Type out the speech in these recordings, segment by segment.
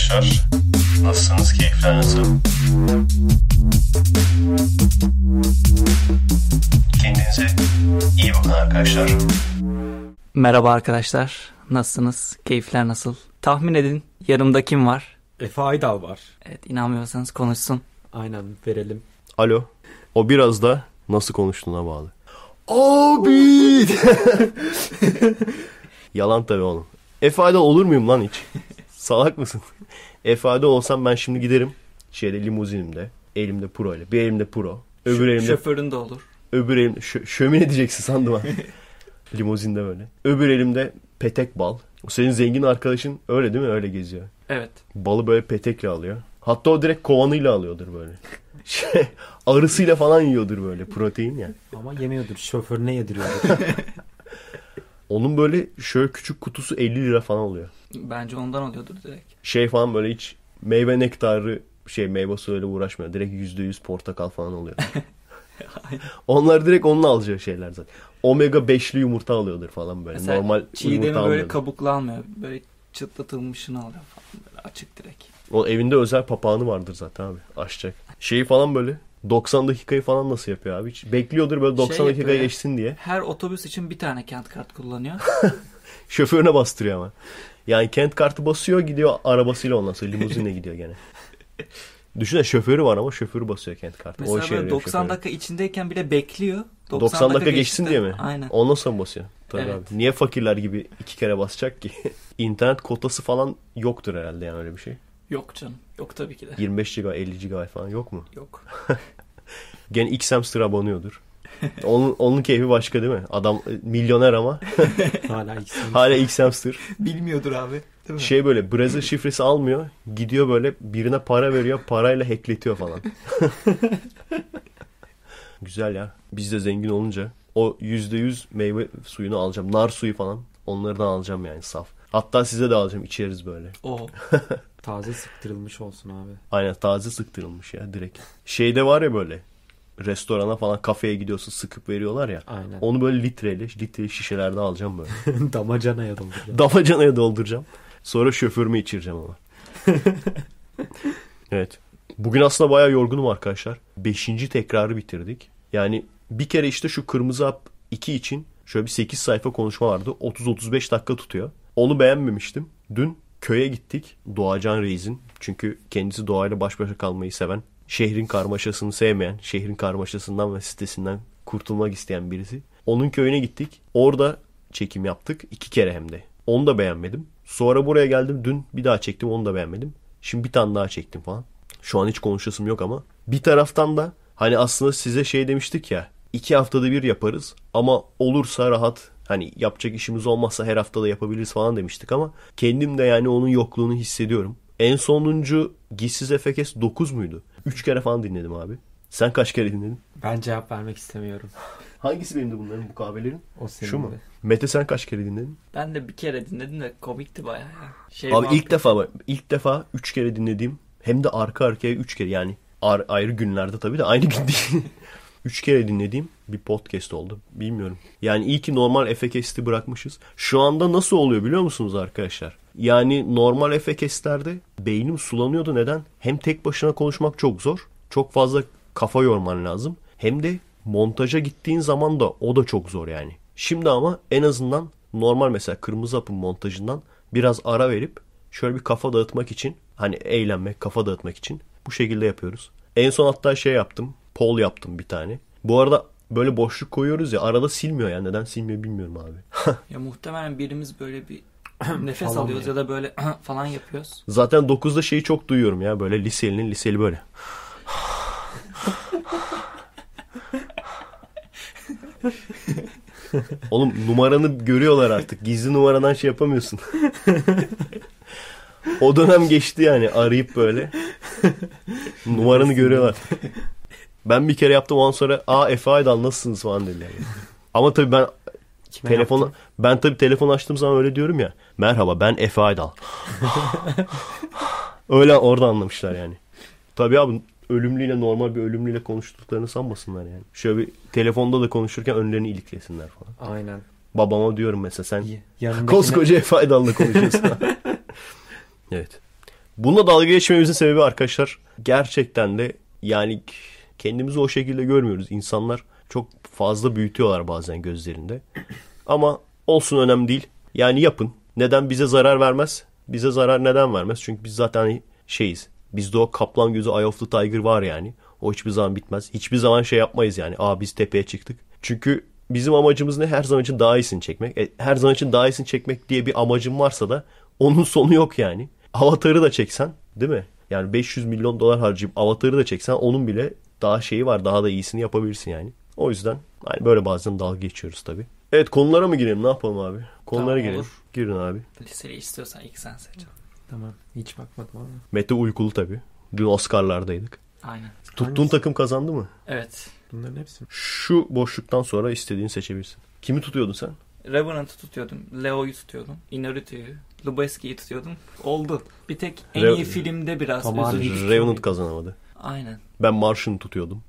arkadaşlar. Nasılsınız? Keyifler nasıl? Kendinize iyi bakın arkadaşlar. Merhaba arkadaşlar. Nasılsınız? Keyifler nasıl? Tahmin edin yanımda kim var? Efe Aydal var. Evet inanmıyorsanız konuşsun. Aynen verelim. Alo. O biraz da nasıl konuştuğuna bağlı. Abi! Yalan tabii oğlum. Efe Aydal olur muyum lan hiç? Salak mısın? Efade olsam ben şimdi giderim şeyde limuzinimde. Elimde pro ile. Bir elimde pro. Öbür Ş- elimde şoförün de olur. Öbür elimde şö- şömine diyeceksin sandım ha. Limuzinde böyle. Öbür elimde petek bal. O senin zengin arkadaşın öyle değil mi? Öyle geziyor. Evet. Balı böyle petekle alıyor. Hatta o direkt kovanıyla alıyordur böyle. Şey, arısıyla falan yiyordur böyle protein ya. Ama yemiyordur. Şoför ne yediriyor? Onun böyle şöyle küçük kutusu 50 lira falan oluyor. Bence ondan oluyordur direkt. Şey falan böyle hiç meyve nektarı şey meyve öyle uğraşmıyor. Direkt yüzde yüz portakal falan oluyor. Onlar direkt onun alacağı şeyler zaten. Omega 5'li yumurta alıyordur falan böyle. Mesela Normal yumurta almıyor. böyle kabuklu almıyor. Böyle çıtlatılmışını alıyor falan. Böyle açık direkt. O evinde özel papağanı vardır zaten abi. Açacak. Şeyi falan böyle 90 dakikayı falan nasıl yapıyor abi? Hiç bekliyordur böyle 90 şey dakikaya geçsin diye. Her otobüs için bir tane kent kart kullanıyor. Şoförüne bastırıyor ama. Yani kent kartı basıyor gidiyor arabasıyla ondan sonra limuzinle gidiyor gene. Düşünsene şoförü var ama şoförü basıyor kent kartı. Mesela o böyle 90 şoförü. dakika içindeyken bile bekliyor. 90, 90 dakika, dakika geçsin de, diye mi? Aynen. Ondan sonra basıyor. Tabii evet. abi. Niye fakirler gibi iki kere basacak ki? İnternet kotası falan yoktur herhalde yani öyle bir şey. Yok canım. Yok tabii ki de. 25 GB 50 GB falan yok mu? Yok. Gen X-Hamster abonuyordur. Onun, onun keyfi başka değil mi? Adam e, milyoner ama. hala X-Hamster. Hala X-Hamster. Bilmiyordur abi. Değil mi? Şey böyle Brezilya şifresi almıyor. Gidiyor böyle birine para veriyor. Parayla hackletiyor falan. Güzel ya. Biz de zengin olunca o %100 meyve suyunu alacağım. Nar suyu falan. onları da alacağım yani saf. Hatta size de alacağım. içeriz böyle. Oo. Taze sıktırılmış olsun abi. Aynen taze sıktırılmış ya direkt. Şeyde var ya böyle restorana falan kafeye gidiyorsun sıkıp veriyorlar ya. Aynen. Onu böyle litreli litreli şişelerde alacağım böyle. Damacanaya dolduracağım. Damacanaya dolduracağım. Sonra şoförümü içireceğim ama. evet. Bugün aslında bayağı yorgunum arkadaşlar. Beşinci tekrarı bitirdik. Yani bir kere işte şu kırmızı hap 2 için şöyle bir 8 sayfa konuşma vardı. 30-35 dakika tutuyor. Onu beğenmemiştim. Dün köye gittik. Doğacan Reis'in. Çünkü kendisi doğayla baş başa kalmayı seven, şehrin karmaşasını sevmeyen, şehrin karmaşasından ve sitesinden kurtulmak isteyen birisi. Onun köyüne gittik. Orada çekim yaptık. iki kere hem de. Onu da beğenmedim. Sonra buraya geldim. Dün bir daha çektim. Onu da beğenmedim. Şimdi bir tane daha çektim falan. Şu an hiç konuşasım yok ama. Bir taraftan da hani aslında size şey demiştik ya. iki haftada bir yaparız ama olursa rahat Hani yapacak işimiz olmazsa her hafta da yapabiliriz falan demiştik ama kendim de yani onun yokluğunu hissediyorum. En sonuncu Gizsiz Efekes 9 muydu? 3 kere falan dinledim abi. Sen kaç kere dinledin? Ben cevap vermek istemiyorum. Hangisi benim de bunların bu kabelerin? O senin Şu mu? De. Mete sen kaç kere dinledin? Ben de bir kere dinledim de komikti baya. Şey Abi ilk defa ilk defa 3 kere dinlediğim hem de arka arkaya 3 kere yani ayrı günlerde tabii de aynı gün değil. 3 kere dinlediğim bir podcast oldu. Bilmiyorum. Yani iyi ki normal FKS'i bırakmışız. Şu anda nasıl oluyor biliyor musunuz arkadaşlar? Yani normal FKS'lerde beynim sulanıyordu. Neden? Hem tek başına konuşmak çok zor. Çok fazla kafa yorman lazım. Hem de montaja gittiğin zaman da o da çok zor yani. Şimdi ama en azından normal mesela Kırmızı Hap'ın montajından biraz ara verip şöyle bir kafa dağıtmak için hani eğlenmek, kafa dağıtmak için bu şekilde yapıyoruz. En son hatta şey yaptım. Pol yaptım bir tane. Bu arada böyle boşluk koyuyoruz ya arada silmiyor yani neden silmiyor bilmiyorum abi. ya muhtemelen birimiz böyle bir nefes falan alıyoruz yani. ya da böyle falan yapıyoruz. Zaten 9'da şeyi çok duyuyorum ya böyle liselinin liseli böyle. Oğlum numaranı görüyorlar artık. Gizli numaradan şey yapamıyorsun. o dönem geçti yani arayıp böyle. numaranı görüyorlar. Ben bir kere yaptım ondan sonra aa Efe Aydal nasılsınız falan dediler. Yani. Ama tabii ben Kime telefonu yaptın? ben tabii telefon açtığım zaman öyle diyorum ya. Merhaba ben Efe Aydal. öyle orada anlamışlar yani. Tabii abi ölümlüyle normal bir ölümlüyle konuştuklarını sanmasınlar yani. Şöyle bir telefonda da konuşurken önlerini iliklesinler falan. Aynen. Babama diyorum mesela sen Yanındakine... koskoca Efe Aydal'la konuşuyorsun. evet. Bununla dalga geçmemizin sebebi arkadaşlar gerçekten de yani kendimizi o şekilde görmüyoruz. İnsanlar çok fazla büyütüyorlar bazen gözlerinde. Ama olsun önemli değil. Yani yapın. Neden bize zarar vermez? Bize zarar neden vermez? Çünkü biz zaten hani şeyiz. Bizde o kaplan gözü Eye of the Tiger var yani. O hiçbir zaman bitmez. Hiçbir zaman şey yapmayız yani. Aa biz tepeye çıktık. Çünkü bizim amacımız ne? Her zaman için daha iyisini çekmek. E, her zaman için daha iyisini çekmek diye bir amacım varsa da onun sonu yok yani. Avatar'ı da çeksen değil mi? Yani 500 milyon dolar harcayıp Avatar'ı da çeksen onun bile daha şeyi var. Daha da iyisini yapabilirsin yani. O yüzden hani böyle bazen dalga geçiyoruz tabi. Evet konulara mı girelim ne yapalım abi? Konulara tamam, girelim. Olur. Girin abi. Listeyi istiyorsan ilk sen seç. Tamam. Hiç bakmadım ama. Mete uykulu tabi. Dün Oscar'lardaydık. Aynen. Tuttuğun Hangisi? takım kazandı mı? Evet. Bunların hepsi mi? Şu boşluktan sonra istediğini seçebilirsin. Kimi tutuyordun sen? Revenant'ı tutuyordum. Leo'yu tutuyordum. Inaritu'yu. Lubeski'yi tutuyordum. Oldu. Bir tek en Re- iyi filmde biraz tamam, üzüldüm. Revenant kazanamadı. Aynen. Ben Martian tutuyordum.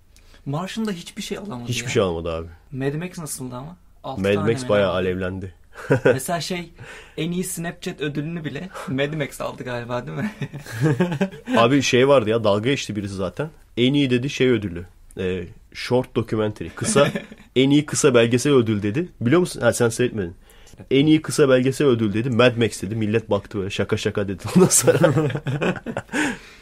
da hiçbir şey alamadı Hiçbir ya. şey alamadı abi. Mad Max nasıldı ama? Altı Mad Max bayağı alamadı. alevlendi. Mesela şey en iyi Snapchat ödülünü bile Mad Max aldı galiba değil mi? Abi şey vardı ya dalga geçti birisi zaten. En iyi dedi şey ödülü. E, short documentary. Kısa en iyi kısa belgesel ödül dedi. Biliyor musun? Ha, sen seyretmedin. En iyi kısa belgesel ödül dedi. Mad Max dedi. Millet baktı böyle şaka şaka dedi. Ondan sonra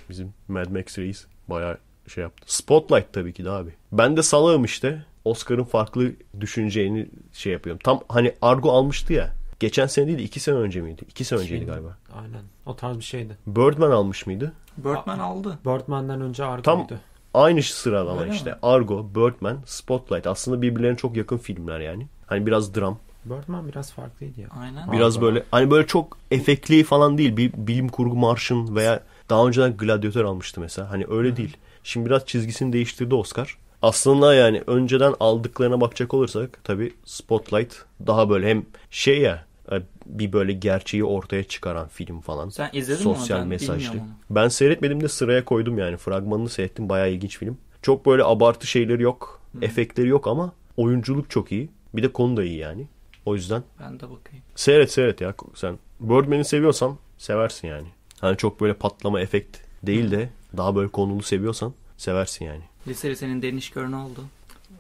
bizim Mad Max reis. Bayağı şey yaptı. Spotlight tabii ki de abi. Ben de salağım işte. Oscar'ın farklı düşüneceğini şey yapıyorum. Tam hani Argo almıştı ya. Geçen sene değil de iki sene önce miydi? İki sene önceydi Şeydi. galiba. Aynen. O tarz bir şeydi. Birdman almış mıydı? Birdman aldı. Birdman'den önce Argo'ydu. Tam aynı sıralama Öyle işte. Mi? Argo, Birdman, Spotlight. Aslında birbirlerine çok yakın filmler yani. Hani biraz dram. Birdman biraz farklıydı ya. Aynen. Biraz Argo. böyle hani böyle çok efektli falan değil. Bir bilim kurgu marşın veya daha önceden Gladyatör almıştı mesela. Hani öyle Hı. değil. Şimdi biraz çizgisini değiştirdi Oscar. Aslında yani önceden aldıklarına bakacak olursak tabi Spotlight daha böyle hem şey ya e, bir böyle gerçeği ortaya çıkaran film falan. Sen izledin mi Sosyal mesajlı. Ben seyretmedim de sıraya koydum yani. Fragmanını seyrettim. Bayağı ilginç film. Çok böyle abartı şeyleri yok. Hı. Efektleri yok ama oyunculuk çok iyi. Bir de konu da iyi yani. O yüzden. Ben de bakayım. Seyret seyret ya sen. Birdman'i seviyorsan seversin yani. Hani çok böyle patlama efekt değil de daha böyle konulu seviyorsan seversin yani. Liseli senin Deniş görünü oldu?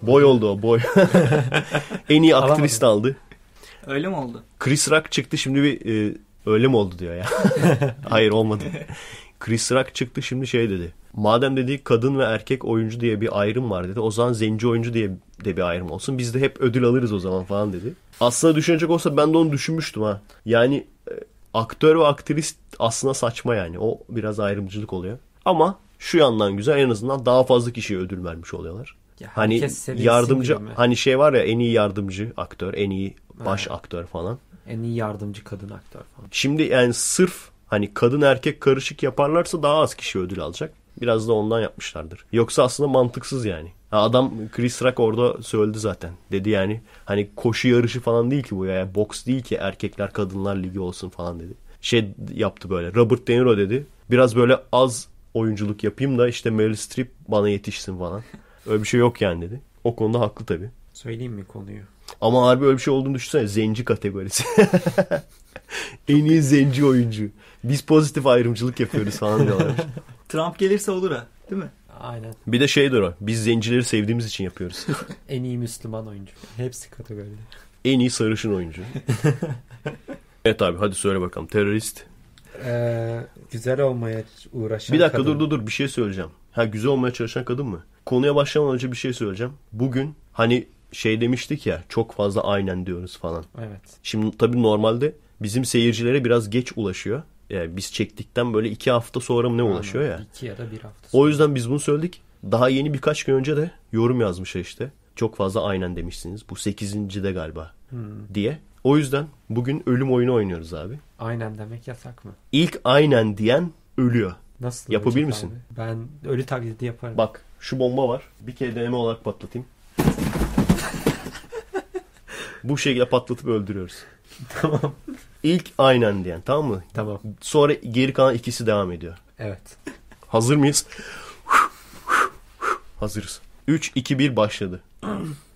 Boy oldu o boy. en iyi aktrist aldı. Öyle mi oldu? Chris Rock çıktı şimdi bir e, öyle mi oldu diyor ya. Hayır olmadı. Chris Rock çıktı şimdi şey dedi. Madem dedi kadın ve erkek oyuncu diye bir ayrım var dedi. O zaman zenci oyuncu diye de bir ayrım olsun. Biz de hep ödül alırız o zaman falan dedi. Aslında düşünecek olsa ben de onu düşünmüştüm ha. Yani aktör ve aktrist aslında saçma yani. O biraz ayrımcılık oluyor. Ama şu yandan güzel en azından daha fazla kişiye ödül vermiş oluyorlar. Ya hani yardımcı hani şey var ya en iyi yardımcı aktör, en iyi baş ha. aktör falan. En iyi yardımcı kadın aktör falan. Şimdi yani sırf hani kadın erkek karışık yaparlarsa daha az kişi ödül alacak. Biraz da ondan yapmışlardır. Yoksa aslında mantıksız yani adam Chris Rock orada söyledi zaten. Dedi yani hani koşu yarışı falan değil ki bu ya. Yani boks değil ki erkekler kadınlar ligi olsun falan dedi. Şey yaptı böyle. Robert De Niro dedi. Biraz böyle az oyunculuk yapayım da işte Meryl Streep bana yetişsin falan. Öyle bir şey yok yani dedi. O konuda haklı tabii. Söyleyeyim mi konuyu? Ama harbi öyle bir şey olduğunu düşünsene. Zenci kategorisi. en iyi zenci oyuncu. Biz pozitif ayrımcılık yapıyoruz falan diyorlar. Trump gelirse olur ha. Değil mi? Aynen. Bir de şey o. Biz zencileri sevdiğimiz için yapıyoruz. en iyi Müslüman oyuncu. Hepsi kategoride. En iyi sarışın oyuncu. evet abi hadi söyle bakalım. Terörist. Ee, güzel olmaya uğraşan Bir dakika kadın. dur dur dur bir şey söyleyeceğim. Ha güzel olmaya çalışan kadın mı? Konuya başlamadan önce bir şey söyleyeceğim. Bugün hani şey demiştik ya çok fazla aynen diyoruz falan. Evet. Şimdi tabii normalde bizim seyircilere biraz geç ulaşıyor yani biz çektikten böyle iki hafta sonra mı ne ulaşıyor ya. İki ya da bir hafta sonra. O yüzden biz bunu söyledik. Daha yeni birkaç gün önce de yorum yazmış işte. Çok fazla aynen demişsiniz. Bu sekizinci de galiba hmm. diye. O yüzden bugün ölüm oyunu oynuyoruz abi. Aynen demek yasak mı? İlk aynen diyen ölüyor. Nasıl? Yapabilir misin? Abi? Ben ölü taklidi yaparım. Bak şu bomba var. Bir kere deneme olarak patlatayım. Bu şekilde patlatıp öldürüyoruz. tamam. İlk aynen diyen tamam mı? Tamam. Sonra geri kalan ikisi devam ediyor. Evet. Hazır mıyız? Hazırız. 3, 2, 1 başladı.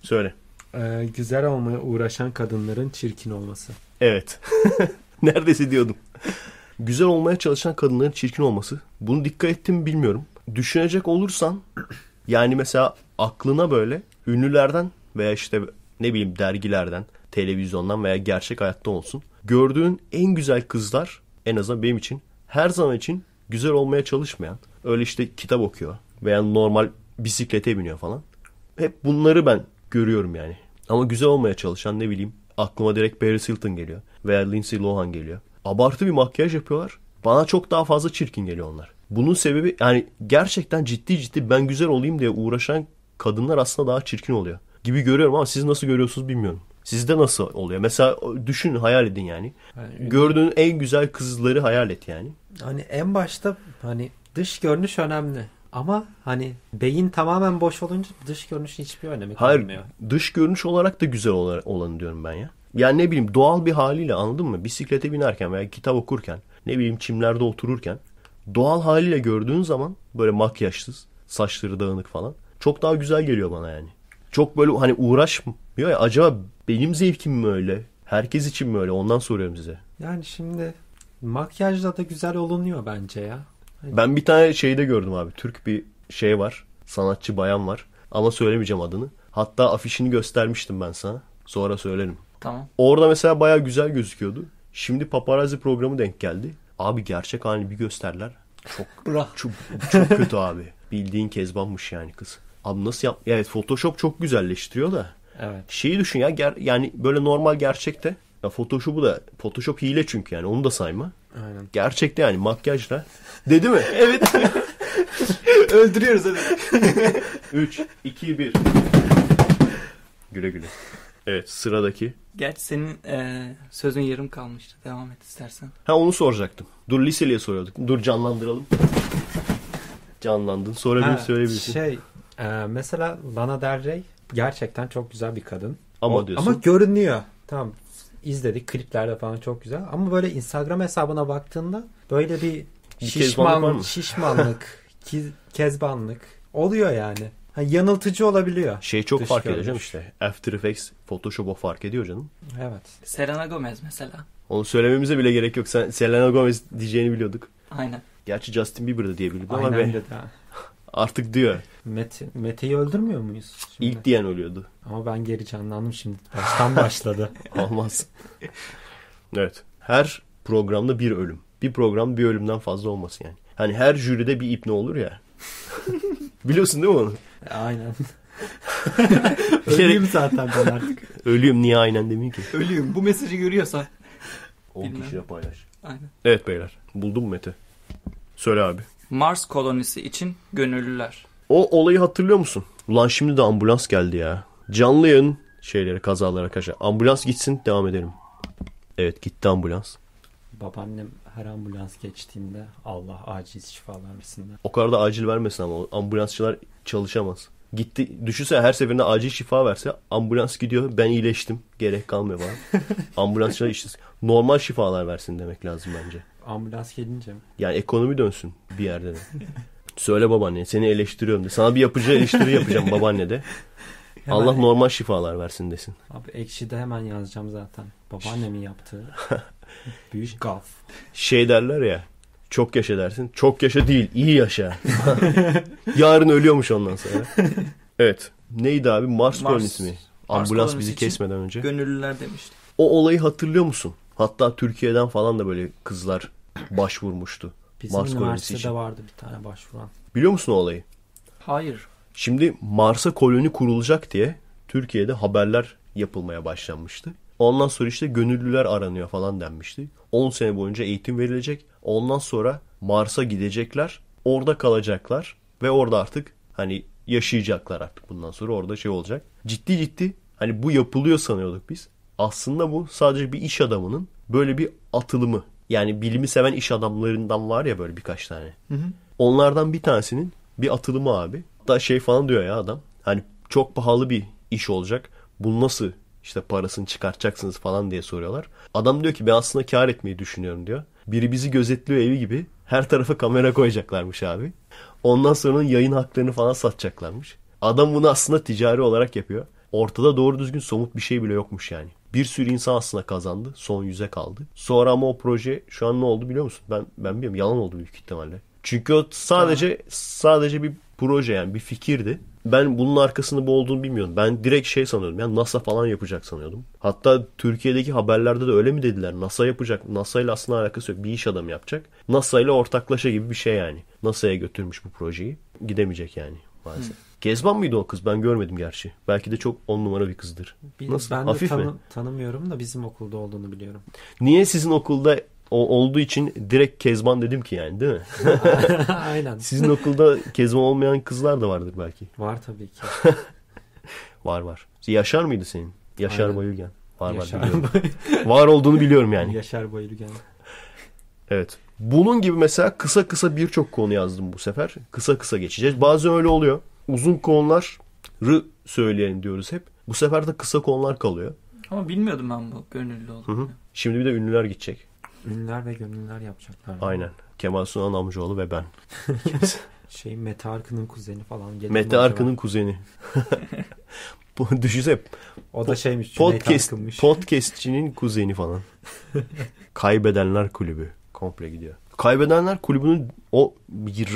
Söyle. Ee, güzel olmaya uğraşan kadınların çirkin olması. Evet. Neredeyse diyordum. Güzel olmaya çalışan kadınların çirkin olması. Bunu dikkat ettim mi bilmiyorum. Düşünecek olursan yani mesela aklına böyle ünlülerden veya işte ne bileyim dergilerden televizyondan veya gerçek hayatta olsun. Gördüğün en güzel kızlar en azından benim için her zaman için güzel olmaya çalışmayan öyle işte kitap okuyor veya normal bisiklete biniyor falan. Hep bunları ben görüyorum yani. Ama güzel olmaya çalışan ne bileyim aklıma direkt Paris Hilton geliyor veya Lindsay Lohan geliyor. Abartı bir makyaj yapıyorlar. Bana çok daha fazla çirkin geliyor onlar. Bunun sebebi yani gerçekten ciddi ciddi ben güzel olayım diye uğraşan kadınlar aslında daha çirkin oluyor gibi görüyorum ama siz nasıl görüyorsunuz bilmiyorum. Sizde nasıl oluyor? Mesela düşün hayal edin yani. yani Gördüğün en güzel kızları hayal et yani. Hani en başta hani dış görünüş önemli. Ama hani beyin tamamen boş olunca dış görünüşün hiçbir önemi Hayır, kalmıyor. Hayır dış görünüş olarak da güzel olanı diyorum ben ya. Yani ne bileyim doğal bir haliyle anladın mı? Bisiklete binerken veya kitap okurken ne bileyim çimlerde otururken doğal haliyle gördüğün zaman böyle makyajsız saçları dağınık falan çok daha güzel geliyor bana yani. Çok böyle hani uğraşmıyor ya acaba benim zevkim mi öyle? Herkes için mi öyle? Ondan soruyorum size. Yani şimdi makyajla da güzel olunuyor bence ya. Hani... Ben bir tane şeyi de gördüm abi. Türk bir şey var. Sanatçı bayan var. Ama söylemeyeceğim adını. Hatta afişini göstermiştim ben sana. Sonra söylerim. Tamam. Orada mesela baya güzel gözüküyordu. Şimdi paparazzi programı denk geldi. Abi gerçek halini bir gösterler. Çok, çok, çok kötü abi. Bildiğin kezbanmış yani kız. Abi nasıl yap? Evet Photoshop çok güzelleştiriyor da. Evet. Şeyi düşün ya ger- yani böyle normal gerçekte ya Photoshop'u da Photoshop hile çünkü yani onu da sayma. Aynen. Gerçekte yani makyajla. Dedi mi? evet. Öldürüyoruz hadi. 3, 2, 1. Güle güle. Evet sıradaki. Gerçi senin e, sözün yarım kalmıştı. Devam et istersen. Ha onu soracaktım. Dur liseliye soruyorduk. Dur canlandıralım. Canlandın. Sonra bir Ha, söyleyebilirsin. Şey, e, mesela Lana Del Rey gerçekten çok güzel bir kadın. Ama o, diyorsun. Ama görünüyor. Tamam izledik kliplerde falan çok güzel. Ama böyle Instagram hesabına baktığında böyle bir, bir şişman, şişmanlık, kezbanlık oluyor yani. Ha, yanıltıcı olabiliyor. Şey çok fark ediyor canım işte. After Effects, Photoshop'u fark ediyor canım. Evet. Selena Gomez mesela. Onu söylememize bile gerek yok. Sen Selena Gomez diyeceğini biliyorduk. Aynen. Gerçi Justin Bieber de diyebilirdi ama ben... De, Artık diyor. Mete, Mete'yi öldürmüyor muyuz? Şimdi? İlk diyen ölüyordu. Ama ben geri canlandım şimdi. Baştan başladı. Olmaz. evet. Her programda bir ölüm. Bir program bir ölümden fazla olmasın yani. Hani her jüride bir ipne olur ya. Biliyorsun değil mi onu? E, aynen. Ölüyüm zaten ben artık. Ölüyüm niye aynen demeyeyim ki? Ölüyüm. Bu mesajı görüyorsa. 10 Bilmem. paylaş. Aynen. Evet beyler. Buldum Mete. Söyle abi. Mars kolonisi için gönüllüler. O olayı hatırlıyor musun? Ulan şimdi de ambulans geldi ya. Canlı şeyleri kazalara arkadaşlar. Ambulans gitsin devam edelim. Evet gitti ambulans. Babaannem her ambulans geçtiğinde Allah acil şifa vermesinler. O kadar da acil vermesin ama ambulansçılar çalışamaz. Gitti düşünse her seferinde acil şifa verse ambulans gidiyor ben iyileştim gerek kalmıyor bana. ambulansçılar işte normal şifalar versin demek lazım bence. Ambulans gelince mi? Yani ekonomi dönsün bir yerde de. Söyle babaanne seni eleştiriyorum de. Sana bir yapıcı eleştiri yapacağım babaanne de. Hemen Allah normal şifalar versin desin. Abi ekşi de hemen yazacağım zaten. Babaannemin yaptığı büyük gaf. Şey derler ya çok yaşa dersin. Çok yaşa değil iyi yaşa. Yarın ölüyormuş ondan sonra. Evet. Neydi abi? Mars, Mars. mi? Ambulans bizi kesmeden önce. Gönüllüler demişti. O olayı hatırlıyor musun? Hatta Türkiye'den falan da böyle kızlar başvurmuştu. Bizim Mars üniversitede için. vardı bir tane başvuran. Biliyor musun o olayı? Hayır. Şimdi Mars'a koloni kurulacak diye Türkiye'de haberler yapılmaya başlanmıştı. Ondan sonra işte gönüllüler aranıyor falan denmişti. 10 sene boyunca eğitim verilecek. Ondan sonra Mars'a gidecekler. Orada kalacaklar ve orada artık hani yaşayacaklar artık bundan sonra orada şey olacak. Ciddi ciddi hani bu yapılıyor sanıyorduk biz. Aslında bu sadece bir iş adamının böyle bir atılımı. Yani bilimi seven iş adamlarından var ya böyle birkaç tane. Hı hı. Onlardan bir tanesinin bir atılımı abi. Hatta şey falan diyor ya adam. Hani çok pahalı bir iş olacak. Bu nasıl işte parasını çıkartacaksınız falan diye soruyorlar. Adam diyor ki ben aslında kar etmeyi düşünüyorum diyor. Biri bizi gözetliyor evi gibi. Her tarafa kamera koyacaklarmış abi. Ondan sonra yayın haklarını falan satacaklarmış. Adam bunu aslında ticari olarak yapıyor. Ortada doğru düzgün somut bir şey bile yokmuş yani bir sürü insan aslında kazandı. Son yüze kaldı. Sonra ama o proje şu an ne oldu biliyor musun? Ben ben bilmiyorum. Yalan oldu büyük ihtimalle. Çünkü o sadece Aha. sadece bir proje yani bir fikirdi. Ben bunun arkasında bu olduğunu bilmiyordum. Ben direkt şey sanıyordum. Yani NASA falan yapacak sanıyordum. Hatta Türkiye'deki haberlerde de öyle mi dediler? NASA yapacak. NASA ile aslında alakası yok. Bir iş adamı yapacak. NASA ile ortaklaşa gibi bir şey yani. NASA'ya götürmüş bu projeyi. Gidemeyecek yani maalesef. Hı. Gezban mıydı o kız? Ben görmedim gerçi. Belki de çok on numara bir kızdır. Bil, Nasıl? Ben Hafif de tanı, mi? tanımıyorum da bizim okulda olduğunu biliyorum. Niye sizin okulda o olduğu için direkt Kezban dedim ki yani değil mi? Aynen. Sizin okulda Kezban olmayan kızlar da vardır belki. Var tabii ki. var var. Yaşar mıydı senin? Yaşar Aynen. Bayülgen. Var Yaşar var biliyorum. var olduğunu biliyorum yani. Yaşar Bayülgen. Evet. Bunun gibi mesela kısa kısa birçok konu yazdım bu sefer. Kısa kısa geçeceğiz. Bazen öyle oluyor. Uzun konuları söyleyelim diyoruz hep. Bu sefer de kısa konular kalıyor. Ama bilmiyordum ben bu gönüllü olduğunu. Şimdi bir de ünlüler gidecek. Ünlüler ve gönüllüler yapacaklar. Aynen. Kemal Sunan amcaoğlu ve ben. şey Mete Arkın'ın kuzeni falan. Gelin Mete Arkın'ın kuzeni. Düşünse. O da şeymiş. Podcast, podcastçinin kuzeni falan. Kaybedenler Kulübü komple gidiyor. Kaybedenler kulübünün o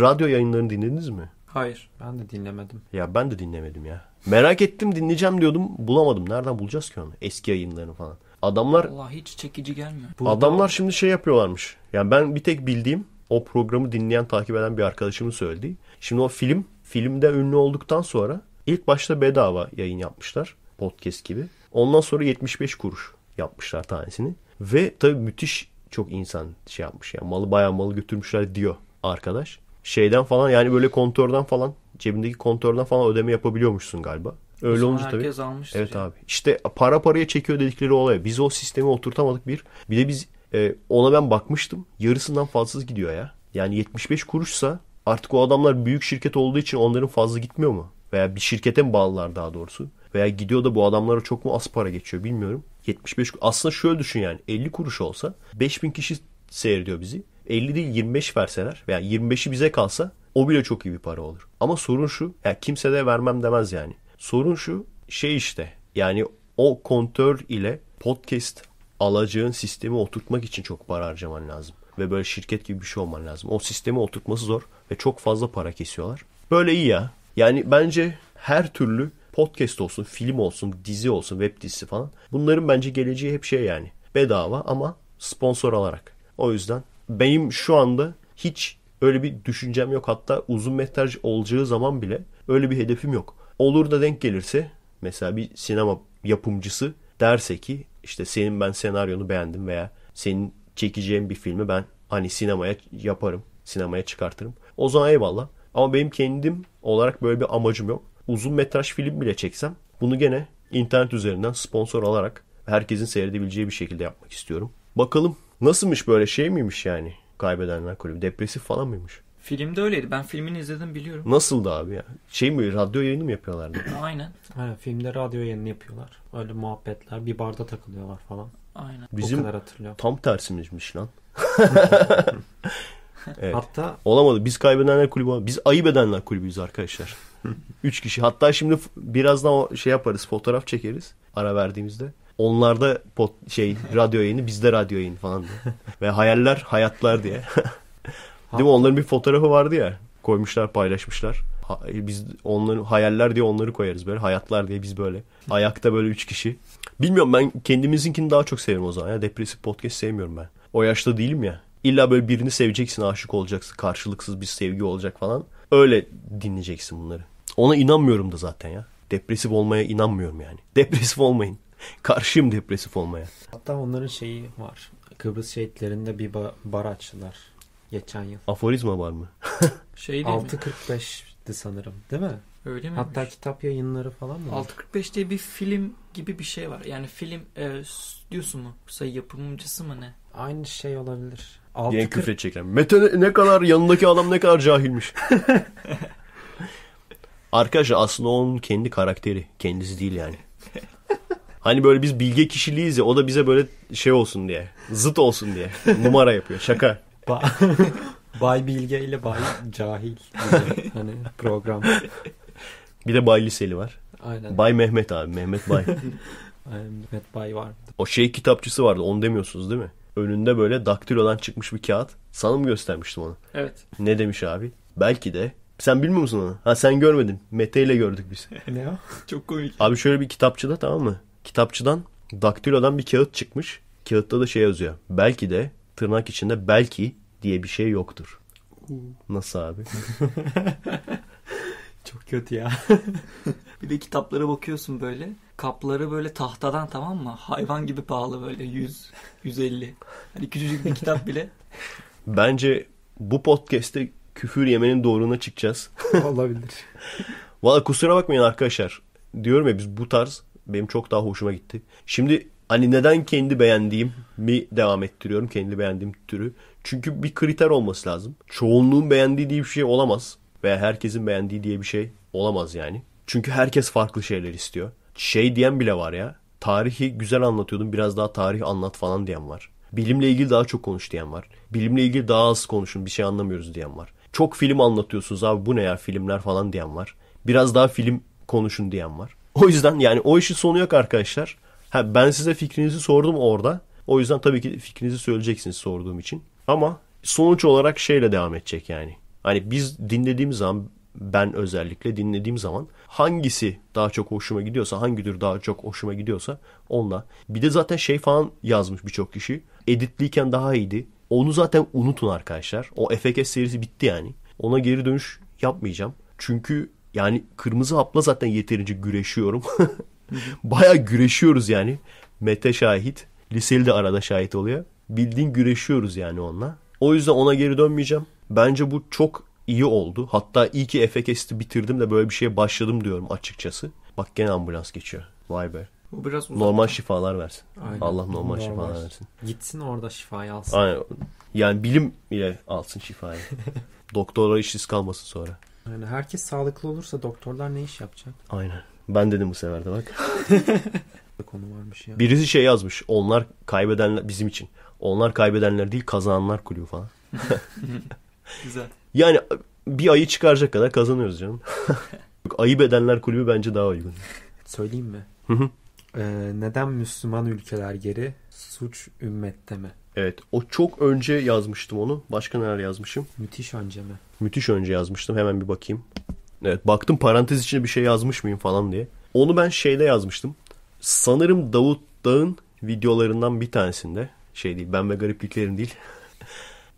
radyo yayınlarını dinlediniz mi? Hayır ben de dinlemedim. Ya ben de dinlemedim ya. Merak ettim dinleyeceğim diyordum bulamadım. Nereden bulacağız ki onu? Eski yayınlarını falan. Adamlar Allah hiç çekici gelmiyor. Adamlar şimdi şey yapıyorlarmış. Yani ben bir tek bildiğim o programı dinleyen takip eden bir arkadaşımın söylediği. Şimdi o film filmde ünlü olduktan sonra ilk başta bedava yayın yapmışlar podcast gibi. Ondan sonra 75 kuruş yapmışlar tanesini. Ve tabii müthiş çok insan şey yapmış. Yani malı bayağı malı götürmüşler diyor arkadaş. Şeyden falan yani böyle kontordan falan cebindeki kontordan falan ödeme yapabiliyormuşsun galiba. Öyle olunca herkes tabii. almıştır. Evet yani. abi. İşte para paraya çekiyor dedikleri olaya. Biz o sistemi oturtamadık bir. Bir de biz e, ona ben bakmıştım. Yarısından fazlasız gidiyor ya. Yani 75 kuruşsa artık o adamlar büyük şirket olduğu için onların fazla gitmiyor mu? veya bir şirkete mi bağlılar daha doğrusu? Veya gidiyor da bu adamlara çok mu az para geçiyor bilmiyorum. 75 aslında şöyle düşün yani 50 kuruş olsa 5000 kişi seyrediyor bizi. 50 değil 25 verseler veya yani 25'i bize kalsa o bile çok iyi bir para olur. Ama sorun şu ya kimse de vermem demez yani. Sorun şu şey işte yani o kontör ile podcast alacağın sistemi oturtmak için çok para harcaman lazım. Ve böyle şirket gibi bir şey olman lazım. O sistemi oturtması zor ve çok fazla para kesiyorlar. Böyle iyi ya. Yani bence her türlü podcast olsun, film olsun, dizi olsun, web dizisi falan. Bunların bence geleceği hep şey yani. Bedava ama sponsor alarak. O yüzden benim şu anda hiç öyle bir düşüncem yok. Hatta uzun metraj olacağı zaman bile öyle bir hedefim yok. Olur da denk gelirse mesela bir sinema yapımcısı derse ki işte senin ben senaryonu beğendim veya senin çekeceğin bir filmi ben hani sinemaya yaparım, sinemaya çıkartırım. O zaman eyvallah. Ama benim kendim olarak böyle bir amacım yok. Uzun metraj film bile çeksem bunu gene internet üzerinden sponsor alarak herkesin seyredebileceği bir şekilde yapmak istiyorum. Bakalım nasılmış böyle şey miymiş yani kaybedenler kulübü? Depresif falan mıymış? Filmde öyleydi. Ben filmini izledim biliyorum. Nasıldı abi ya? Şey mi radyo yayını mı yapıyorlardı? Aynen. Ha, filmde radyo yayını yapıyorlar. Öyle muhabbetler. Bir barda takılıyorlar falan. Aynen. Bizim o kadar hatırlıyorum. tam tersimizmiş lan. Evet. Hatta olamadı. Biz kaybedenler kulübü. Biz ayıp edenler kulübüyüz arkadaşlar. Üç kişi. Hatta şimdi birazdan o şey yaparız. Fotoğraf çekeriz ara verdiğimizde. Onlarda pot, şey radyo yayını, bizde radyo yayını falan diye. Ve hayaller hayatlar diye. Değil mi? Onların bir fotoğrafı vardı ya. Koymuşlar, paylaşmışlar. Ha, biz onların hayaller diye onları koyarız böyle. Hayatlar diye biz böyle. Ayakta böyle üç kişi. Bilmiyorum ben kendimizinkini daha çok seviyorum o zaman. Ya depresif podcast sevmiyorum ben. O yaşta değilim ya. İlla böyle birini seveceksin, aşık olacaksın. Karşılıksız bir sevgi olacak falan. Öyle dinleyeceksin bunları. Ona inanmıyorum da zaten ya. Depresif olmaya inanmıyorum yani. Depresif olmayın. Karşıyım depresif olmaya. Hatta onların şeyi var. Kıbrıs şehitlerinde bir ba- bar açtılar. Geçen yıl. Aforizma var mı? şey 6.45'ti sanırım değil mi? Öyle mi? Hatta kitap yayınları falan mı? 6.45 diye bir film gibi bir şey var. Yani film e, stüdyosu mu? Sayı yapımcısı mı ne? Aynı şey olabilir. Altı diye küfre edecekler. Mete ne kadar yanındaki adam ne kadar cahilmiş. Arkadaşlar aslında onun kendi karakteri. Kendisi değil yani. Hani böyle biz bilge kişiliğiz ya o da bize böyle şey olsun diye. Zıt olsun diye. Numara yapıyor. Şaka. Ba Bay Bilge ile Bay Cahil. hani program. Bir de Bay Liseli var. Aynen. Bay Mehmet abi. Mehmet Bay. Aynen, Mehmet Bay var. O şey kitapçısı vardı. Onu demiyorsunuz değil mi? önünde böyle daktilodan çıkmış bir kağıt. Sana mı göstermiştim onu? Evet. Ne demiş abi? Belki de. Sen bilmiyor musun onu? Ha sen görmedin. Mete ile gördük biz. ne o? Çok komik. Abi şöyle bir kitapçıda tamam mı? Kitapçıdan daktilodan bir kağıt çıkmış. Kağıtta da şey yazıyor. Belki de tırnak içinde belki diye bir şey yoktur. Nasıl abi? Çok kötü ya. bir de kitaplara bakıyorsun böyle. Kapları böyle tahtadan tamam mı? Hayvan gibi pahalı böyle 100, 150. Hani küçücük bir kitap bile. Bence bu podcast'te küfür yemenin doğruna çıkacağız. Olabilir. Valla kusura bakmayın arkadaşlar. Diyorum ya biz bu tarz benim çok daha hoşuma gitti. Şimdi hani neden kendi beğendiğim mi devam ettiriyorum kendi beğendiğim türü. Çünkü bir kriter olması lazım. Çoğunluğun beğendiği diye bir şey olamaz veya herkesin beğendiği diye bir şey olamaz yani. Çünkü herkes farklı şeyler istiyor. Şey diyen bile var ya. Tarihi güzel anlatıyordum biraz daha tarih anlat falan diyen var. Bilimle ilgili daha çok konuş diyen var. Bilimle ilgili daha az konuşun bir şey anlamıyoruz diyen var. Çok film anlatıyorsunuz abi bu ne ya filmler falan diyen var. Biraz daha film konuşun diyen var. O yüzden yani o işin sonu yok arkadaşlar. Ha, ben size fikrinizi sordum orada. O yüzden tabii ki fikrinizi söyleyeceksiniz sorduğum için. Ama sonuç olarak şeyle devam edecek yani. Hani biz dinlediğim zaman ben özellikle dinlediğim zaman hangisi daha çok hoşuma gidiyorsa, hangi tür daha çok hoşuma gidiyorsa onunla. Bir de zaten şey falan yazmış birçok kişi. Editliyken daha iyiydi. Onu zaten unutun arkadaşlar. O FKS serisi bitti yani. Ona geri dönüş yapmayacağım. Çünkü yani kırmızı hapla zaten yeterince güreşiyorum. Baya güreşiyoruz yani. Mete şahit. Liseli de arada şahit oluyor. Bildiğin güreşiyoruz yani onunla. O yüzden ona geri dönmeyeceğim. Bence bu çok iyi oldu. Hatta iyi ki FKS'i bitirdim de böyle bir şeye başladım diyorum açıkçası. Bak gene ambulans geçiyor. Vay be. Bu biraz uzak. Normal şifalar versin. Aynen. Allah normal, normal şifalar versin. Gitsin orada şifayı alsın. Aynen. Yani bilim bile alsın şifayı. Doktorlar işsiz kalmasın sonra. Yani herkes sağlıklı olursa doktorlar ne iş yapacak? Aynen. Ben dedim bu sefer de bak. Konu varmış ya. Birisi şey yazmış. Onlar kaybedenler bizim için. Onlar kaybedenler değil kazananlar kulübü falan. Güzel. Yani bir ayı çıkaracak kadar kazanıyoruz canım. ayı bedenler kulübü bence daha uygun. Söyleyeyim mi? Hı hı. Ee, neden Müslüman ülkeler geri? Suç ümmette mi? Evet. O çok önce yazmıştım onu. Başka neler yazmışım? Müthiş önce mi? Müthiş önce yazmıştım. Hemen bir bakayım. Evet. Baktım parantez içinde bir şey yazmış mıyım falan diye. Onu ben şeyde yazmıştım. Sanırım Davut Dağ'ın videolarından bir tanesinde. Şey değil. Ben ve garipliklerim değil.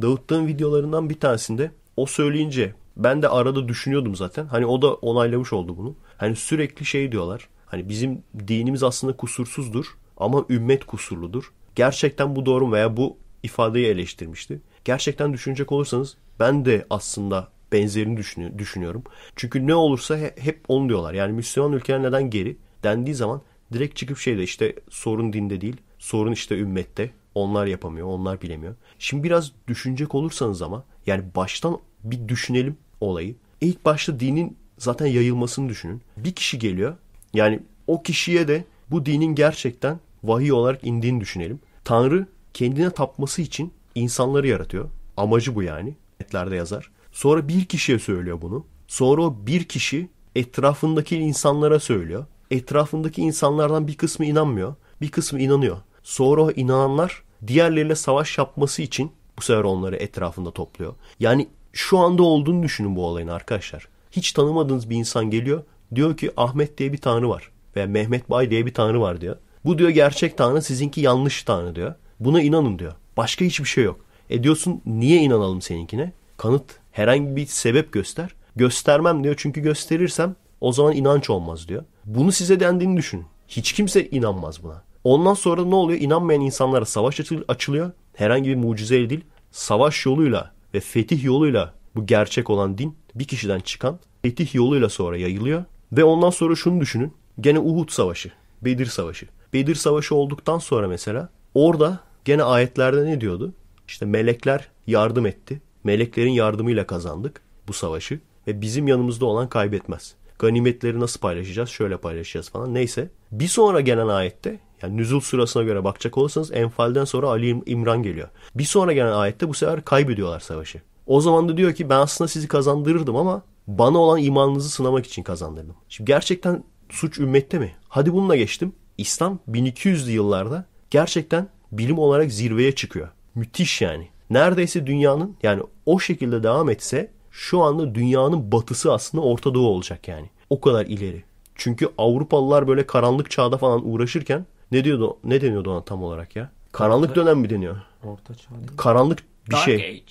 Davut'tan videolarından bir tanesinde o söyleyince ben de arada düşünüyordum zaten. Hani o da onaylamış oldu bunu. Hani sürekli şey diyorlar. Hani bizim dinimiz aslında kusursuzdur ama ümmet kusurludur. Gerçekten bu doğru mu veya bu ifadeyi eleştirmişti. Gerçekten düşünecek olursanız ben de aslında benzerini düşünüyorum. Çünkü ne olursa hep onu diyorlar. Yani Müslüman ülkeler neden geri dendiği zaman direkt çıkıp şeyde işte sorun dinde değil, sorun işte ümmette onlar yapamıyor, onlar bilemiyor. Şimdi biraz düşünecek olursanız ama yani baştan bir düşünelim olayı. İlk başta dinin zaten yayılmasını düşünün. Bir kişi geliyor. Yani o kişiye de bu dinin gerçekten vahiy olarak indiğini düşünelim. Tanrı kendine tapması için insanları yaratıyor. Amacı bu yani. Etlerde yazar. Sonra bir kişiye söylüyor bunu. Sonra o bir kişi etrafındaki insanlara söylüyor. Etrafındaki insanlardan bir kısmı inanmıyor. Bir kısmı inanıyor. Sonra o inananlar diğerleriyle savaş yapması için bu sefer onları etrafında topluyor. Yani şu anda olduğunu düşünün bu olayın arkadaşlar. Hiç tanımadığınız bir insan geliyor diyor ki Ahmet diye bir tanrı var veya Mehmet Bay diye bir tanrı var diyor. Bu diyor gerçek tanrı sizinki yanlış tanrı diyor. Buna inanın diyor. Başka hiçbir şey yok. E diyorsun niye inanalım seninkine? Kanıt herhangi bir sebep göster. Göstermem diyor çünkü gösterirsem o zaman inanç olmaz diyor. Bunu size dendiğini düşünün. Hiç kimse inanmaz buna. Ondan sonra ne oluyor? İnanmayan insanlara savaş açılıyor. Herhangi bir mucizeyle değil, savaş yoluyla ve fetih yoluyla bu gerçek olan din bir kişiden çıkan fetih yoluyla sonra yayılıyor. Ve ondan sonra şunu düşünün. Gene Uhud Savaşı, Bedir Savaşı. Bedir Savaşı olduktan sonra mesela orada gene ayetlerde ne diyordu? İşte melekler yardım etti. Meleklerin yardımıyla kazandık bu savaşı ve bizim yanımızda olan kaybetmez. Ganimetleri nasıl paylaşacağız? Şöyle paylaşacağız falan. Neyse. Bir sonra gelen ayette yani nüzul sırasına göre bakacak olursanız Enfal'den sonra Ali İmran geliyor. Bir sonra gelen ayette bu sefer kaybediyorlar savaşı. O zaman da diyor ki ben aslında sizi kazandırırdım ama bana olan imanınızı sınamak için kazandırdım. Şimdi gerçekten suç ümmette mi? Hadi bununla geçtim. İslam 1200'lü yıllarda gerçekten bilim olarak zirveye çıkıyor. Müthiş yani. Neredeyse dünyanın yani o şekilde devam etse şu anda dünyanın batısı aslında Orta Doğu olacak yani. O kadar ileri. Çünkü Avrupalılar böyle karanlık çağda falan uğraşırken ne diyordu? Ne deniyordu ona tam olarak ya? Karanlık orta, dönem mi deniyor? Orta çağ değil. Karanlık bir Dark şey. Age.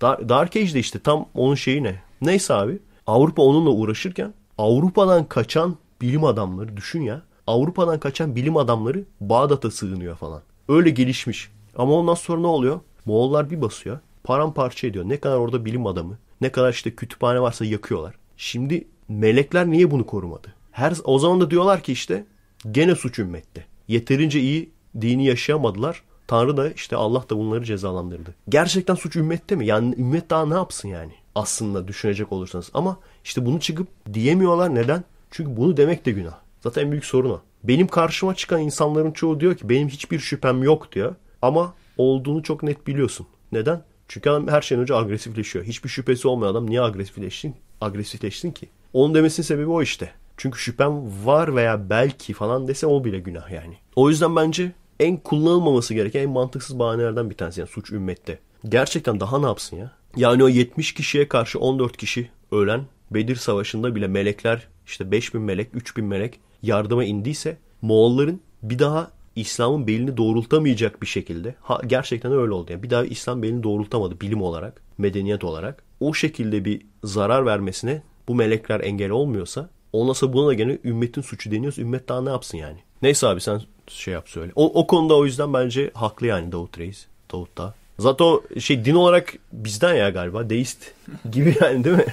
Dark, Dark Age işte tam onun şeyi ne? Neyse abi Avrupa onunla uğraşırken Avrupa'dan kaçan bilim adamları düşün ya. Avrupa'dan kaçan bilim adamları Bağdat'a sığınıyor falan. Öyle gelişmiş. Ama ondan sonra ne oluyor? Moğollar bir basıyor. Paramparça ediyor. Ne kadar orada bilim adamı. Ne kadar işte kütüphane varsa yakıyorlar. Şimdi melekler niye bunu korumadı? Her, o zaman da diyorlar ki işte gene suç ümmette yeterince iyi dini yaşayamadılar. Tanrı da işte Allah da bunları cezalandırdı. Gerçekten suç ümmette mi? Yani ümmet daha ne yapsın yani? Aslında düşünecek olursanız. Ama işte bunu çıkıp diyemiyorlar. Neden? Çünkü bunu demek de günah. Zaten en büyük sorun o. Benim karşıma çıkan insanların çoğu diyor ki benim hiçbir şüphem yok diyor. Ama olduğunu çok net biliyorsun. Neden? Çünkü adam her şeyden önce agresifleşiyor. Hiçbir şüphesi olmayan adam niye agresifleşsin, agresifleşsin ki? Onun demesinin sebebi o işte. Çünkü şüphem var veya belki falan dese o bile günah yani. O yüzden bence en kullanılmaması gereken en mantıksız bahanelerden bir tanesi yani suç ümmette. Gerçekten daha ne yapsın ya? Yani o 70 kişiye karşı 14 kişi ölen Bedir Savaşı'nda bile melekler işte 5000 melek 3000 melek yardıma indiyse Moğolların bir daha İslam'ın belini doğrultamayacak bir şekilde ha, gerçekten öyle oldu. Yani bir daha İslam belini doğrultamadı bilim olarak, medeniyet olarak. O şekilde bir zarar vermesine bu melekler engel olmuyorsa Ondan sonra buna da gene ümmetin suçu deniyoruz. Ümmet daha ne yapsın yani? Neyse abi sen şey yap söyle. O, o konuda o yüzden bence haklı yani Davut Reis. Davut da. Zaten o şey din olarak bizden ya galiba. Deist gibi yani değil mi?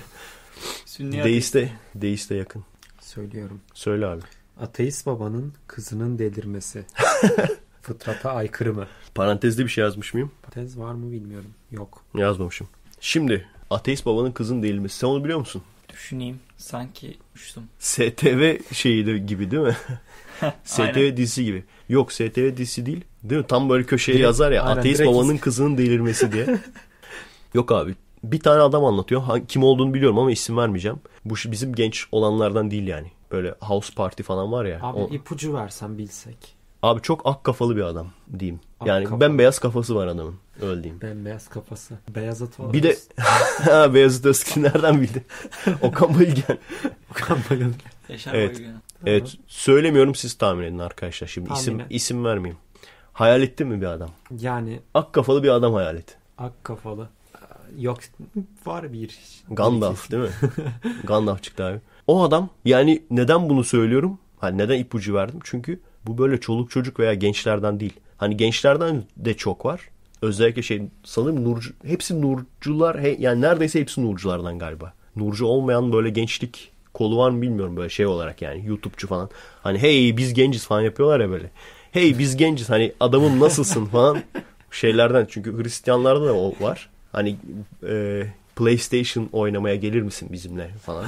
Sünni Deiste, deiste yakın. Söylüyorum. Söyle abi. Ateist babanın kızının delirmesi. Fıtrata aykırı mı? Parantezde bir şey yazmış mıyım? Parantez var mı bilmiyorum. Yok. Yazmamışım. Şimdi ateist babanın kızının delirmesi. Sen onu biliyor musun? Düşüneyim. Sanki unutmuştum. STV şeyi gibi değil mi? STV dizisi gibi. Yok STV dizisi değil. Değil mi? Tam böyle köşeye Direkt, yazar ya. Aynen, Ateist babanın iz... kızının delirmesi diye. Yok abi. Bir tane adam anlatıyor. Kim olduğunu biliyorum ama isim vermeyeceğim. Bu bizim genç olanlardan değil yani. Böyle house party falan var ya. Abi o... ipucu versen bilsek. Abi çok ak kafalı bir adam diyeyim. yani kafalı. bembeyaz kafası var adamın. Öyle diyeyim. Bembeyaz kafası. Beyazıt var. Bir de Beyazıt Özkin nereden bildi? Okan Bayülgen. Okan Bayülgen. Yaşar evet. Bayülgen. Evet. Söylemiyorum siz tahmin edin arkadaşlar. Şimdi tahmin isim, et. isim vermeyeyim. Hayal ettin mi bir adam? Yani. Ak kafalı bir adam hayal et. Ak kafalı. Yok var bir. Gandalf değil mi? Gandalf çıktı abi. O adam yani neden bunu söylüyorum? Hani neden ipucu verdim? Çünkü bu böyle çoluk çocuk veya gençlerden değil. Hani gençlerden de çok var. Özellikle şey sanırım Nurcu, hepsi Nurcular he, yani neredeyse hepsi Nurculardan galiba. Nurcu olmayan böyle gençlik kolu var mı bilmiyorum böyle şey olarak yani YouTube'cu falan. Hani hey biz genciz falan yapıyorlar ya böyle. Hey biz genciz hani adamın nasılsın falan şeylerden. Çünkü Hristiyanlarda da o var. Hani e, PlayStation oynamaya gelir misin bizimle falan.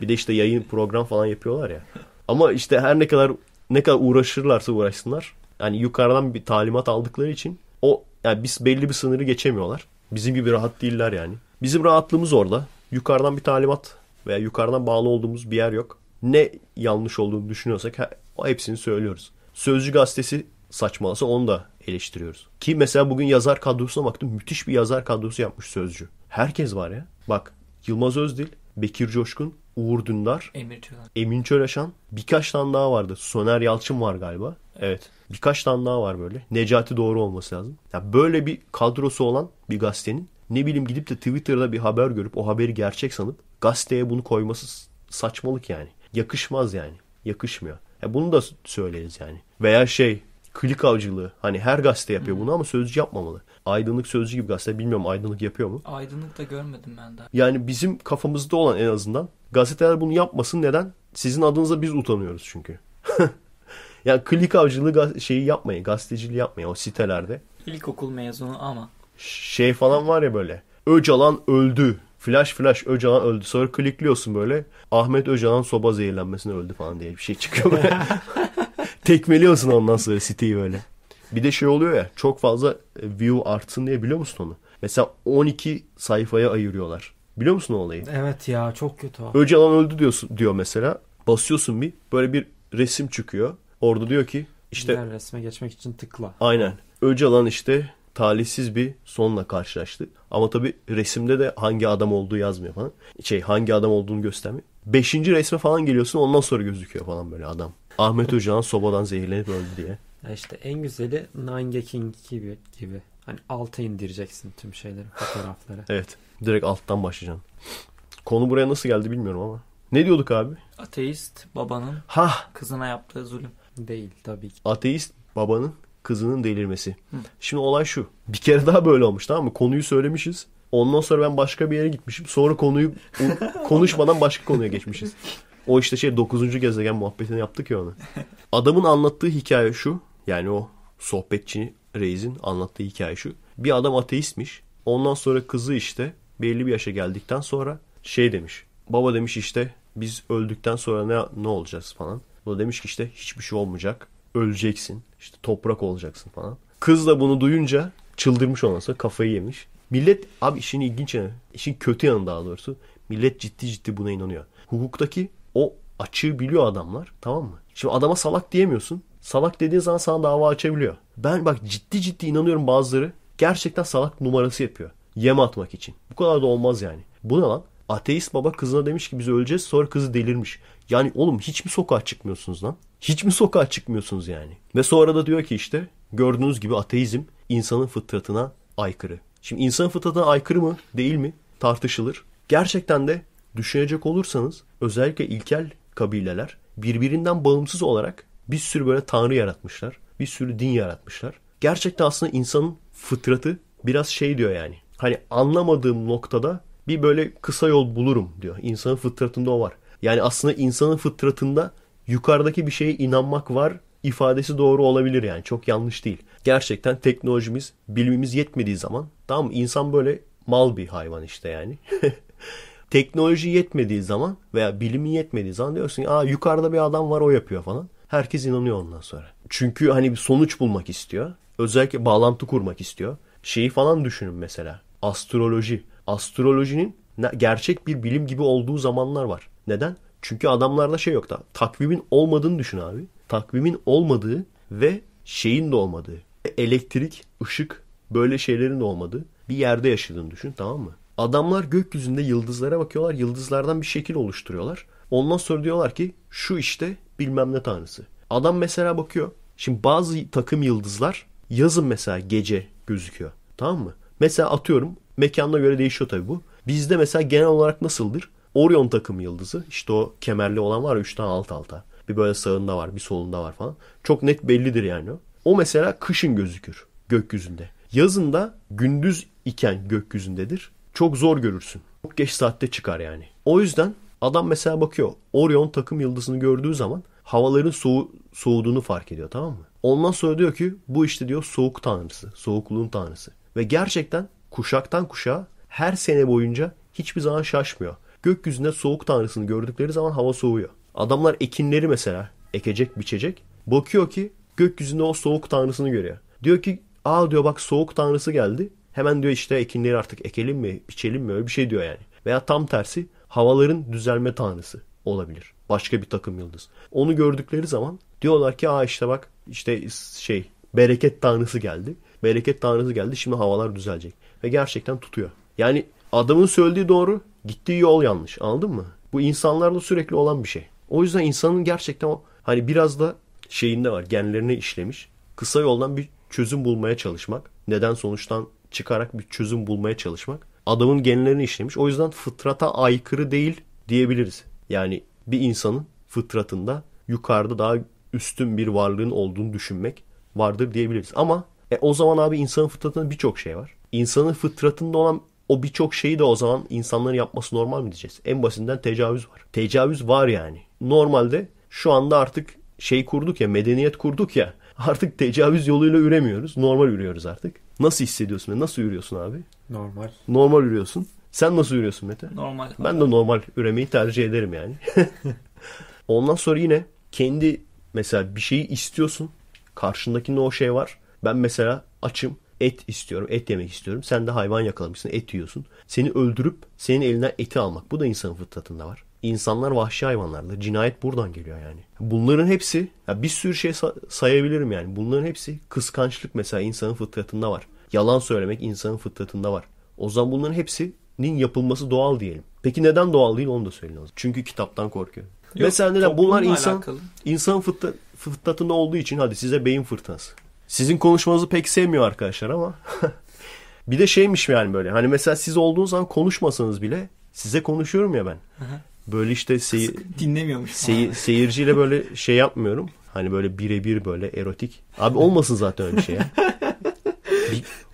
Bir de işte yayın program falan yapıyorlar ya. Ama işte her ne kadar ne kadar uğraşırlarsa uğraşsınlar. Yani yukarıdan bir talimat aldıkları için o yani biz belli bir sınırı geçemiyorlar. Bizim gibi rahat değiller yani. Bizim rahatlığımız orada. Yukarıdan bir talimat veya yukarıdan bağlı olduğumuz bir yer yok. Ne yanlış olduğunu düşünüyorsak o hepsini söylüyoruz. Sözcü gazetesi saçmalasa onu da eleştiriyoruz. Ki mesela bugün yazar kadrosuna baktım. Müthiş bir yazar kadrosu yapmış Sözcü. Herkes var ya. Bak Yılmaz Özdil, Bekir Coşkun, Uğur Dündar. Emir Çölaşan. Emin Çölaşan. Birkaç tane daha vardı. Soner Yalçın var galiba. Evet. Birkaç tane daha var böyle. Necati Doğru olması lazım. Yani böyle bir kadrosu olan bir gazetenin ne bileyim gidip de Twitter'da bir haber görüp o haberi gerçek sanıp gazeteye bunu koyması saçmalık yani. Yakışmaz yani. Yakışmıyor. Ya bunu da söyleriz yani. Veya şey klik avcılığı. Hani her gazete yapıyor bunu ama sözcü yapmamalı aydınlık sözcü gibi gazete bilmiyorum aydınlık yapıyor mu? Aydınlık da görmedim ben daha. Yani bizim kafamızda olan en azından gazeteler bunu yapmasın neden? Sizin adınıza biz utanıyoruz çünkü. yani klik avcılığı şeyi yapmayın gazeteciliği yapmayın o sitelerde. İlkokul mezunu ama. Şey falan var ya böyle Öcalan öldü Flash flash Öcalan öldü. Sonra klikliyorsun böyle. Ahmet Öcalan soba zehirlenmesine öldü falan diye bir şey çıkıyor Tekmeliyorsun ondan sonra siteyi böyle. Bir de şey oluyor ya çok fazla e, view artsın diye biliyor musun onu? Mesela 12 sayfaya ayırıyorlar. Biliyor musun o olayı? Evet ya çok kötü. alan öldü diyorsun, diyor mesela. Basıyorsun bir böyle bir resim çıkıyor. Orada diyor ki işte diğer resme geçmek için tıkla. Aynen. alan işte talihsiz bir sonla karşılaştı. Ama tabi resimde de hangi adam olduğu yazmıyor falan. Şey hangi adam olduğunu göstermiyor. Beşinci resme falan geliyorsun ondan sonra gözüküyor falan böyle adam. Ahmet Hoca'nın sobadan zehirlenip öldü diye. Ya işte en güzeli Nine King gibi gibi. Hani alta indireceksin tüm şeyleri, fotoğrafları. evet. Direkt alttan başlayacaksın. Konu buraya nasıl geldi bilmiyorum ama. Ne diyorduk abi? Ateist babanın ha kızına yaptığı zulüm. Değil tabii ki. Ateist babanın kızının delirmesi. Hı. Şimdi olay şu. Bir kere daha böyle olmuş tamam mı? Konuyu söylemişiz. Ondan sonra ben başka bir yere gitmişim. Sonra konuyu konuşmadan başka konuya geçmişiz. O işte şey 9. gezegen muhabbetini yaptık ya onu. Adamın anlattığı hikaye şu. Yani o sohbetçi reisin anlattığı hikaye şu. Bir adam ateistmiş. Ondan sonra kızı işte belli bir yaşa geldikten sonra şey demiş. Baba demiş işte biz öldükten sonra ne, ne olacağız falan. Bu da demiş ki işte hiçbir şey olmayacak. Öleceksin. İşte toprak olacaksın falan. Kız da bunu duyunca çıldırmış ondan kafayı yemiş. Millet abi işin ilginç yanı, işin kötü yanı daha doğrusu. Millet ciddi ciddi buna inanıyor. Hukuktaki o açığı biliyor adamlar tamam mı? Şimdi adama salak diyemiyorsun. Salak dediğin zaman sana dava açabiliyor. Ben bak ciddi ciddi inanıyorum bazıları gerçekten salak numarası yapıyor. Yem atmak için. Bu kadar da olmaz yani. Bu ne lan? Ateist baba kızına demiş ki biz öleceğiz sonra kızı delirmiş. Yani oğlum hiç mi sokağa çıkmıyorsunuz lan? Hiç mi sokağa çıkmıyorsunuz yani? Ve sonra da diyor ki işte gördüğünüz gibi ateizm insanın fıtratına aykırı. Şimdi insan fıtratına aykırı mı değil mi tartışılır. Gerçekten de düşünecek olursanız özellikle ilkel kabileler birbirinden bağımsız olarak bir sürü böyle tanrı yaratmışlar. Bir sürü din yaratmışlar. Gerçekten aslında insanın fıtratı biraz şey diyor yani. Hani anlamadığım noktada bir böyle kısa yol bulurum diyor. İnsanın fıtratında o var. Yani aslında insanın fıtratında yukarıdaki bir şeye inanmak var ifadesi doğru olabilir yani. Çok yanlış değil. Gerçekten teknolojimiz, bilimimiz yetmediği zaman tamam insan böyle mal bir hayvan işte yani. Teknoloji yetmediği zaman veya bilimin yetmediği zaman diyorsun ki aa yukarıda bir adam var o yapıyor falan. Herkes inanıyor ondan sonra. Çünkü hani bir sonuç bulmak istiyor. Özellikle bağlantı kurmak istiyor. Şeyi falan düşünün mesela. Astroloji. Astrolojinin gerçek bir bilim gibi olduğu zamanlar var. Neden? Çünkü adamlarda şey yok da takvimin olmadığını düşün abi. Takvimin olmadığı ve şeyin de olmadığı. Elektrik, ışık böyle şeylerin de olmadığı bir yerde yaşadığını düşün tamam mı? Adamlar gökyüzünde yıldızlara bakıyorlar. Yıldızlardan bir şekil oluşturuyorlar. Ondan sonra diyorlar ki şu işte bilmem ne tanrısı. Adam mesela bakıyor. Şimdi bazı takım yıldızlar yazın mesela gece gözüküyor. Tamam mı? Mesela atıyorum mekanına göre değişiyor tabii bu. Bizde mesela genel olarak nasıldır? Orion takım yıldızı işte o kemerli olan var ya 3 alt alta. Bir böyle sağında var bir solunda var falan. Çok net bellidir yani o. O mesela kışın gözükür gökyüzünde. Yazın da gündüz iken gökyüzündedir. Çok zor görürsün. Çok geç saatte çıkar yani. O yüzden Adam mesela bakıyor Orion takım yıldızını gördüğü zaman havaların soğu soğuduğunu fark ediyor tamam mı? Ondan sonra diyor ki bu işte diyor soğuk tanrısı, soğukluğun tanrısı. Ve gerçekten kuşaktan kuşağa her sene boyunca hiçbir zaman şaşmıyor. Gökyüzünde soğuk tanrısını gördükleri zaman hava soğuyor. Adamlar ekinleri mesela ekecek biçecek. Bakıyor ki gökyüzünde o soğuk tanrısını görüyor. Diyor ki aa diyor bak soğuk tanrısı geldi. Hemen diyor işte ekinleri artık ekelim mi biçelim mi öyle bir şey diyor yani. Veya tam tersi havaların düzelme tanrısı olabilir. Başka bir takım yıldız. Onu gördükleri zaman diyorlar ki aa işte bak işte şey bereket tanrısı geldi. Bereket tanrısı geldi şimdi havalar düzelecek. Ve gerçekten tutuyor. Yani adamın söylediği doğru gittiği yol yanlış anladın mı? Bu insanlarla sürekli olan bir şey. O yüzden insanın gerçekten o hani biraz da şeyinde var genlerine işlemiş. Kısa yoldan bir çözüm bulmaya çalışmak. Neden sonuçtan çıkarak bir çözüm bulmaya çalışmak adamın genlerini işlemiş. O yüzden fıtrata aykırı değil diyebiliriz. Yani bir insanın fıtratında yukarıda daha üstün bir varlığın olduğunu düşünmek vardır diyebiliriz. Ama e, o zaman abi insanın fıtratında birçok şey var. İnsanın fıtratında olan o birçok şeyi de o zaman insanların yapması normal mi diyeceğiz? En basitinden tecavüz var. Tecavüz var yani. Normalde şu anda artık şey kurduk ya medeniyet kurduk ya artık tecavüz yoluyla üremiyoruz. Normal ürüyoruz artık. Nasıl hissediyorsun? Nasıl yürüyorsun abi? Normal. Normal yürüyorsun. Sen nasıl yürüyorsun Mete? Normal. Ben de normal üremeyi tercih ederim yani. Ondan sonra yine kendi mesela bir şeyi istiyorsun. Karşındakinde o şey var. Ben mesela açım. Et istiyorum. Et yemek istiyorum. Sen de hayvan yakalamışsın. Et yiyorsun. Seni öldürüp senin elinden eti almak. Bu da insanın fıtratında var. İnsanlar vahşi hayvanlardır. Cinayet buradan geliyor yani. Bunların hepsi ya bir sürü şey sayabilirim yani. Bunların hepsi kıskançlık mesela insanın fıtratında var. Yalan söylemek insanın fıtratında var. O zaman bunların hepsinin yapılması doğal diyelim. Peki neden doğal değil onu da söyleyin. Çünkü kitaptan korkuyor. Yok, mesela neden bunlar insan alakalı. insan fıtrat, fıtratında olduğu için hadi size beyin fırtınası. Sizin konuşmanızı pek sevmiyor arkadaşlar ama bir de şeymiş yani böyle hani mesela siz olduğunuz zaman konuşmasanız bile size konuşuyorum ya ben. Hı hı böyle işte seyir, dinlemiyormuş. Seyir, seyirciyle böyle şey yapmıyorum. Hani böyle birebir böyle erotik. Abi olmasın zaten öyle şey ya.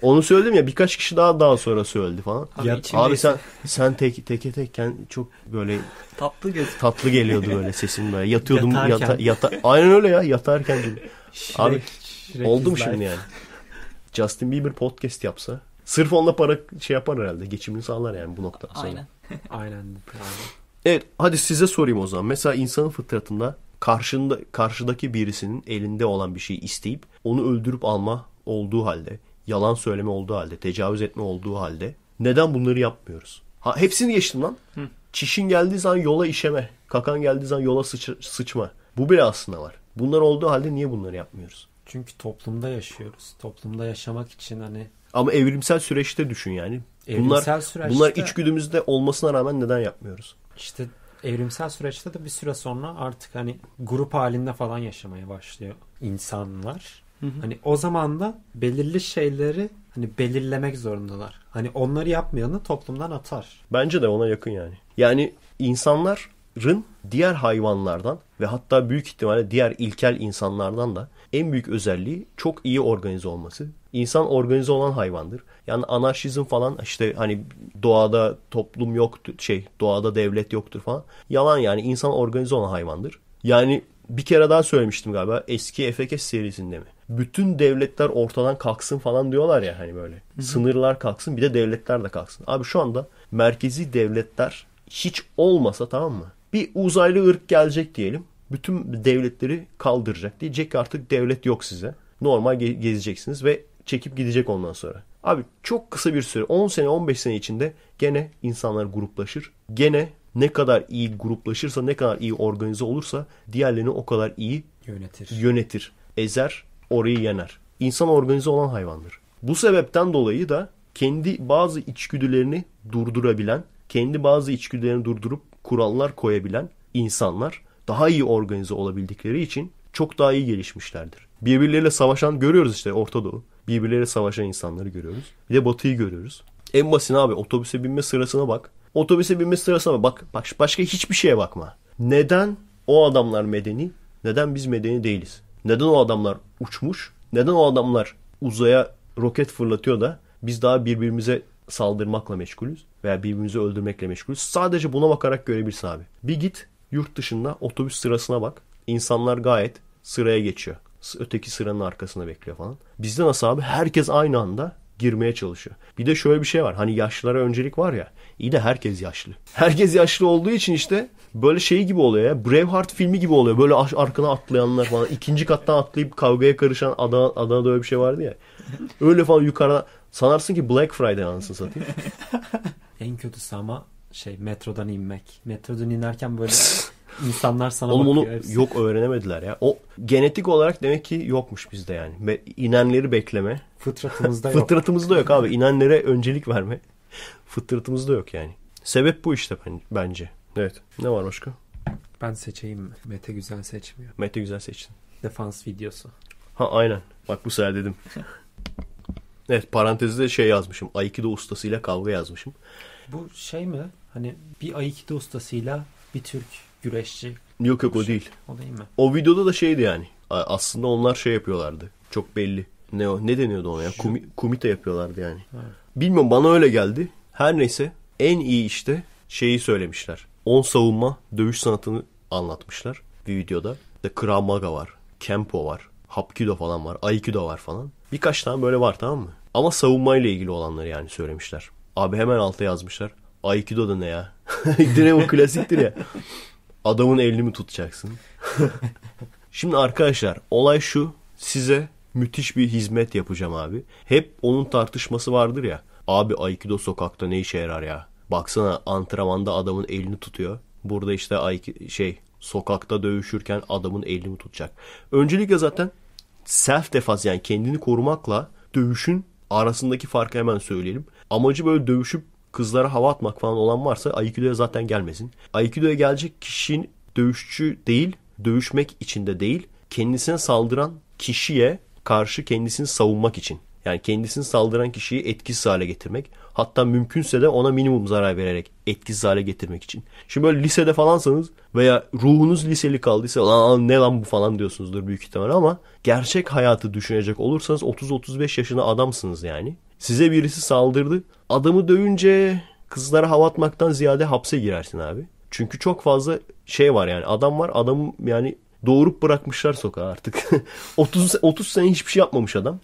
onu söyledim ya birkaç kişi daha daha sonra söyledi falan. Abi, ya, abi sen sen tek teke tekken çok böyle tatlı göz. Tatlı geliyordu böyle sesin böyle. Yatıyordum yatarken. yata, yata aynen öyle ya yatarken gibi. Şirek, abi şirek oldum izler. şimdi yani. Justin Bieber podcast yapsa sırf onunla para şey yapar herhalde. Geçimini sağlar yani bu noktadan sonra. aynen. aynen. Evet hadi size sorayım o zaman. Mesela insanın fıtratında karşında, karşıdaki birisinin elinde olan bir şeyi isteyip onu öldürüp alma olduğu halde, yalan söyleme olduğu halde, tecavüz etme olduğu halde neden bunları yapmıyoruz? Ha, hepsini geçtim lan. Hı. Çişin geldiği zaman yola işeme, kakan geldiği zaman yola sıç sıçma. Bu bile aslında var. Bunlar olduğu halde niye bunları yapmıyoruz? Çünkü toplumda yaşıyoruz. Toplumda yaşamak için hani ama evrimsel süreçte düşün yani. Evrimsel bunlar süreçte... bunlar içgüdümüzde olmasına rağmen neden yapmıyoruz? İşte evrimsel süreçte de bir süre sonra artık hani grup halinde falan yaşamaya başlıyor insanlar. Hı hı. Hani o zaman da belirli şeyleri hani belirlemek zorundalar. Hani onları yapmayanı toplumdan atar. Bence de ona yakın yani. Yani insanların diğer hayvanlardan ve hatta büyük ihtimalle diğer ilkel insanlardan da en büyük özelliği çok iyi organize olması, İnsan organize olan hayvandır. Yani anarşizm falan işte hani doğada toplum yok şey doğada devlet yoktur falan. Yalan yani insan organize olan hayvandır. Yani bir kere daha söylemiştim galiba eski FKS serisinde mi? Bütün devletler ortadan kalksın falan diyorlar ya hani böyle. Sınırlar kalksın bir de devletler de kalksın. Abi şu anda merkezi devletler hiç olmasa tamam mı? Bir uzaylı ırk gelecek diyelim. Bütün devletleri kaldıracak. Diyecek ki artık devlet yok size. Normal ge- gezeceksiniz ve çekip gidecek ondan sonra. Abi çok kısa bir süre 10 sene 15 sene içinde gene insanlar gruplaşır. Gene ne kadar iyi gruplaşırsa ne kadar iyi organize olursa diğerlerini o kadar iyi yönetir. yönetir ezer, orayı yener. İnsan organize olan hayvandır. Bu sebepten dolayı da kendi bazı içgüdülerini durdurabilen, kendi bazı içgüdülerini durdurup kurallar koyabilen insanlar daha iyi organize olabildikleri için çok daha iyi gelişmişlerdir. Birbirleriyle savaşan görüyoruz işte Orta Doğu. Birbirleri savaşan insanları görüyoruz. Bir de batıyı görüyoruz. En basit abi otobüse binme sırasına bak. Otobüse binme sırasına bak. Bak başka hiçbir şeye bakma. Neden o adamlar medeni? Neden biz medeni değiliz? Neden o adamlar uçmuş? Neden o adamlar uzaya roket fırlatıyor da biz daha birbirimize saldırmakla meşgulüz veya birbirimizi öldürmekle meşgulüz. Sadece buna bakarak görebilirsin abi. Bir git yurt dışında otobüs sırasına bak. İnsanlar gayet sıraya geçiyor. Öteki sıranın arkasına bekliyor falan. Bizde nasıl abi? Herkes aynı anda girmeye çalışıyor. Bir de şöyle bir şey var. Hani yaşlılara öncelik var ya. İyi de herkes yaşlı. Herkes yaşlı olduğu için işte böyle şey gibi oluyor ya. Braveheart filmi gibi oluyor. Böyle arkana atlayanlar falan. ikinci kattan atlayıp kavgaya karışan Adana, Adana'da öyle bir şey vardı ya. Öyle falan yukarıda. Sanarsın ki Black Friday anasını satayım. en kötüsü ama şey metrodan inmek. Metrodan inerken böyle İnsanlar sana Oğlum bakıyor. onu yok öğrenemediler ya. O genetik olarak demek ki yokmuş bizde yani. Ve inenleri bekleme. Fıtratımızda yok. Fıtratımızda yok abi. İnenlere öncelik verme. Fıtratımızda yok yani. Sebep bu işte bence. Evet. Ne var başka? Ben seçeyim mi? Mete Güzel seçmiyor. Mete Güzel seçtin. Defans videosu. Ha aynen. Bak bu sefer dedim. evet parantezde şey yazmışım. Aikido ustasıyla kavga yazmışım. Bu şey mi? Hani bir Aikido ustasıyla bir Türk güreşçi. Yok yok o şey. değil. O değil mi? O videoda da şeydi yani. Aslında onlar şey yapıyorlardı. Çok belli. Ne o? Ne deniyordu ona ya? Kumi, kumita yapıyorlardı yani. Evet. Bilmiyorum bana öyle geldi. Her neyse en iyi işte şeyi söylemişler. 10 savunma dövüş sanatını anlatmışlar bir videoda. De Krav Maga var. Kempo var. Hapkido falan var. Aikido var falan. Birkaç tane böyle var tamam mı? Ama savunmayla ilgili olanları yani söylemişler. Abi hemen alta yazmışlar. Aikido da ne ya? Direkt o klasiktir ya. Adamın elini mi tutacaksın? Şimdi arkadaşlar olay şu. Size müthiş bir hizmet yapacağım abi. Hep onun tartışması vardır ya. Abi Aikido sokakta ne işe yarar ya? Baksana antrenmanda adamın elini tutuyor. Burada işte Aikido, şey sokakta dövüşürken adamın elini tutacak. Öncelikle zaten self defaz yani kendini korumakla dövüşün arasındaki farkı hemen söyleyelim. Amacı böyle dövüşüp kızlara hava atmak falan olan varsa Aikido'ya zaten gelmesin. Aikido'ya gelecek kişinin dövüşçü değil, dövüşmek içinde değil, kendisine saldıran kişiye karşı kendisini savunmak için. Yani kendisini saldıran kişiyi etkisiz hale getirmek. Hatta mümkünse de ona minimum zarar vererek etkisiz hale getirmek için. Şimdi böyle lisede falansanız veya ruhunuz liseli kaldıysa lan ne lan bu falan diyorsunuzdur büyük ihtimal ama gerçek hayatı düşünecek olursanız 30-35 yaşına adamsınız yani. Size birisi saldırdı. Adamı dövünce kızlara hava atmaktan ziyade hapse girersin abi. Çünkü çok fazla şey var yani adam var adamı yani doğurup bırakmışlar sokağa artık. 30 30 sene hiçbir şey yapmamış adam.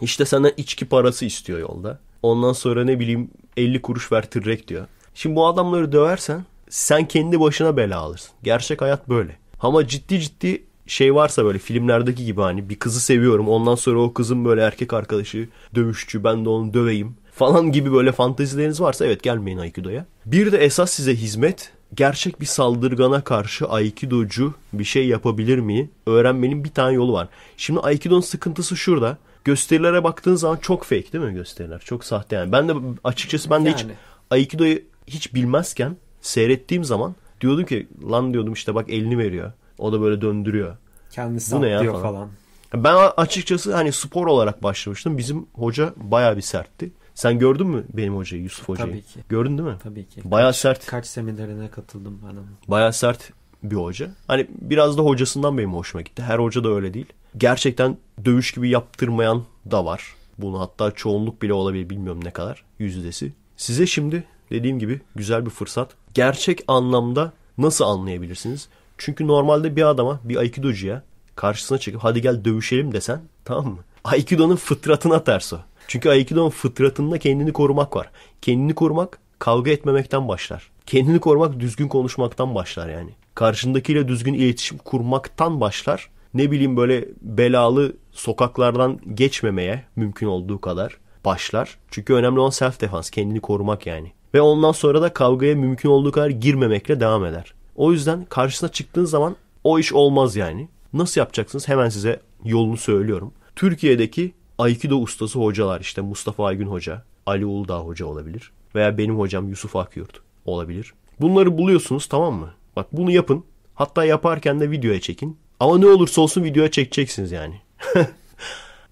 İşte senden içki parası istiyor yolda. Ondan sonra ne bileyim 50 kuruş ver tırrek diyor. Şimdi bu adamları döversen sen kendi başına bela alırsın. Gerçek hayat böyle. Ama ciddi ciddi şey varsa böyle filmlerdeki gibi hani bir kızı seviyorum ondan sonra o kızın böyle erkek arkadaşı dövüşçü ben de onu döveyim falan gibi böyle fantezileriniz varsa evet gelmeyin Aikido'ya. Bir de esas size hizmet gerçek bir saldırgana karşı Aikido'cu bir şey yapabilir mi? Öğrenmenin bir tane yolu var. Şimdi Aikido'nun sıkıntısı şurada. Gösterilere baktığın zaman çok fake değil mi gösteriler? Çok sahte yani. Ben de açıkçası ben de yani. hiç Aikido'yu hiç bilmezken seyrettiğim zaman diyordum ki lan diyordum işte bak elini veriyor. O da böyle döndürüyor. Kendisi Bu ne ya falan. falan. Ben açıkçası hani spor olarak başlamıştım. Bizim hoca baya bir sertti. Sen gördün mü benim hocayı Yusuf hocayı? Tabii ki. Gördün değil mi? Tabii ki. Baya sert. Kaç seminerine katıldım ben ama. Baya sert bir hoca. Hani biraz da hocasından benim hoşuma gitti. Her hoca da öyle değil. Gerçekten dövüş gibi yaptırmayan da var. Bunu hatta çoğunluk bile olabilir bilmiyorum ne kadar yüzdesi. Size şimdi dediğim gibi güzel bir fırsat. Gerçek anlamda nasıl anlayabilirsiniz? Çünkü normalde bir adama bir aikidocuya karşısına çıkıp hadi gel dövüşelim desen tamam mı? Aikido'nun fıtratına ters o. Çünkü Aikido'nun fıtratında kendini korumak var. Kendini korumak kavga etmemekten başlar. Kendini korumak düzgün konuşmaktan başlar yani. Karşındakiyle düzgün iletişim kurmaktan başlar. Ne bileyim böyle belalı sokaklardan geçmemeye mümkün olduğu kadar başlar. Çünkü önemli olan self defense, kendini korumak yani. Ve ondan sonra da kavgaya mümkün olduğu kadar girmemekle devam eder. O yüzden karşısına çıktığın zaman o iş olmaz yani. Nasıl yapacaksınız? Hemen size yolunu söylüyorum. Türkiye'deki Aikido ustası hocalar işte Mustafa Aygün Hoca, Ali Uludağ Hoca olabilir veya benim hocam Yusuf Akyurt olabilir. Bunları buluyorsunuz tamam mı? Bak bunu yapın. Hatta yaparken de videoya çekin. Ama ne olursa olsun videoya çekeceksiniz yani.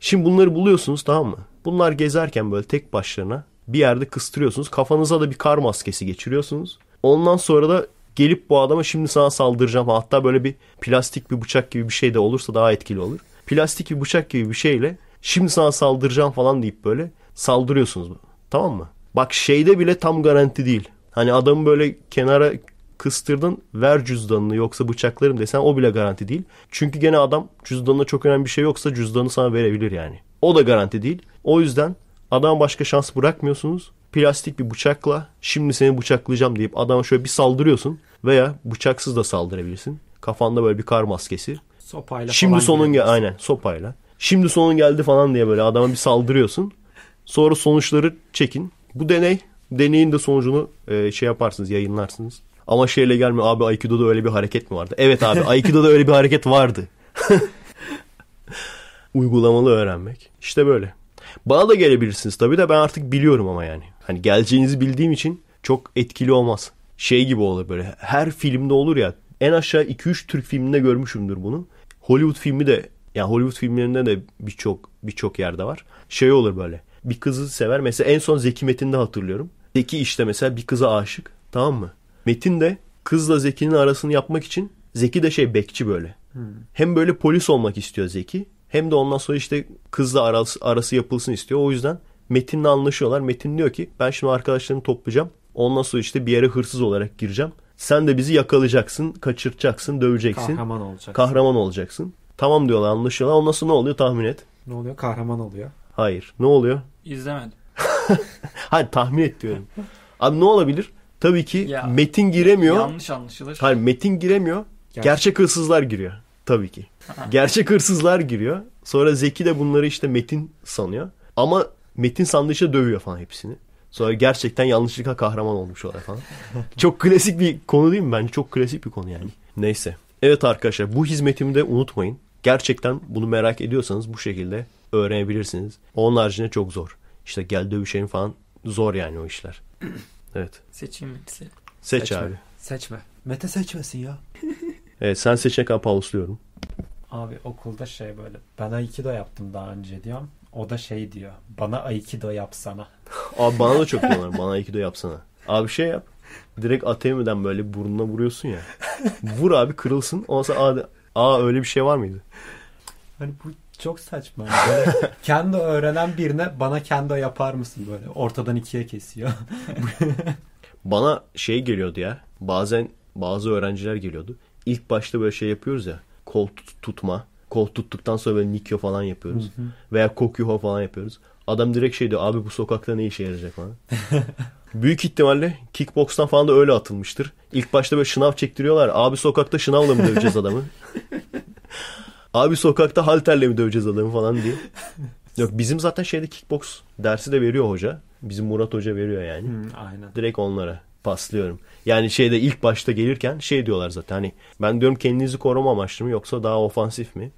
Şimdi bunları buluyorsunuz tamam mı? Bunlar gezerken böyle tek başlarına bir yerde kıstırıyorsunuz. Kafanıza da bir kar maskesi geçiriyorsunuz. Ondan sonra da gelip bu adama şimdi sana saldıracağım. Hatta böyle bir plastik bir bıçak gibi bir şey de olursa daha etkili olur. Plastik bir bıçak gibi bir şeyle şimdi sana saldıracağım falan deyip böyle saldırıyorsunuz. Tamam mı? Bak şeyde bile tam garanti değil. Hani adamı böyle kenara kıstırdın ver cüzdanını yoksa bıçaklarım desen o bile garanti değil. Çünkü gene adam cüzdanına çok önemli bir şey yoksa cüzdanı sana verebilir yani. O da garanti değil. O yüzden adam başka şans bırakmıyorsunuz plastik bir bıçakla şimdi seni bıçaklayacağım deyip adama şöyle bir saldırıyorsun veya bıçaksız da saldırabilirsin. Kafanda böyle bir kar maskesi. Sopayla Şimdi sonun gel aynen sopayla. Şimdi sonun geldi falan diye böyle adama bir saldırıyorsun. Sonra sonuçları çekin. Bu deney deneyin de sonucunu e, şey yaparsınız, yayınlarsınız. Ama şeyle gelme abi Aikido'da öyle bir hareket mi vardı? Evet abi Aikido'da öyle bir hareket vardı. Uygulamalı öğrenmek. İşte böyle. Bana da gelebilirsiniz tabii de ben artık biliyorum ama yani. Hani geleceğinizi bildiğim için çok etkili olmaz. Şey gibi olur böyle. Her filmde olur ya. En aşağı 2-3 Türk filminde görmüşümdür bunu. Hollywood filmi de yani Hollywood filmlerinde de birçok birçok yerde var. Şey olur böyle. Bir kızı sever. Mesela en son Zeki Metin'de hatırlıyorum. Zeki işte mesela bir kıza aşık. Tamam mı? Metin de kızla Zeki'nin arasını yapmak için Zeki de şey bekçi böyle. Hmm. Hem böyle polis olmak istiyor Zeki. Hem de ondan sonra işte kızla arası, arası yapılsın istiyor. O yüzden Metin'le anlaşıyorlar. Metin diyor ki ben şimdi arkadaşlarımı toplayacağım. Ondan sonra işte bir yere hırsız olarak gireceğim. Sen de bizi yakalayacaksın, kaçırtacaksın, döveceksin. Kahraman olacaksın. Kahraman olacaksın. Tamam diyorlar anlaşıyorlar. Ondan sonra ne oluyor tahmin et. Ne oluyor? Kahraman oluyor. Hayır. Ne oluyor? İzlemedim. Hayır tahmin et diyorum. Abi ne olabilir? Tabii ki ya, Metin giremiyor. Yanlış anlaşılır. Hayır Metin giremiyor. Gerçek, gerçek hırsızlar giriyor. Tabii ki. gerçek hırsızlar giriyor. Sonra Zeki de bunları işte Metin sanıyor. Ama Metin Sandıç'a dövüyor falan hepsini. Sonra gerçekten yanlışlıkla kahraman olmuş olay falan. çok klasik bir konu değil mi? Bence çok klasik bir konu yani. Neyse. Evet arkadaşlar bu hizmetimi de unutmayın. Gerçekten bunu merak ediyorsanız bu şekilde öğrenebilirsiniz. Onun haricinde çok zor. İşte gel dövüşelim falan zor yani o işler. Evet. Seçeyim mi? Se- Seç Seçme. abi. Seçme. Mete seçmesin ya. evet sen seçene kadar pausluyorum. Abi okulda şey böyle ben Aikido yaptım daha önce diyorum. O da şey diyor. Bana Aikido yapsana. Abi bana da çok diyorlar. bana Aikido yapsana. Abi şey yap. Direkt ATM'den böyle burnuna vuruyorsun ya. Vur abi kırılsın. Ondan sonra aa, öyle bir şey var mıydı? Hani bu çok saçma. Böyle kendi öğrenen birine bana kendi yapar mısın böyle? Ortadan ikiye kesiyor. bana şey geliyordu ya. Bazen bazı öğrenciler geliyordu. İlk başta böyle şey yapıyoruz ya. Kol tutma Kol tuttuktan sonra böyle Nikyo falan yapıyoruz. Hı hı. Veya Kokuho falan yapıyoruz. Adam direkt şey diyor abi bu sokakta ne işe yarayacak falan. Büyük ihtimalle kickbox'tan falan da öyle atılmıştır. İlk başta böyle şınav çektiriyorlar. Abi sokakta şınavla mı döveceğiz adamı? abi sokakta halterle mi döveceğiz adamı falan diye. Yok bizim zaten şeyde kickbox dersi de veriyor hoca. Bizim Murat Hoca veriyor yani. Hı, aynen. Direkt onlara paslıyorum. Yani şeyde ilk başta gelirken şey diyorlar zaten hani ben diyorum kendinizi koruma amaçlı mı yoksa daha ofansif mi?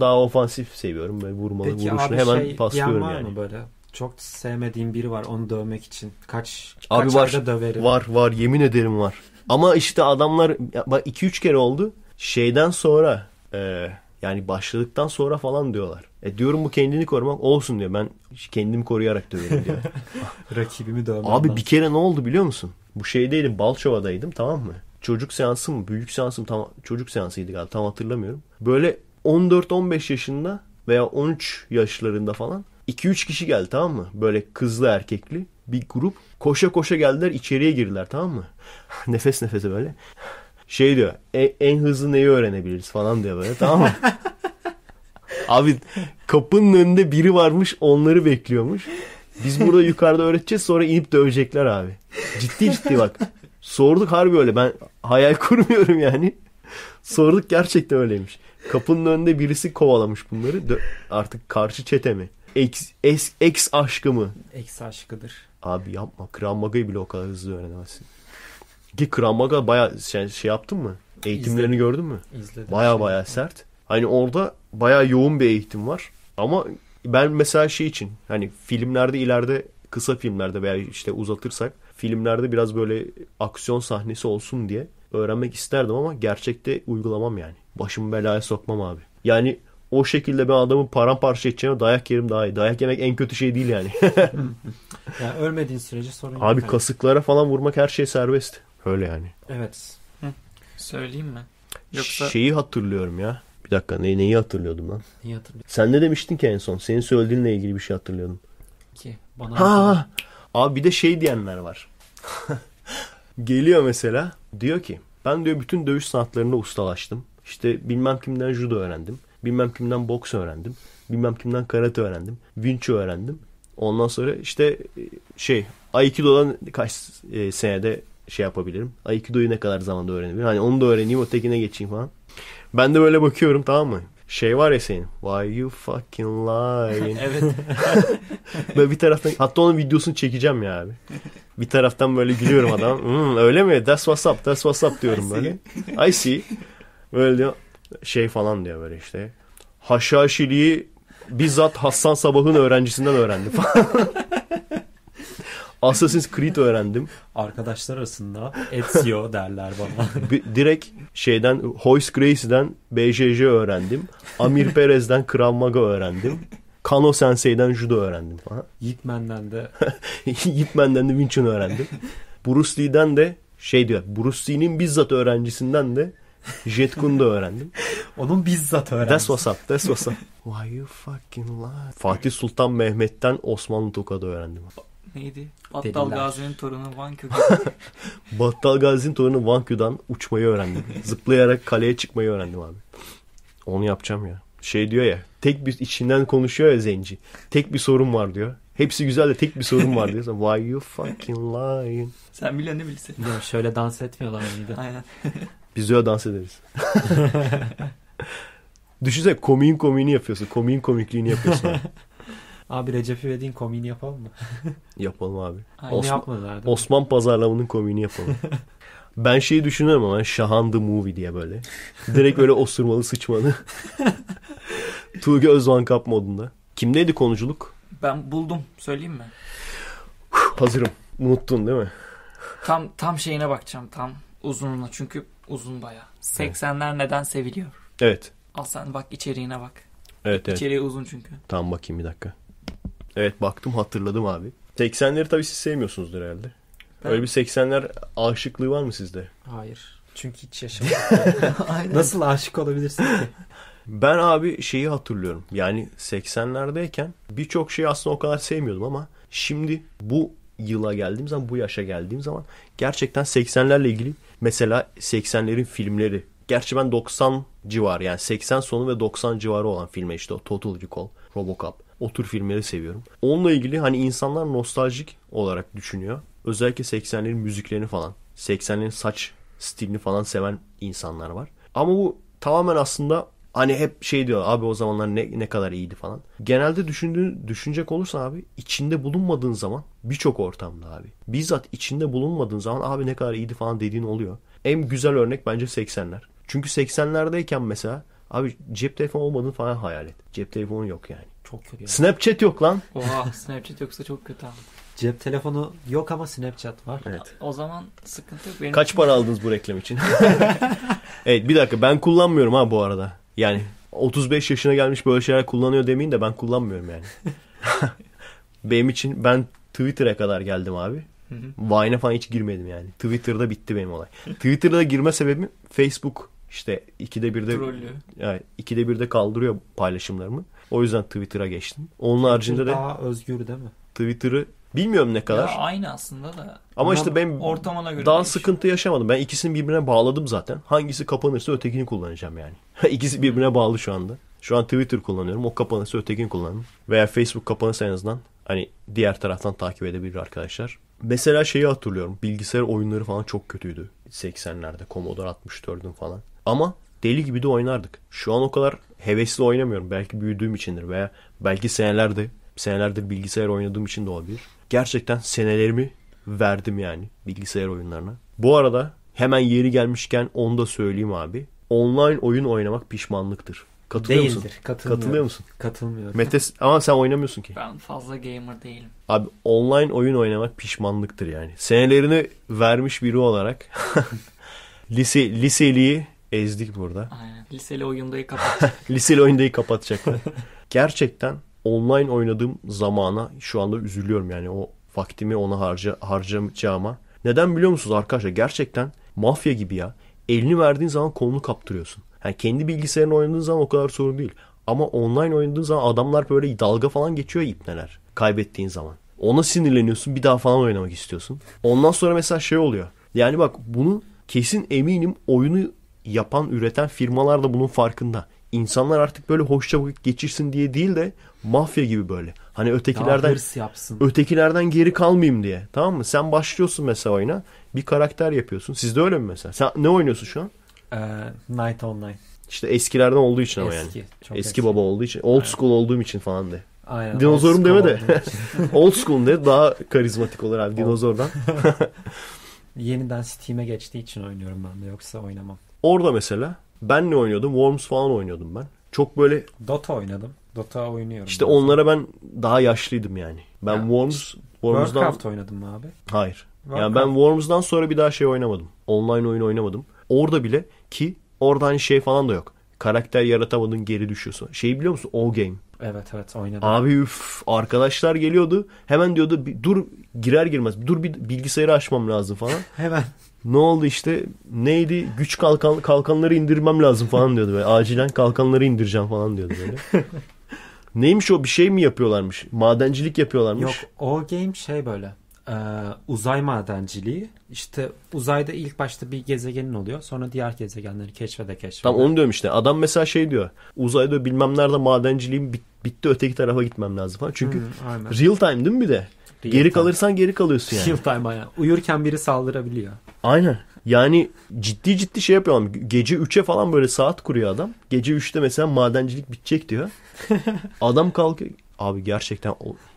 Daha ofansif seviyorum böyle vurmalı Peki vuruşunu hemen şey paslıyorum yani. böyle? Çok sevmediğim biri var onu dövmek için. Kaç, abi kaç var, ayda döverim. Var var yemin ederim var. Ama işte adamlar bak 2-3 kere oldu. Şeyden sonra e, yani başladıktan sonra falan diyorlar. E diyorum bu kendini korumak olsun diyor. Ben kendimi koruyarak dövüyorum diyor. Rakibimi dövmem. Abi bir kere ne oldu biliyor musun? Bu şeydeydim Balçova'daydım tamam mı? Çocuk seansı mı? Büyük seansı mı? Tam, çocuk seansıydı galiba tam hatırlamıyorum. Böyle 14-15 yaşında veya 13 yaşlarında falan 2-3 kişi geldi tamam mı? Böyle kızlı erkekli bir grup koşa koşa geldiler içeriye girdiler tamam mı? Nefes nefese böyle. Şey diyor en, en hızlı neyi öğrenebiliriz falan diyor böyle tamam mı? Abi kapının önünde biri varmış onları bekliyormuş. Biz burada yukarıda öğreteceğiz sonra inip dövecekler abi. Ciddi ciddi bak. Sorduk harbi öyle. Ben hayal kurmuyorum yani. Sorduk gerçekten öyleymiş. Kapının önünde birisi kovalamış bunları. Dö- artık karşı çete mi? Ex, ex, ex aşkı mı? Ex aşkıdır. Abi yapma. Kramaga'yı bile o kadar hızlı öğrenemezsin. Ki Kramaga baya şey, şey yaptın mı? Eğitimlerini İzledim. gördün mü? İzledim. Baya baya sert. Hani orada baya yoğun bir eğitim var. Ama ben mesela şey için hani filmlerde ileride kısa filmlerde veya işte uzatırsak filmlerde biraz böyle aksiyon sahnesi olsun diye öğrenmek isterdim ama gerçekte uygulamam yani. Başımı belaya sokmam abi. Yani o şekilde ben adamı paramparça edeceğime dayak yerim daha iyi. Dayak yemek en kötü şey değil yani. yani ölmediğin sürece sorun yok. Abi yani. kasıklara falan vurmak her şey serbest. Öyle yani. Evet. Hı. Söyleyeyim mi? Yoksa... Şeyi hatırlıyorum ya. Bir dakika ne, neyi hatırlıyordum lan? Neyi hatırlıyordum? Sen ne demiştin ki en son? Senin söylediğinle ilgili bir şey hatırlıyordum. Ki bana... Ha! Abi bir de şey diyenler var. Geliyor mesela diyor ki ben diyor bütün dövüş sanatlarında ustalaştım. İşte bilmem kimden judo öğrendim. Bilmem kimden boks öğrendim. Bilmem kimden karate öğrendim. Vinço öğrendim. Ondan sonra işte şey Aikido'dan kaç e, senede şey yapabilirim. Aikido'yu ne kadar zamanda öğrenebilirim. Hani onu da öğreneyim tekine geçeyim falan. Ben de böyle bakıyorum tamam mı? Şey var ya senin. Why you fucking lying? evet. böyle bir taraftan hatta onun videosunu çekeceğim ya abi. Bir taraftan böyle gülüyorum adam. Hmm, öyle mi? That's what's up. That's what's up diyorum böyle. I see. Böyle diyor. Şey falan diyor böyle işte. Haşhaşiliği bizzat Hasan Sabah'ın öğrencisinden öğrendi falan. Assassin's Creed öğrendim. Arkadaşlar arasında Ezio derler bana. Bir, direkt şeyden Hoist Gracie'den BJJ öğrendim. Amir Perez'den Krav Maga öğrendim. Kano Sensei'den Judo öğrendim falan. de. Yip de Winchun öğrendim. Bruce Lee'den de şey diyor. Bruce Lee'nin bizzat öğrencisinden de Jet Kun'da öğrendim. Onun bizzat öğrendim. That's what's up. That's what's up. Why you fucking lie? Fatih Sultan Mehmet'ten Osmanlı Tokat'ı öğrendim neydi? Battal Dediler. Gazi'nin torunu Vankyu'dan. Battal Gazi'nin torunu Vankyu'dan uçmayı öğrendim. Zıplayarak kaleye çıkmayı öğrendim abi. Onu yapacağım ya. Şey diyor ya. Tek bir içinden konuşuyor ya zenci. Tek bir sorun var diyor. Hepsi güzel de tek bir sorun var diyor. Why you fucking lying? Sen biliyorsun ne bilirsin. Ya şöyle dans etmiyorlar mıydı? Aynen. Biz öyle dans ederiz. Düşünsene komiğin komiğini yapıyorsun. Komiğin komikliğini yapıyorsun. Abi Recep İvedik'in komiğini yapalım mı? yapalım abi. Aynı Osman, yapmadılar Osman pazarlamanın komiğini yapalım. ben şeyi düşünüyorum ama Şahan the Movie diye böyle. Direkt böyle osurmalı sıçmalı. Tuğge Özvan Kap modunda. Kimdeydi konuculuk? Ben buldum. Söyleyeyim mi? Hazırım. Unuttun değil mi? Tam tam şeyine bakacağım tam uzununa çünkü uzun baya. 80'ler evet. neden seviliyor? Evet. Al sen bak içeriğine bak. Evet evet. İçeriği uzun çünkü. Tamam bakayım bir dakika. Evet baktım hatırladım abi. 80'leri tabii siz sevmiyorsunuzdur herhalde. Ben... Öyle bir 80'ler aşıklığı var mı sizde? Hayır. Çünkü hiç yaşamadım. Nasıl aşık olabilirsin ki? Ben abi şeyi hatırlıyorum. Yani 80'lerdeyken birçok şeyi aslında o kadar sevmiyordum ama şimdi bu yıla geldiğim zaman bu yaşa geldiğim zaman gerçekten 80'lerle ilgili mesela 80'lerin filmleri. Gerçi ben 90 civar yani 80 sonu ve 90 civarı olan filme işte o Total Recall, Robocop. O tür filmleri seviyorum. Onunla ilgili hani insanlar nostaljik olarak düşünüyor. Özellikle 80'lerin müziklerini falan. 80'lerin saç stilini falan seven insanlar var. Ama bu tamamen aslında hani hep şey diyor abi o zamanlar ne, ne kadar iyiydi falan. Genelde düşündüğün, düşünecek olursa abi içinde bulunmadığın zaman birçok ortamda abi. Bizzat içinde bulunmadığın zaman abi ne kadar iyiydi falan dediğin oluyor. En güzel örnek bence 80'ler. Çünkü 80'lerdeyken mesela abi cep telefonu olmadığını falan hayal et. Cep telefonu yok yani. Çok kötü. Ya. Snapchat yok lan. Oha Snapchat yoksa çok kötü abi. Cep telefonu yok ama Snapchat var. Evet. O zaman sıkıntı yok. Benim Kaç için... para aldınız bu reklam için? evet bir dakika ben kullanmıyorum ha bu arada. Yani 35 yaşına gelmiş böyle şeyler kullanıyor demeyin de ben kullanmıyorum yani. benim için ben Twitter'a kadar geldim abi. Vine'a falan hiç girmedim yani. Twitter'da bitti benim olay. Twitter'da girme sebebim Facebook işte ikide birde Trollü. yani ikide birde kaldırıyor paylaşımlarımı. O yüzden Twitter'a geçtim. Onun haricinde de... Daha özgür değil mi? Twitter'ı bilmiyorum ne kadar. Ya aynı aslında da. Ama işte ben ortamına göre daha değişiyor. sıkıntı yaşamadım. Ben ikisini birbirine bağladım zaten. Hangisi kapanırsa ötekini kullanacağım yani. İkisi birbirine bağlı şu anda. Şu an Twitter kullanıyorum. O kapanırsa ötekini kullanırım. Veya Facebook kapanırsa en azından hani diğer taraftan takip edebilir arkadaşlar. Mesela şeyi hatırlıyorum. Bilgisayar oyunları falan çok kötüydü. 80'lerde Commodore 64'ün falan. Ama deli gibi de oynardık. Şu an o kadar hevesli oynamıyorum. Belki büyüdüğüm içindir veya belki senelerde senelerdir bilgisayar oynadığım için de olabilir. Gerçekten senelerimi verdim yani bilgisayar oyunlarına. Bu arada hemen yeri gelmişken onu da söyleyeyim abi. Online oyun oynamak pişmanlıktır. Katılıyor Değildir. musun? Katılmıyor. Katılıyor musun? Katılmıyorum. Mete ama sen oynamıyorsun ki. Ben fazla gamer değilim. Abi online oyun oynamak pişmanlıktır yani. Senelerini vermiş biri olarak lise liseliği ezdik burada. Aynen. Liseli oyundayı kapatacak. Liseli oyundayı kapatacaklar. Gerçekten online oynadığım zamana şu anda üzülüyorum yani o vaktimi ona harca, harcayacağıma. Neden biliyor musunuz arkadaşlar? Gerçekten mafya gibi ya. Elini verdiğin zaman kolunu kaptırıyorsun. Yani kendi bilgisayarını oynadığın zaman o kadar sorun değil. Ama online oynadığın zaman adamlar böyle dalga falan geçiyor ipneler. Kaybettiğin zaman. Ona sinirleniyorsun bir daha falan oynamak istiyorsun. Ondan sonra mesela şey oluyor. Yani bak bunu kesin eminim oyunu yapan, üreten firmalar da bunun farkında. İnsanlar artık böyle hoşça vakit geçirsin diye değil de mafya gibi böyle. Hani ötekilerden yapsın. ötekilerden geri kalmayayım diye. Tamam mı? Sen başlıyorsun mesela oyuna. Bir karakter yapıyorsun. Sizde öyle mi mesela? Sen ne oynuyorsun şu an? Ee, Night Online. İşte eskilerden olduğu için eski, ama yani. Eski, eski baba olduğu için. Old Aynen. school olduğum için falan de. Aynen. Dinozorum deme de. old school de daha karizmatik olur abi dinozordan. Yeniden Steam'e geçtiği için oynuyorum ben de. Yoksa oynamam. Orada mesela ben ne oynuyordum? Worms falan oynuyordum ben. Çok böyle... Dota oynadım. Dota oynuyorum. İşte ben. onlara ben daha yaşlıydım yani. Ben yani Worms... Işte, Worms'dan... Warcraft oynadım abi. Hayır. Warcraft. Yani ben Worms'dan sonra bir daha şey oynamadım. Online oyun oynamadım. Orada bile ki orada hani şey falan da yok. Karakter yaratamadın geri düşüyorsun. Şeyi biliyor musun? O game. Evet evet oynadım. Abi üf arkadaşlar geliyordu. Hemen diyordu dur girer girmez dur bir bilgisayarı açmam lazım falan. hemen ne oldu işte neydi güç kalkan kalkanları indirmem lazım falan diyordu böyle acilen kalkanları indireceğim falan diyordu böyle. Neymiş o bir şey mi yapıyorlarmış? Madencilik yapıyorlarmış. Yok o game şey böyle e, uzay madenciliği işte uzayda ilk başta bir gezegenin oluyor sonra diğer gezegenleri keşfede keşfede. Tam onu diyorum işte adam mesela şey diyor uzayda bilmem nerede madenciliğim bitti öteki tarafa gitmem lazım falan. Çünkü hmm, real time değil mi bir de? Real geri time. kalırsan geri kalıyorsun yani. Real time aynen. Uyurken biri saldırabiliyor. Aynen. Yani ciddi ciddi şey yapıyor adam. Gece 3'e falan böyle saat kuruyor adam. Gece 3'te mesela madencilik bitecek diyor. adam kalkıyor. Abi gerçekten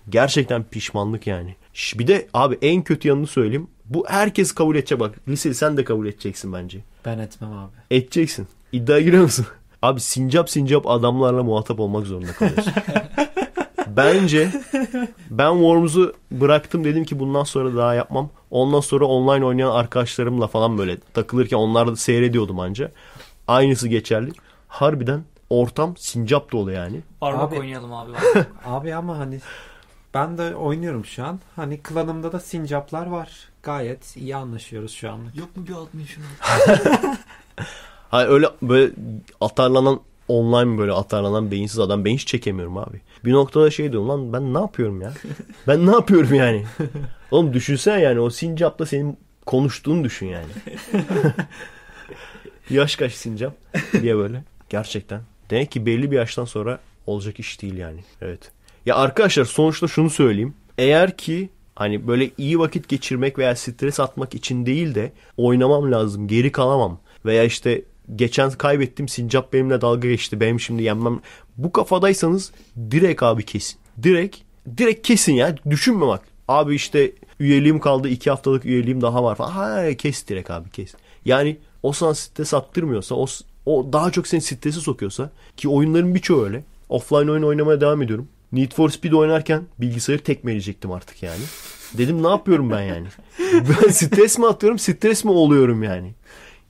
gerçekten pişmanlık yani. Bir de abi en kötü yanını söyleyeyim. Bu herkes kabul edecek bak. lise sen de kabul edeceksin bence. Ben etmem abi. Edeceksin. İddia giriyor musun? Abi sincap sincap adamlarla muhatap olmak zorunda kalıyorsun. Bence ben Worms'u bıraktım dedim ki bundan sonra daha yapmam. Ondan sonra online oynayan arkadaşlarımla falan böyle takılırken onları da seyrediyordum anca. Aynısı geçerli. Harbiden ortam sincap dolu yani. Parmak abi, oynayalım abi. abi ama hani ben de oynuyorum şu an. Hani klanımda da sincaplar var. Gayet iyi anlaşıyoruz şu an. Yok mu bir admin şunu? Hayır öyle böyle atarlanan online böyle atarlanan beyinsiz adam ben hiç çekemiyorum abi bir noktada şey diyorum lan ben ne yapıyorum ya? ben ne yapıyorum yani? Oğlum düşünsene yani o sincapla senin konuştuğunu düşün yani. Yaş kaç sincap diye böyle. Gerçekten. Demek ki belli bir yaştan sonra olacak iş değil yani. Evet. Ya arkadaşlar sonuçta şunu söyleyeyim. Eğer ki hani böyle iyi vakit geçirmek veya stres atmak için değil de oynamam lazım, geri kalamam veya işte geçen kaybettim Sincap benimle dalga geçti benim şimdi yenmem. Bu kafadaysanız direkt abi kesin. Direkt direkt kesin ya düşünme bak. Abi işte üyeliğim kaldı iki haftalık üyeliğim daha var falan. Ha, kes direkt abi kes. Yani o sana stres attırmıyorsa o, o daha çok seni stresi sokuyorsa ki oyunların birçoğu öyle. Offline oyun oynamaya devam ediyorum. Need for Speed oynarken bilgisayarı tekmeleyecektim artık yani. Dedim ne yapıyorum ben yani? Ben stres mi atıyorum, stres mi oluyorum yani?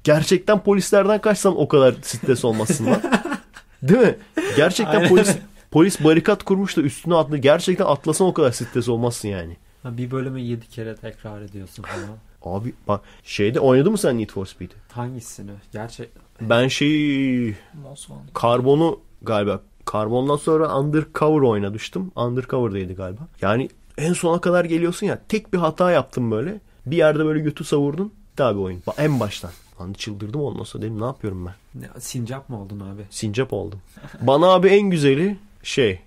Gerçekten polislerden kaçsan o kadar stres olmasın lan. Değil mi? Gerçekten Aynen. polis polis barikat kurmuş da üstüne atlı. Gerçekten atlasan o kadar stres olmasın yani. Ha, bir bölümü 7 kere tekrar ediyorsun falan. Abi bak şeyde oynadın mı sen Need for Speed'i? Hangisini? Gerçekten. Ben şeyi karbonu galiba karbondan sonra Undercover oynamıştım. Undercover'daydı galiba. Yani en sona kadar geliyorsun ya tek bir hata yaptım böyle. Bir yerde böyle götü savurdun. Daha bir oyun. En baştan. Lan çıldırdım olmasa dedim ne yapıyorum ben? Ne, sincap mı oldun abi? Sincap oldum. Bana abi en güzeli şey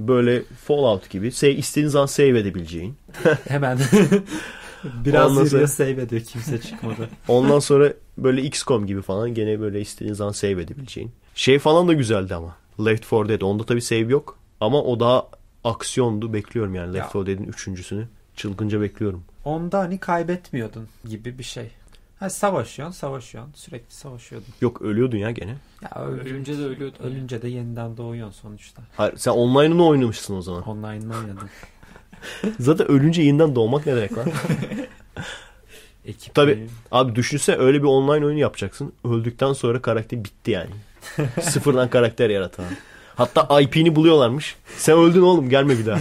böyle Fallout gibi save, istediğiniz an save edebileceğin. Hemen. Biraz Ondan sonra... save ediyor kimse çıkmadı. Ondan sonra böyle XCOM gibi falan gene böyle istediğiniz an save edebileceğin. Şey falan da güzeldi ama. Left 4 Dead. Onda tabii save yok. Ama o daha aksiyondu. Bekliyorum yani Left ya. 4 Dead'in üçüncüsünü. Çılgınca bekliyorum. Onda hani kaybetmiyordun gibi bir şey. Ha, savaşıyorsun, savaşıyorsun. Sürekli savaşıyordun. Yok ölüyordun ya gene. Ya ölünce, de ölüyordun. Ölünce de yeniden doğuyorsun sonuçta. Hayır, sen online'ını oynamışsın o zaman. Online'ını oynadım. Zaten ölünce yeniden doğmak ne demek lan? Ekip Tabii abi düşünse öyle bir online oyunu yapacaksın. Öldükten sonra karakter bitti yani. Sıfırdan karakter yaratan. Hatta IP'ni buluyorlarmış. Sen öldün oğlum gelme bir daha.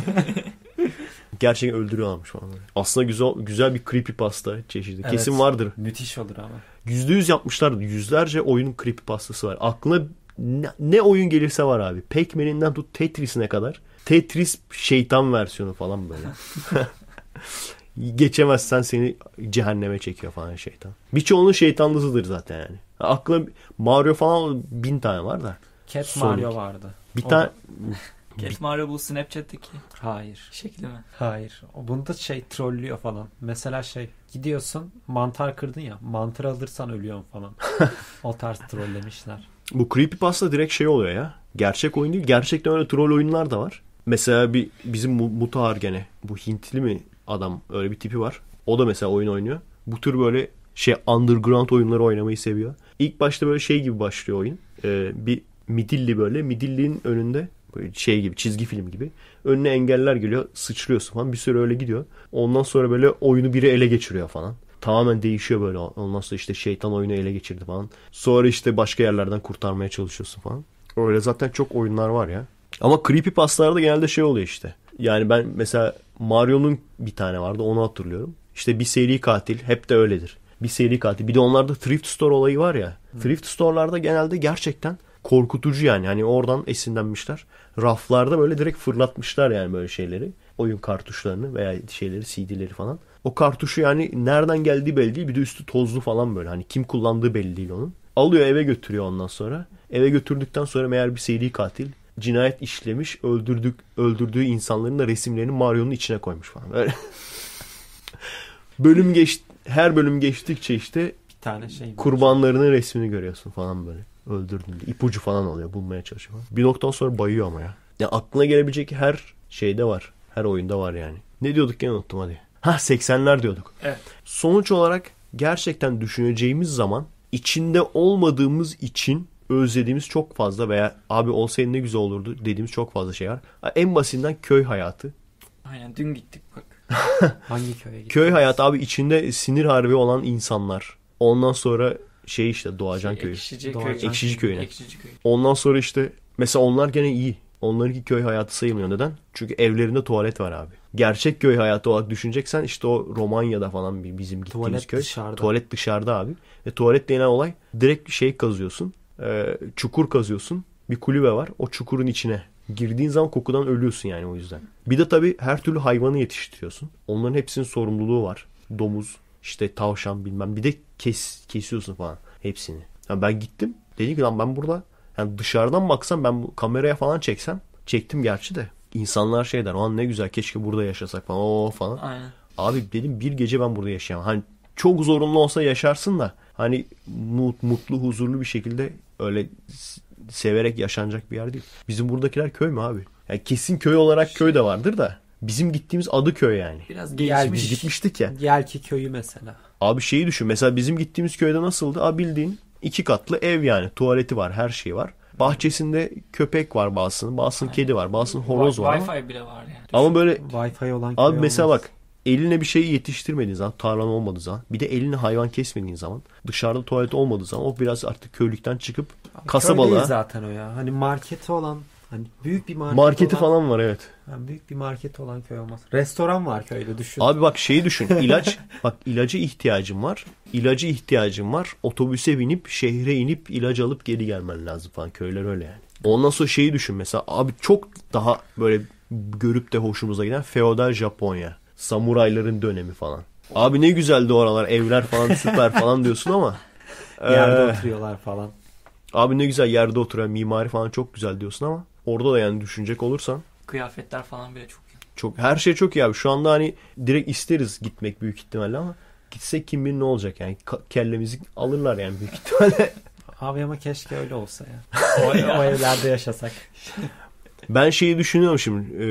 Gerçekten öldürüyor almış falan. Aslında güzel güzel bir pasta çeşidi. Evet, Kesin vardır. Müthiş olur ama. Yüzde yüz yapmışlar. Yüzlerce oyunun creepy pastası var. Aklına ne, ne oyun gelirse var abi. Pac-Man'inden tut Tetris'ine kadar. Tetris şeytan versiyonu falan böyle. Geçemezsen seni cehenneme çekiyor falan şeytan. Birçoğunun şeytanlısıdır zaten yani. Aklına Mario falan bin tane var da. Cat Sonic. Mario vardı. Bir tane Cat Mario bu Snapchat'teki Hayır. şekli mi? Hayır. O Bunu da şey trollüyor falan. Mesela şey gidiyorsun mantar kırdın ya mantar alırsan ölüyorsun falan. o tarz trollemişler. Bu creepypasta direkt şey oluyor ya. Gerçek oyun değil. Gerçekten öyle troll oyunlar da var. Mesela bir bizim Mu- Mutahar gene. Bu Hintli mi adam? Öyle bir tipi var. O da mesela oyun oynuyor. Bu tür böyle şey underground oyunları oynamayı seviyor. İlk başta böyle şey gibi başlıyor oyun. Ee, bir midilli böyle. Midilli'nin önünde şey gibi çizgi film gibi. Önüne engeller geliyor sıçrıyorsun falan bir süre öyle gidiyor. Ondan sonra böyle oyunu biri ele geçiriyor falan. Tamamen değişiyor böyle. Ondan sonra işte şeytan oyunu ele geçirdi falan. Sonra işte başka yerlerden kurtarmaya çalışıyorsun falan. Öyle zaten çok oyunlar var ya. Ama creepy creepypastalarda genelde şey oluyor işte. Yani ben mesela Mario'nun bir tane vardı onu hatırlıyorum. İşte bir seri katil hep de öyledir. Bir seri katil. Bir de onlarda thrift store olayı var ya. Thrift store'larda genelde gerçekten korkutucu yani. Hani oradan esinlenmişler. Raflarda böyle direkt fırlatmışlar yani böyle şeyleri. Oyun kartuşlarını veya şeyleri CD'leri falan. O kartuşu yani nereden geldiği belli değil. Bir de üstü tozlu falan böyle. Hani kim kullandığı belli değil onun. Alıyor eve götürüyor ondan sonra. Eve götürdükten sonra meğer bir seri katil cinayet işlemiş, öldürdük öldürdüğü insanların da resimlerini Mario'nun içine koymuş falan. böyle. bölüm geç her bölüm geçtikçe işte bir tane şey kurbanlarının resmini görüyorsun falan böyle öldürdün diye. ipucu falan alıyor bulmaya çalışıyor. Bir noktadan sonra bayıyor ama ya. Ya aklına gelebilecek her şeyde var. Her oyunda var yani. Ne diyorduk ya unuttum hadi. Ha 80'ler diyorduk. Evet. Sonuç olarak gerçekten düşüneceğimiz zaman içinde olmadığımız için özlediğimiz çok fazla veya abi olsaydı ne güzel olurdu dediğimiz çok fazla şey var. En basitinden köy hayatı. Aynen dün gittik bak. Hangi köye gittik? Köy hayatı abi içinde sinir harbi olan insanlar. Ondan sonra şey işte Doğacan şey, köyü. Ekşici, Doğacan. Köy. Ekşici köyüne. Ekşici köy. Ondan sonra işte mesela onlar gene iyi. Onlarınki köy hayatı sayılmıyor. Neden? Çünkü evlerinde tuvalet var abi. Gerçek köy hayatı olarak düşüneceksen işte o Romanya'da falan bir bizim gittiğimiz tuvalet köy. Dışarıda. Tuvalet dışarıda abi. Ve tuvalet denen olay direkt bir şey kazıyorsun. E, çukur kazıyorsun. Bir kulübe var. O çukurun içine girdiğin zaman kokudan ölüyorsun yani o yüzden. Bir de tabii her türlü hayvanı yetiştiriyorsun. Onların hepsinin sorumluluğu var. Domuz, işte tavşan bilmem bir de kes, kesiyorsun falan hepsini. Yani ben gittim dedim ki lan ben burada yani dışarıdan baksam ben bu kameraya falan çeksem çektim gerçi de insanlar şey der o an ne güzel keşke burada yaşasak falan o falan. Aynen. Abi dedim bir gece ben burada yaşayamam. Hani çok zorunlu olsa yaşarsın da hani mutlu huzurlu bir şekilde öyle severek yaşanacak bir yer değil. Bizim buradakiler köy mü abi? Yani kesin köy olarak köy de vardır da. Bizim gittiğimiz Adıköy yani. Biraz gelişmiş. Biz gitmiştik ya. Yelki köyü mesela. Abi şeyi düşün. Mesela bizim gittiğimiz köyde nasıldı? Abi bildiğin iki katlı ev yani. Tuvaleti var, her şeyi var. Bahçesinde köpek var bazısının, bazısının kedi var, bazısının horoz var. Wi-Fi bile var yani. Ama böyle Wi-Fi olan köy abi mesela olmaz. bak eline bir şey yetiştirmediğin zaman, tarlan olmadığı zaman, bir de eline hayvan kesmediğin zaman, dışarıda tuvalet olmadığı zaman o biraz artık köylükten çıkıp kasabalığa. Köy değil zaten o ya. Hani marketi olan Hani büyük bir market marketi olan, falan var evet. Yani büyük bir market olan köy olmaz. Restoran var köyde düşün. Abi bak şeyi düşün. İlaç bak ilacı ihtiyacım var. İlacı ihtiyacım var. Otobüse binip şehre inip ilaç alıp geri gelmen lazım falan. Köyler öyle yani. Ondan sonra şeyi düşün mesela abi çok daha böyle görüp de hoşumuza giden feodal Japonya. Samurayların dönemi falan. Abi ne güzeldi oralar evler falan süper falan diyorsun ama. Yerde ee, oturuyorlar falan. Abi ne güzel yerde oturuyor mimari falan çok güzel diyorsun ama Orada da yani düşünecek olursan. Kıyafetler falan bile çok iyi. Çok, her şey çok iyi abi. Şu anda hani direkt isteriz gitmek büyük ihtimalle ama gitsek kim bilir ne olacak yani. kellemizi alırlar yani büyük ihtimalle. Abi ama keşke öyle olsa ya. O, o evlerde yaşasak. ben şeyi düşünüyorum şimdi. E,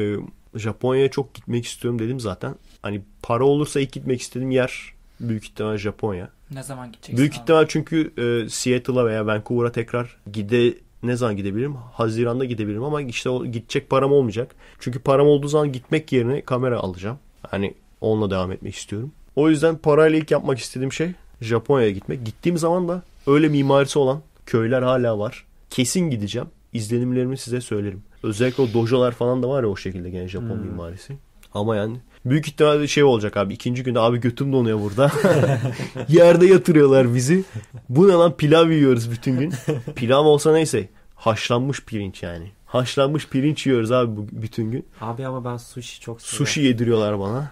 Japonya'ya çok gitmek istiyorum dedim zaten. Hani para olursa ilk gitmek istediğim yer büyük ihtimal Japonya. Ne zaman gideceksin? Büyük abi? ihtimal çünkü e, Seattle'a veya Vancouver'a tekrar gide ne zaman gidebilirim? Haziranda gidebilirim ama işte o gidecek param olmayacak. Çünkü param olduğu zaman gitmek yerine kamera alacağım. Hani onunla devam etmek istiyorum. O yüzden parayla ilk yapmak istediğim şey Japonya'ya gitmek. Gittiğim zaman da öyle mimarisi olan köyler hala var. Kesin gideceğim. İzlenimlerimi size söylerim. Özellikle o dojolar falan da var ya o şekilde gene Japon hmm. mimarisi. Ama yani büyük ihtimalle şey olacak abi. ikinci günde abi götüm donuyor burada. Yerde yatırıyorlar bizi. Bu ne lan pilav yiyoruz bütün gün. Pilav olsa neyse. Haşlanmış pirinç yani. Haşlanmış pirinç yiyoruz abi bu, bütün gün. Abi ama ben sushi çok seviyorum. Sushi yediriyorlar bana.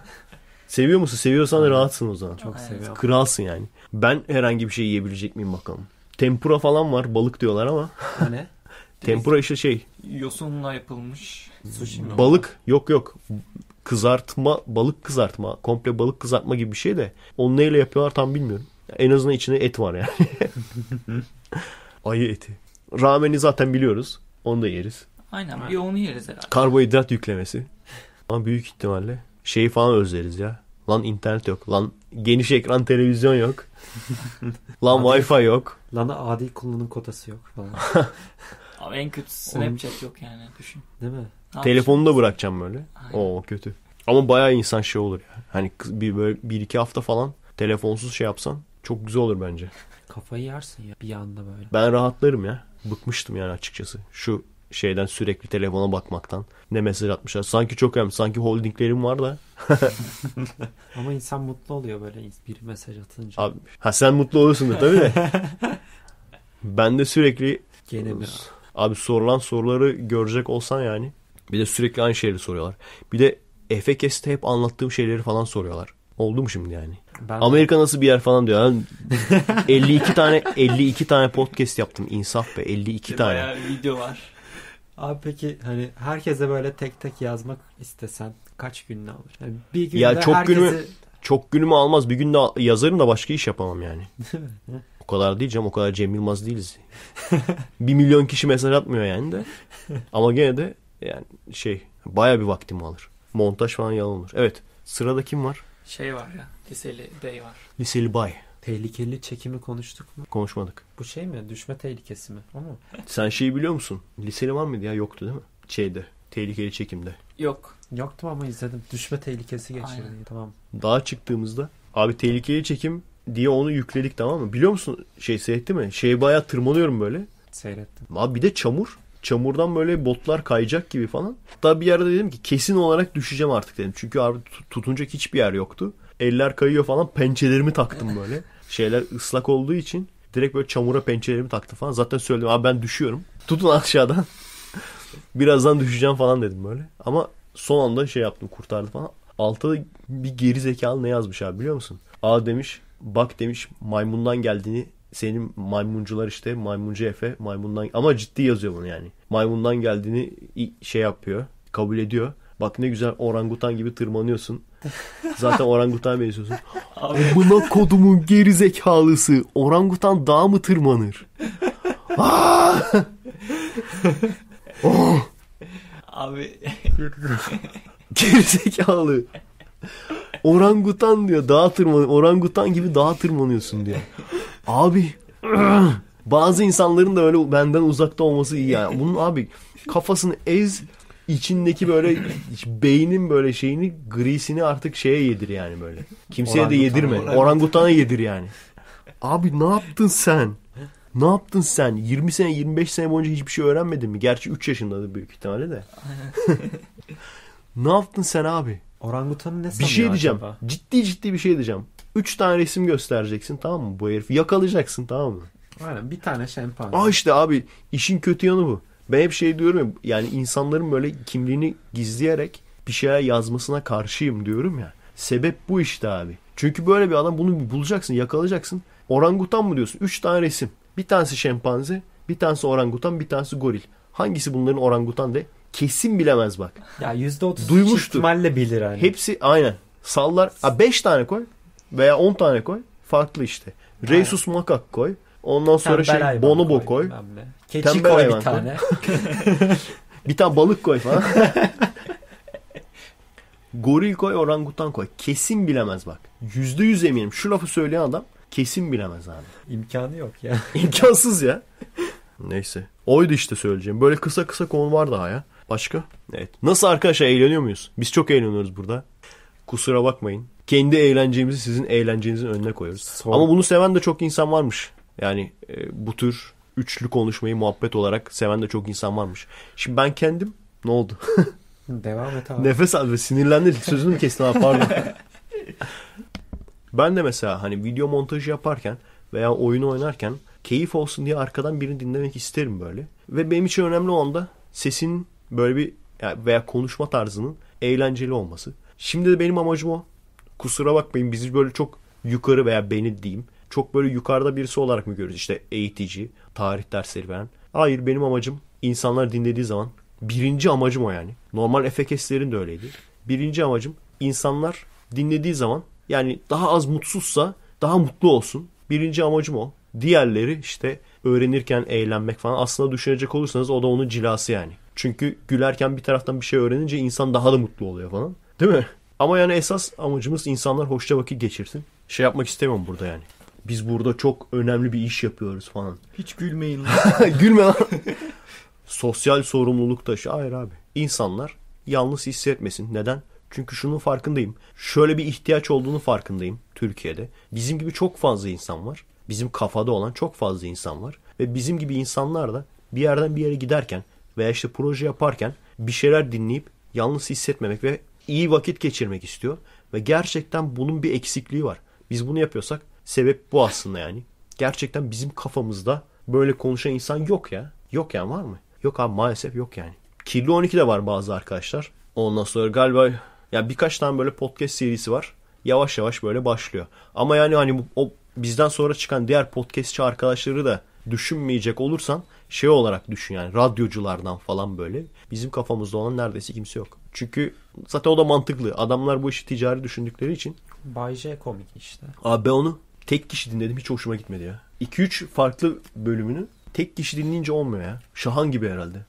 Seviyor musun? Seviyorsan da rahatsın o zaman. Çok seviyorum. Kralsın yani. Ben herhangi bir şey yiyebilecek miyim bakalım. Tempura falan var. Balık diyorlar ama. ne? Tempura işte şey. Yosunla yapılmış sushi mi? Balık. Yok yok. Kızartma, balık kızartma. Komple balık kızartma gibi bir şey de. Onu neyle yapıyorlar tam bilmiyorum. En azından içinde et var yani. Ayı eti. Rameni zaten biliyoruz. Onu da yeriz. Aynen bir onu yeriz herhalde. Karbohidrat yüklemesi. Ama büyük ihtimalle şeyi falan özleriz ya. Lan internet yok. Lan geniş ekran televizyon yok. Lan wifi yok. Lan adi kullanım kotası yok falan. Abi en kötü Snapchat yok yani düşün. Değil mi? Telefonu da bırakacağım böyle. Aynen. Oo kötü. Ama bayağı insan şey olur ya. Hani bir böyle bir iki hafta falan telefonsuz şey yapsan çok güzel olur bence. Kafayı yersin ya bir anda böyle. Ben rahatlarım ya bıkmıştım yani açıkçası. Şu şeyden sürekli telefona bakmaktan. Ne mesaj atmışlar. Sanki çok önemli. Sanki holdinglerim var da. Ama insan mutlu oluyor böyle bir mesaj atınca. Abi, ha sen mutlu olursun da tabii de. ben de sürekli Gene bir abi sorulan soruları görecek olsan yani. Bir de sürekli aynı şeyleri soruyorlar. Bir de Efekes'te hep anlattığım şeyleri falan soruyorlar. Oldum mu şimdi yani? Ben Amerika de... nasıl bir yer falan diyor. Yani 52 tane 52 tane podcast yaptım insaf be 52 tane. Bayağı video var. Abi peki hani herkese böyle tek tek yazmak istesen kaç gününü alır? Yani bir günde ya çok herkesi... günümü çok günümü almaz. Bir günde yazarım da başka iş yapamam yani. o kadar değil canım. O kadar Cem Yılmaz değiliz. bir milyon kişi mesaj atmıyor yani de. Ama gene de yani şey baya bir vaktim alır. Montaj falan yalan olur. Evet. Sırada kim var? şey var ya. Liseli Bey var. Liseli Bay. Tehlikeli çekimi konuştuk mu? Konuşmadık. Bu şey mi? Düşme tehlikesi mi? O mu? Sen şeyi biliyor musun? Liseli var mıydı ya? Yoktu değil mi? Şeyde. Tehlikeli çekimde. Yok. Yoktum ama izledim. Düşme tehlikesi geçirdi. Aynen. Tamam. daha çıktığımızda abi tehlikeli çekim diye onu yükledik tamam mı? Biliyor musun şey seyretti mi? Şey bayağı tırmanıyorum böyle. Seyrettim. Abi bir de çamur çamurdan böyle botlar kayacak gibi falan. Hatta bir yerde dedim ki kesin olarak düşeceğim artık dedim. Çünkü abi tutunacak hiçbir yer yoktu. Eller kayıyor falan pençelerimi taktım böyle. Şeyler ıslak olduğu için direkt böyle çamura pençelerimi taktım falan. Zaten söyledim abi ben düşüyorum. Tutun aşağıdan. Birazdan düşeceğim falan dedim böyle. Ama son anda şey yaptım kurtardı falan. Altta bir geri zekalı ne yazmış abi biliyor musun? A demiş bak demiş maymundan geldiğini senin maymuncular işte maymuncu Efe maymundan ama ciddi yazıyor bunu yani. Maymundan geldiğini şey yapıyor kabul ediyor. Bak ne güzel orangutan gibi tırmanıyorsun. Zaten orangutan benziyorsun. Abi. Buna kodumun geri zekalısı. Orangutan daha mı tırmanır? Ah! oh. Abi. geri zekalı. Orangutan diyor daha tırman orangutan gibi daha tırmanıyorsun diyor. Abi bazı insanların da öyle benden uzakta olması iyi yani. Bunun abi kafasını ez içindeki böyle beynin böyle şeyini grisini artık şeye yedir yani böyle. Kimseye orangutan, de yedirme. Orangutana yedir yani. Abi ne yaptın sen? Ne yaptın sen? 20 sene 25 sene boyunca hiçbir şey öğrenmedin mi? Gerçi 3 yaşındadır büyük ihtimalle de. ne yaptın sen abi? Orangutanı ne Bir şey diyeceğim. Acaba? Ciddi ciddi bir şey diyeceğim. Üç tane resim göstereceksin tamam mı bu herifi? Yakalayacaksın tamam mı? Aynen bir tane şempanze. Aa işte abi işin kötü yanı bu. Ben hep şey diyorum ya yani insanların böyle kimliğini gizleyerek bir şeye yazmasına karşıyım diyorum ya. Sebep bu işte abi. Çünkü böyle bir adam bunu bulacaksın yakalayacaksın. Orangutan mı diyorsun? Üç tane resim. Bir tanesi şempanze, bir tanesi orangutan, bir tanesi goril. Hangisi bunların orangutan de? Kesin bilemez bak. Ya %30 Duymuştu. ihtimalle bilir hani. Hepsi aynen. Sallar. Ha, beş tane koy. Veya 10 tane koy. Farklı işte. Aynen. makak koy. Ondan sonra Tembel şey bonobo koy. Keçi Tembel koy bir tane. bir tane balık koy falan. Goril koy, orangutan koy. Kesin bilemez bak. Yüzde yüz eminim. Şu lafı söyleyen adam kesin bilemez abi. İmkanı yok ya. İmkansız ya. Neyse. Oydu işte söyleyeceğim. Böyle kısa kısa konu var daha ya. Başka? Evet. Nasıl arkadaşlar eğleniyor muyuz? Biz çok eğleniyoruz burada. Kusura bakmayın. Kendi eğlencemizi sizin eğlencenizin önüne koyuyoruz. Son... Ama bunu seven de çok insan varmış. Yani e, bu tür üçlü konuşmayı muhabbet olarak seven de çok insan varmış. Şimdi ben kendim ne oldu? Devam et abi. Nefes al ve sinirlendi. Sözünü mü kestin abi pardon. ben de mesela hani video montajı yaparken veya oyunu oynarken keyif olsun diye arkadan birini dinlemek isterim böyle. Ve benim için önemli olan da sesin böyle bir yani veya konuşma tarzının eğlenceli olması. Şimdi de benim amacım o. Kusura bakmayın bizi böyle çok yukarı veya beni diyeyim. Çok böyle yukarıda birisi olarak mı görüyoruz? İşte eğitici, tarih dersleri veren. Hayır benim amacım insanlar dinlediği zaman birinci amacım o yani. Normal FKS'lerin de öyleydi. Birinci amacım insanlar dinlediği zaman yani daha az mutsuzsa daha mutlu olsun. Birinci amacım o. Diğerleri işte öğrenirken eğlenmek falan. Aslında düşünecek olursanız o da onun cilası yani. Çünkü gülerken bir taraftan bir şey öğrenince insan daha da mutlu oluyor falan. Değil mi? Ama yani esas amacımız insanlar hoşça vakit geçirsin. Şey yapmak istemem burada yani. Biz burada çok önemli bir iş yapıyoruz falan. Hiç gülmeyin. lan. Gülme lan. Sosyal sorumluluk taşı. Şey- Hayır abi. İnsanlar yalnız hissetmesin. Neden? Çünkü şunun farkındayım. Şöyle bir ihtiyaç olduğunu farkındayım Türkiye'de. Bizim gibi çok fazla insan var. Bizim kafada olan çok fazla insan var. Ve bizim gibi insanlar da bir yerden bir yere giderken veya işte proje yaparken bir şeyler dinleyip yalnız hissetmemek ve iyi vakit geçirmek istiyor. Ve gerçekten bunun bir eksikliği var. Biz bunu yapıyorsak sebep bu aslında yani. Gerçekten bizim kafamızda böyle konuşan insan yok ya. Yok yani var mı? Yok abi maalesef yok yani. Kirli 12 de var bazı arkadaşlar. Ondan sonra galiba ya birkaç tane böyle podcast serisi var. Yavaş yavaş böyle başlıyor. Ama yani hani o bizden sonra çıkan diğer podcastçi arkadaşları da düşünmeyecek olursan şey olarak düşün yani radyoculardan falan böyle. Bizim kafamızda olan neredeyse kimse yok. Çünkü zaten o da mantıklı. Adamlar bu işi ticari düşündükleri için. Bay J komik işte. Abi ben onu tek kişi dinledim hiç hoşuma gitmedi ya. 2-3 farklı bölümünü tek kişi dinleyince olmuyor ya. Şahan gibi herhalde.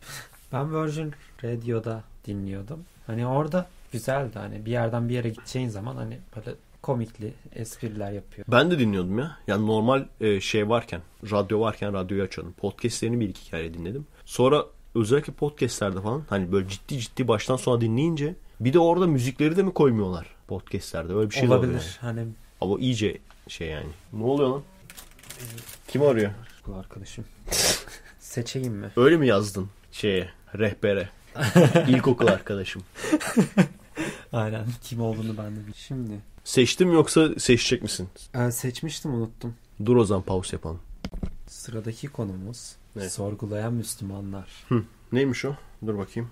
Ben Virgin Radio'da dinliyordum. Hani orada güzeldi hani bir yerden bir yere gideceğin zaman hani böyle komikli espriler yapıyor. Ben de dinliyordum ya. Yani normal e, şey varken, radyo varken radyoyu açıyordum. Podcast'lerini bir iki kere dinledim. Sonra özellikle podcast'lerde falan hani böyle ciddi ciddi baştan sona dinleyince bir de orada müzikleri de mi koymuyorlar podcast'lerde? Öyle bir şey Olabilir. Yani. Hani ama iyice şey yani. Ne oluyor lan? Kim arıyor? Bu arkadaşım. Seçeyim mi? Öyle mi yazdın şeye, rehbere? İlkokul arkadaşım. Aynen. Kim olduğunu ben de bilmiyorum. Şimdi Seçtim yoksa seçecek misin? Ee, seçmiştim unuttum. Dur o zaman pause yapalım. Sıradaki konumuz ne? sorgulayan Müslümanlar. Hı, neymiş o? Dur bakayım.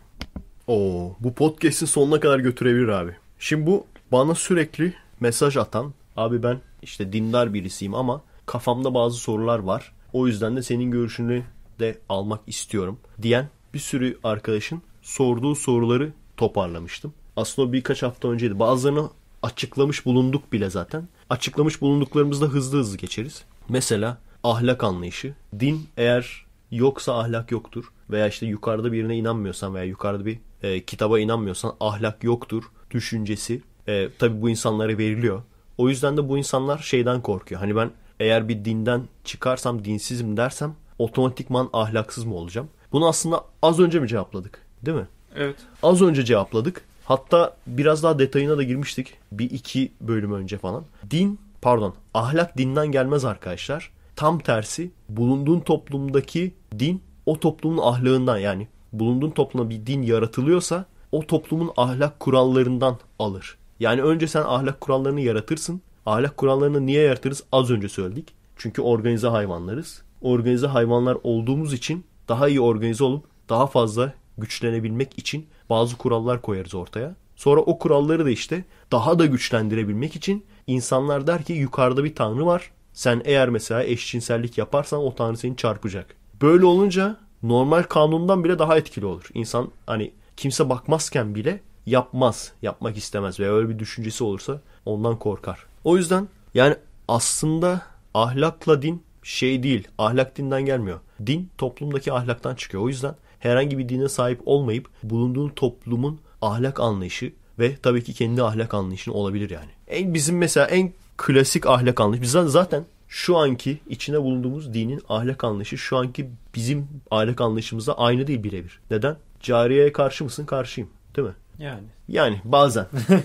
Oo, bu podcast'in sonuna kadar götürebilir abi. Şimdi bu bana sürekli mesaj atan abi ben işte dindar birisiyim ama kafamda bazı sorular var. O yüzden de senin görüşünü de almak istiyorum diyen bir sürü arkadaşın sorduğu soruları toparlamıştım. Aslında birkaç hafta önceydi. Bazılarını açıklamış bulunduk bile zaten. Açıklamış bulunduklarımızda hızlı hızlı geçeriz. Mesela ahlak anlayışı. Din eğer yoksa ahlak yoktur veya işte yukarıda birine inanmıyorsan veya yukarıda bir e, kitaba inanmıyorsan ahlak yoktur düşüncesi e, tabii bu insanlara veriliyor. O yüzden de bu insanlar şeyden korkuyor. Hani ben eğer bir dinden çıkarsam dinsizim dersem otomatikman ahlaksız mı olacağım? Bunu aslında az önce mi cevapladık? Değil mi? Evet. Az önce cevapladık. Hatta biraz daha detayına da girmiştik. Bir iki bölüm önce falan. Din, pardon ahlak dinden gelmez arkadaşlar. Tam tersi bulunduğun toplumdaki din o toplumun ahlakından yani bulunduğun topluma bir din yaratılıyorsa o toplumun ahlak kurallarından alır. Yani önce sen ahlak kurallarını yaratırsın. Ahlak kurallarını niye yaratırız az önce söyledik. Çünkü organize hayvanlarız. Organize hayvanlar olduğumuz için daha iyi organize olup daha fazla güçlenebilmek için bazı kurallar koyarız ortaya. Sonra o kuralları da işte daha da güçlendirebilmek için insanlar der ki yukarıda bir tanrı var. Sen eğer mesela eşcinsellik yaparsan o tanrı seni çarpacak. Böyle olunca normal kanundan bile daha etkili olur. İnsan hani kimse bakmazken bile yapmaz, yapmak istemez veya öyle bir düşüncesi olursa ondan korkar. O yüzden yani aslında ahlakla din şey değil. Ahlak dinden gelmiyor. Din toplumdaki ahlaktan çıkıyor. O yüzden herhangi bir dine sahip olmayıp bulunduğun toplumun ahlak anlayışı ve tabii ki kendi ahlak anlayışın olabilir yani. En bizim mesela en klasik ahlak anlayışı. Biz zaten şu anki içine bulunduğumuz dinin ahlak anlayışı şu anki bizim ahlak anlayışımıza aynı değil birebir. Neden? Cariyeye karşı mısın? Karşıyım. Değil mi? Yani. Yani bazen.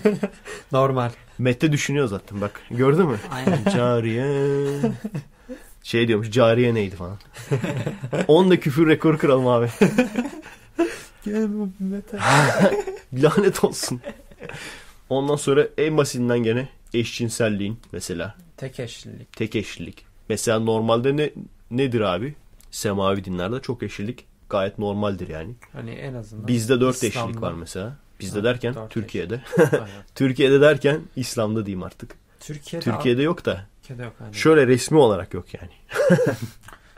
Normal. Mette düşünüyor zaten bak. Gördün mü? Aynen. Cariye. Şey diyormuş cariye neydi falan. da küfür rekoru kıralım abi. Gel bu metal. Lanet olsun. Ondan sonra en basitinden gene eşcinselliğin mesela. Tek eşlilik. Tek eşlilik. Mesela normalde ne nedir abi? Semavi dinlerde çok eşlilik gayet normaldir yani. Hani en azından. Bizde dört eşlilik var mesela. Bizde ha, derken Türkiye'de. Türkiye'de derken İslam'da diyeyim artık. Türkiye'de, Türkiye'de yok da Türkiye'de yok. Hani. Şöyle resmi olarak yok yani.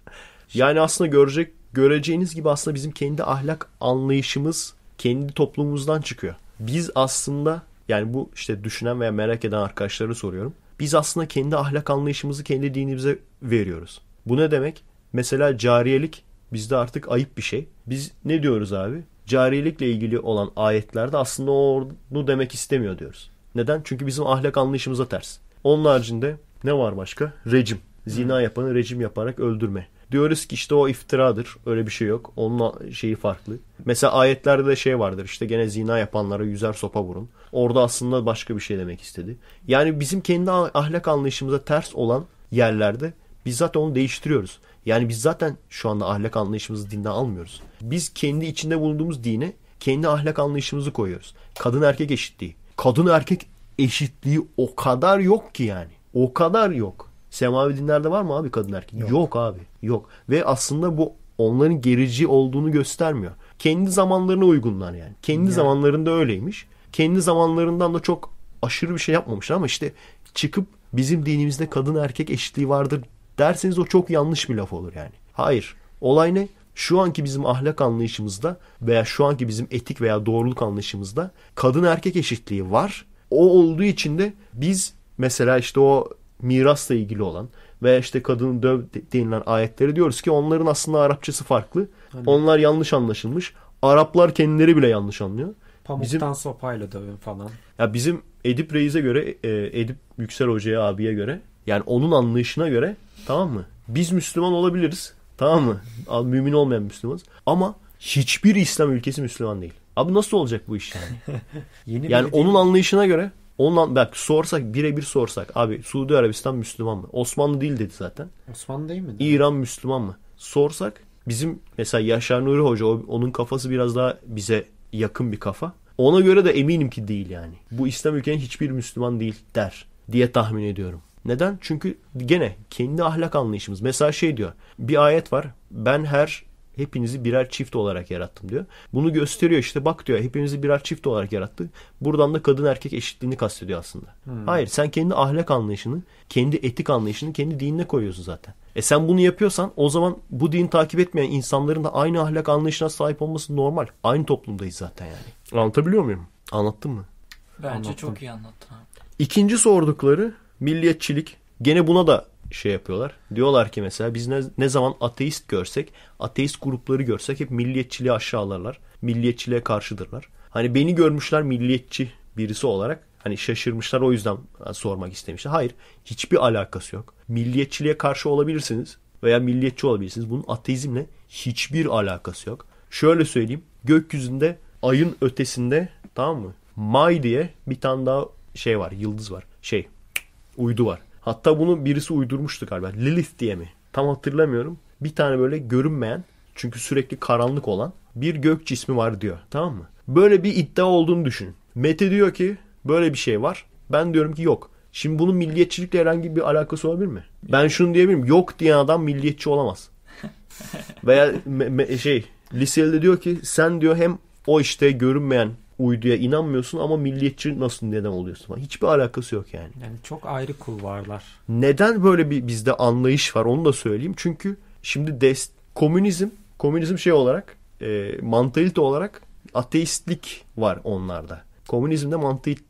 yani aslında görecek göreceğiniz gibi aslında bizim kendi ahlak anlayışımız kendi toplumumuzdan çıkıyor. Biz aslında yani bu işte düşünen veya merak eden arkadaşları soruyorum. Biz aslında kendi ahlak anlayışımızı kendi dinimize veriyoruz. Bu ne demek? Mesela cariyelik bizde artık ayıp bir şey. Biz ne diyoruz abi? Cariyelikle ilgili olan ayetlerde aslında onu demek istemiyor diyoruz. Neden? Çünkü bizim ahlak anlayışımıza ters. Onun haricinde ne var başka? Rejim. Zina yapanı rejim yaparak öldürme. Diyoruz ki işte o iftiradır. Öyle bir şey yok. Onun şeyi farklı. Mesela ayetlerde de şey vardır. İşte gene zina yapanlara yüzer sopa vurun. Orada aslında başka bir şey demek istedi. Yani bizim kendi ahlak anlayışımıza ters olan yerlerde biz zaten onu değiştiriyoruz. Yani biz zaten şu anda ahlak anlayışımızı dinden almıyoruz. Biz kendi içinde bulunduğumuz dine kendi ahlak anlayışımızı koyuyoruz. Kadın erkek eşitliği. Kadın erkek eşitliği o kadar yok ki yani. O kadar yok. Semavi dinlerde var mı abi kadın erkek? Yok. yok abi. Yok. Ve aslında bu onların gerici olduğunu göstermiyor. Kendi zamanlarına uygunlar yani. Kendi yani. zamanlarında öyleymiş. Kendi zamanlarından da çok aşırı bir şey yapmamışlar ama işte çıkıp bizim dinimizde kadın erkek eşitliği vardır derseniz o çok yanlış bir laf olur yani. Hayır. Olay ne? Şu anki bizim ahlak anlayışımızda veya şu anki bizim etik veya doğruluk anlayışımızda kadın erkek eşitliği var. O olduğu için de biz Mesela işte o mirasla ilgili olan ve işte kadını döv denilen ayetleri diyoruz ki onların aslında Arapçası farklı. Hani... Onlar yanlış anlaşılmış. Araplar kendileri bile yanlış anlıyor. Pamuktan bizim, sopayla dövün falan. Ya bizim Edip Reis'e göre, e, Edip Yüksel Hoca'ya abiye göre yani onun anlayışına göre tamam mı? Biz Müslüman olabiliriz. Tamam mı? Mümin olmayan Müslümanız. Ama hiçbir İslam ülkesi Müslüman değil. Abi nasıl olacak bu iş? Yeni yani onun anlayışına göre Ondan bak sorsak birebir sorsak abi Suudi Arabistan Müslüman mı? Osmanlı değil dedi zaten. Osmanlı değil mi? Değil İran mi? Müslüman mı? Sorsak bizim mesela Yaşar Nuri Hoca onun kafası biraz daha bize yakın bir kafa. Ona göre de eminim ki değil yani. Bu İslam ülkenin hiçbir Müslüman değil der diye tahmin ediyorum. Neden? Çünkü gene kendi ahlak anlayışımız. Mesela şey diyor. Bir ayet var. Ben her hepinizi birer çift olarak yarattım diyor. Bunu gösteriyor işte bak diyor hepinizi birer çift olarak yarattı. Buradan da kadın erkek eşitliğini kastediyor aslında. Hmm. Hayır sen kendi ahlak anlayışını, kendi etik anlayışını kendi dinine koyuyorsun zaten. E sen bunu yapıyorsan o zaman bu din takip etmeyen insanların da aynı ahlak anlayışına sahip olması normal. Aynı toplumdayız zaten yani. Anlatabiliyor muyum? Anlattım mı? Bence Anlattım. çok iyi anlattın abi. İkinci sordukları milliyetçilik. Gene buna da şey yapıyorlar. Diyorlar ki mesela biz ne, ne zaman ateist görsek, ateist grupları görsek hep milliyetçiliği aşağılarlar. Milliyetçiliğe karşıdırlar. Hani beni görmüşler milliyetçi birisi olarak. Hani şaşırmışlar o yüzden sormak istemişler. Hayır hiçbir alakası yok. Milliyetçiliğe karşı olabilirsiniz veya milliyetçi olabilirsiniz. Bunun ateizmle hiçbir alakası yok. Şöyle söyleyeyim. Gökyüzünde ayın ötesinde tamam mı? May diye bir tane daha şey var. Yıldız var. Şey uydu var. Hatta bunu birisi uydurmuştu galiba. Lilith diye mi? Tam hatırlamıyorum. Bir tane böyle görünmeyen çünkü sürekli karanlık olan bir gök cismi var diyor. Tamam mı? Böyle bir iddia olduğunu düşün. Mete diyor ki böyle bir şey var. Ben diyorum ki yok. Şimdi bunun milliyetçilikle herhangi bir alakası olabilir mi? Ben şunu diyebilirim. Yok diyen adam milliyetçi olamaz. Veya me- me- şey liseli diyor ki sen diyor hem o işte görünmeyen uyduya inanmıyorsun ama milliyetçi nasıl neden oluyorsun falan. Hiçbir alakası yok yani. Yani çok ayrı kulvarlar. Neden böyle bir bizde anlayış var onu da söyleyeyim. Çünkü şimdi dest. komünizm, komünizm şey olarak e, mantalite olarak ateistlik var onlarda. Komünizmde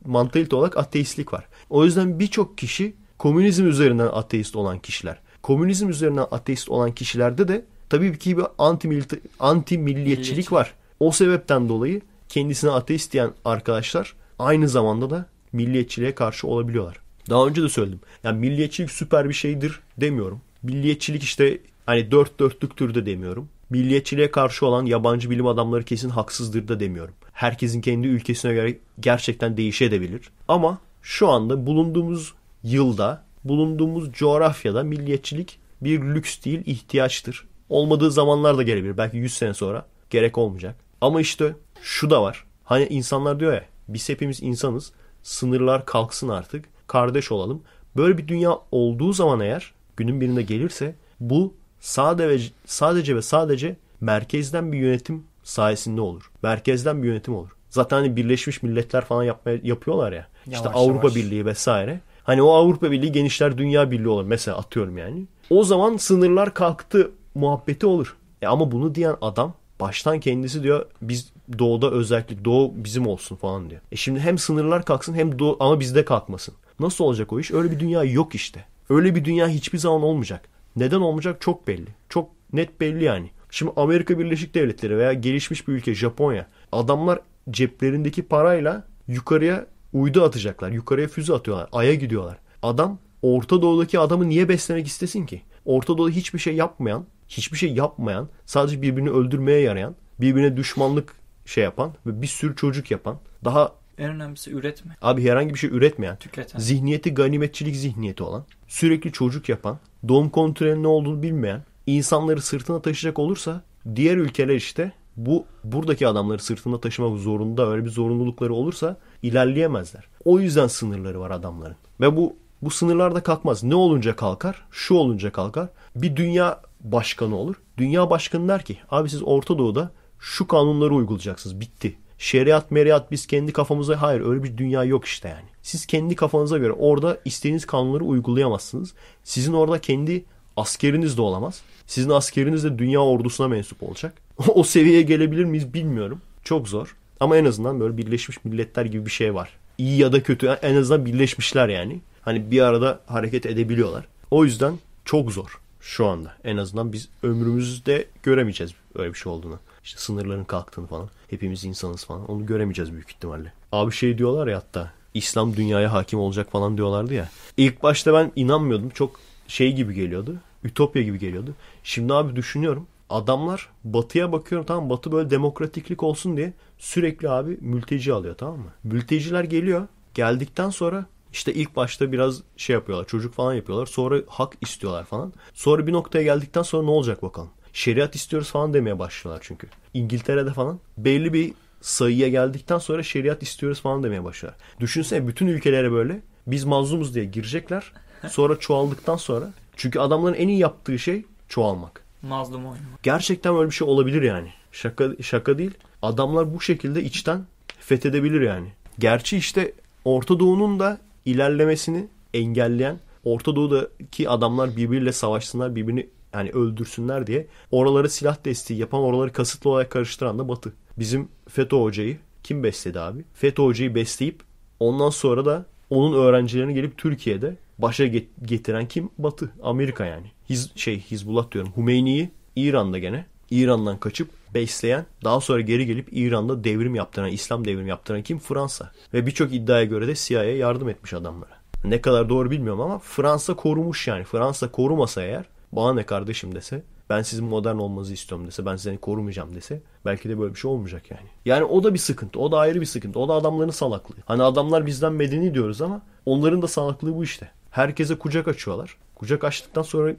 mantalite olarak ateistlik var. O yüzden birçok kişi komünizm üzerinden ateist olan kişiler. Komünizm üzerinden ateist olan kişilerde de tabii ki bir anti, anti milliyetçilik var. O sebepten dolayı kendisine ateist diyen arkadaşlar aynı zamanda da milliyetçiliğe karşı olabiliyorlar. Daha önce de söyledim. Yani milliyetçilik süper bir şeydir demiyorum. Milliyetçilik işte hani dört dörtlüktür de demiyorum. Milliyetçiliğe karşı olan yabancı bilim adamları kesin haksızdır da demiyorum. Herkesin kendi ülkesine göre gerçekten değişebilir. Ama şu anda bulunduğumuz yılda, bulunduğumuz coğrafyada milliyetçilik bir lüks değil, ihtiyaçtır. Olmadığı zamanlar da gelebilir. Belki 100 sene sonra gerek olmayacak. Ama işte şu da var. Hani insanlar diyor ya biz hepimiz insanız. Sınırlar kalksın artık. Kardeş olalım. Böyle bir dünya olduğu zaman eğer günün birinde gelirse bu sadece sadece ve sadece merkezden bir yönetim sayesinde olur. Merkezden bir yönetim olur. Zaten hani Birleşmiş Milletler falan yapmaya yapıyorlar ya. Yavaş, işte Avrupa yavaş. Birliği vesaire. Hani o Avrupa Birliği genişler dünya birliği olur mesela atıyorum yani. O zaman sınırlar kalktı muhabbeti olur. E ama bunu diyen adam baştan kendisi diyor biz doğuda özellikle doğu bizim olsun falan diye. E şimdi hem sınırlar kalksın hem doğu ama bizde kalkmasın. Nasıl olacak o iş? Öyle bir dünya yok işte. Öyle bir dünya hiçbir zaman olmayacak. Neden olmayacak çok belli. Çok net belli yani. Şimdi Amerika Birleşik Devletleri veya gelişmiş bir ülke Japonya adamlar ceplerindeki parayla yukarıya uydu atacaklar. Yukarıya füze atıyorlar. Ay'a gidiyorlar. Adam Orta Doğu'daki adamı niye beslemek istesin ki? Orta Doğu'da hiçbir şey yapmayan, hiçbir şey yapmayan, sadece birbirini öldürmeye yarayan, birbirine düşmanlık şey yapan ve bir sürü çocuk yapan daha en önemlisi üretme. Abi herhangi bir şey üretmeyen. Tüketen. Zihniyeti ganimetçilik zihniyeti olan. Sürekli çocuk yapan. Doğum kontrolünün ne olduğunu bilmeyen. insanları sırtına taşıyacak olursa diğer ülkeler işte bu buradaki adamları sırtında taşımak zorunda öyle bir zorunlulukları olursa ilerleyemezler. O yüzden sınırları var adamların. Ve bu bu sınırlar da kalkmaz. Ne olunca kalkar? Şu olunca kalkar. Bir dünya başkanı olur. Dünya başkanı der ki abi siz Orta Doğu'da şu kanunları uygulayacaksınız. Bitti. Şeriat meriat biz kendi kafamıza hayır öyle bir dünya yok işte yani. Siz kendi kafanıza göre orada istediğiniz kanunları uygulayamazsınız. Sizin orada kendi askeriniz de olamaz. Sizin askeriniz de dünya ordusuna mensup olacak. o seviyeye gelebilir miyiz bilmiyorum. Çok zor. Ama en azından böyle Birleşmiş Milletler gibi bir şey var. İyi ya da kötü en azından birleşmişler yani. Hani bir arada hareket edebiliyorlar. O yüzden çok zor şu anda. En azından biz ömrümüzde göremeyeceğiz öyle bir şey olduğunu. İşte sınırların kalktığını falan. Hepimiz insanız falan. Onu göremeyeceğiz büyük ihtimalle. Abi şey diyorlar ya hatta. İslam dünyaya hakim olacak falan diyorlardı ya. İlk başta ben inanmıyordum. Çok şey gibi geliyordu. Ütopya gibi geliyordu. Şimdi abi düşünüyorum. Adamlar batıya bakıyorum tamam batı böyle demokratiklik olsun diye sürekli abi mülteci alıyor tamam mı? Mülteciler geliyor. Geldikten sonra işte ilk başta biraz şey yapıyorlar çocuk falan yapıyorlar. Sonra hak istiyorlar falan. Sonra bir noktaya geldikten sonra ne olacak bakalım şeriat istiyoruz falan demeye başlıyorlar çünkü. İngiltere'de falan belli bir sayıya geldikten sonra şeriat istiyoruz falan demeye başlar. Düşünsene bütün ülkelere böyle biz mazlumuz diye girecekler. Sonra çoğaldıktan sonra. Çünkü adamların en iyi yaptığı şey çoğalmak. Mazlum oynamak. Gerçekten öyle bir şey olabilir yani. Şaka şaka değil. Adamlar bu şekilde içten fethedebilir yani. Gerçi işte Orta Doğu'nun da ilerlemesini engelleyen Orta Doğu'daki adamlar birbiriyle savaşsınlar, birbirini yani öldürsünler diye oraları silah desteği yapan oraları kasıtlı olarak karıştıran da Batı. Bizim FETÖ hocayı kim besledi abi? FETÖ hocayı besleyip ondan sonra da onun öğrencilerini gelip Türkiye'de başa getiren kim? Batı. Amerika yani. Hiz, şey Hizbullah diyorum. Hümeyni'yi İran'da gene İran'dan kaçıp besleyen daha sonra geri gelip İran'da devrim yaptıran, İslam devrim yaptıran kim? Fransa. Ve birçok iddiaya göre de CIA yardım etmiş adamlara. Ne kadar doğru bilmiyorum ama Fransa korumuş yani. Fransa korumasa eğer bana ne kardeşim dese ben sizin modern olmanızı istiyorum dese ben seni korumayacağım dese belki de böyle bir şey olmayacak yani. Yani o da bir sıkıntı o da ayrı bir sıkıntı o da adamların salaklığı. Hani adamlar bizden medeni diyoruz ama onların da salaklığı bu işte. Herkese kucak açıyorlar. Kucak açtıktan sonra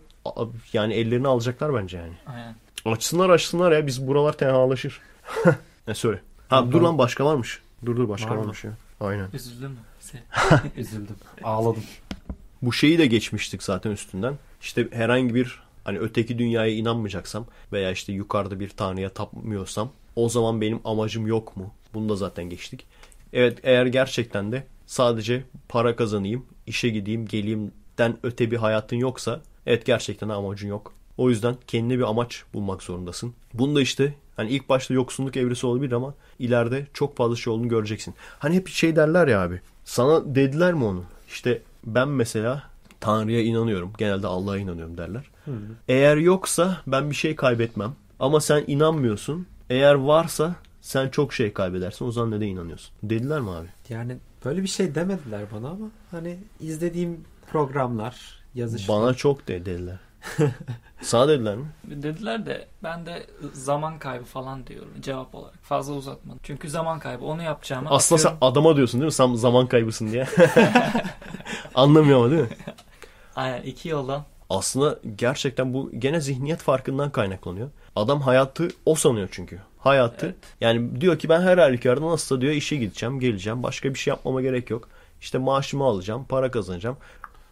yani ellerini alacaklar bence yani. Aynen. Açsınlar açsınlar ya biz buralar tenhalaşır. ne söyle. Ha dur lan başka varmış. Dur dur başka Var varmış ya. Aynen. Üzüldüm. mü? Üzüldüm. Ağladım. Bu şeyi de geçmiştik zaten üstünden işte herhangi bir hani öteki dünyaya inanmayacaksam veya işte yukarıda bir tanrıya tapmıyorsam o zaman benim amacım yok mu? Bunu da zaten geçtik. Evet eğer gerçekten de sadece para kazanayım, işe gideyim, geleyimden öte bir hayatın yoksa evet gerçekten amacın yok. O yüzden kendine bir amaç bulmak zorundasın. Bunda işte hani ilk başta yoksunluk evresi olabilir ama ileride çok fazla şey olduğunu göreceksin. Hani hep şey derler ya abi. Sana dediler mi onu? İşte ben mesela Tanrı'ya inanıyorum. Genelde Allah'a inanıyorum derler. Hı. Eğer yoksa ben bir şey kaybetmem. Ama sen inanmıyorsun. Eğer varsa sen çok şey kaybedersin. O zaman neden inanıyorsun? Dediler mi abi? Yani böyle bir şey demediler bana ama hani izlediğim programlar, yazışmalar. Bana çok de dediler. Sana dediler mi? Dediler de ben de zaman kaybı falan diyorum cevap olarak. Fazla uzatmadım. Çünkü zaman kaybı onu yapacağım. Aslında atıyorum. sen adama diyorsun değil mi? Sen zaman kaybısın diye. Anlamıyor ama değil mi? Aynen iki yoldan. Aslında gerçekten bu gene zihniyet farkından kaynaklanıyor. Adam hayatı o sanıyor çünkü. Hayatı evet. yani diyor ki ben her halükarda nasılsa diyor işe gideceğim, geleceğim. Başka bir şey yapmama gerek yok. İşte maaşımı alacağım, para kazanacağım.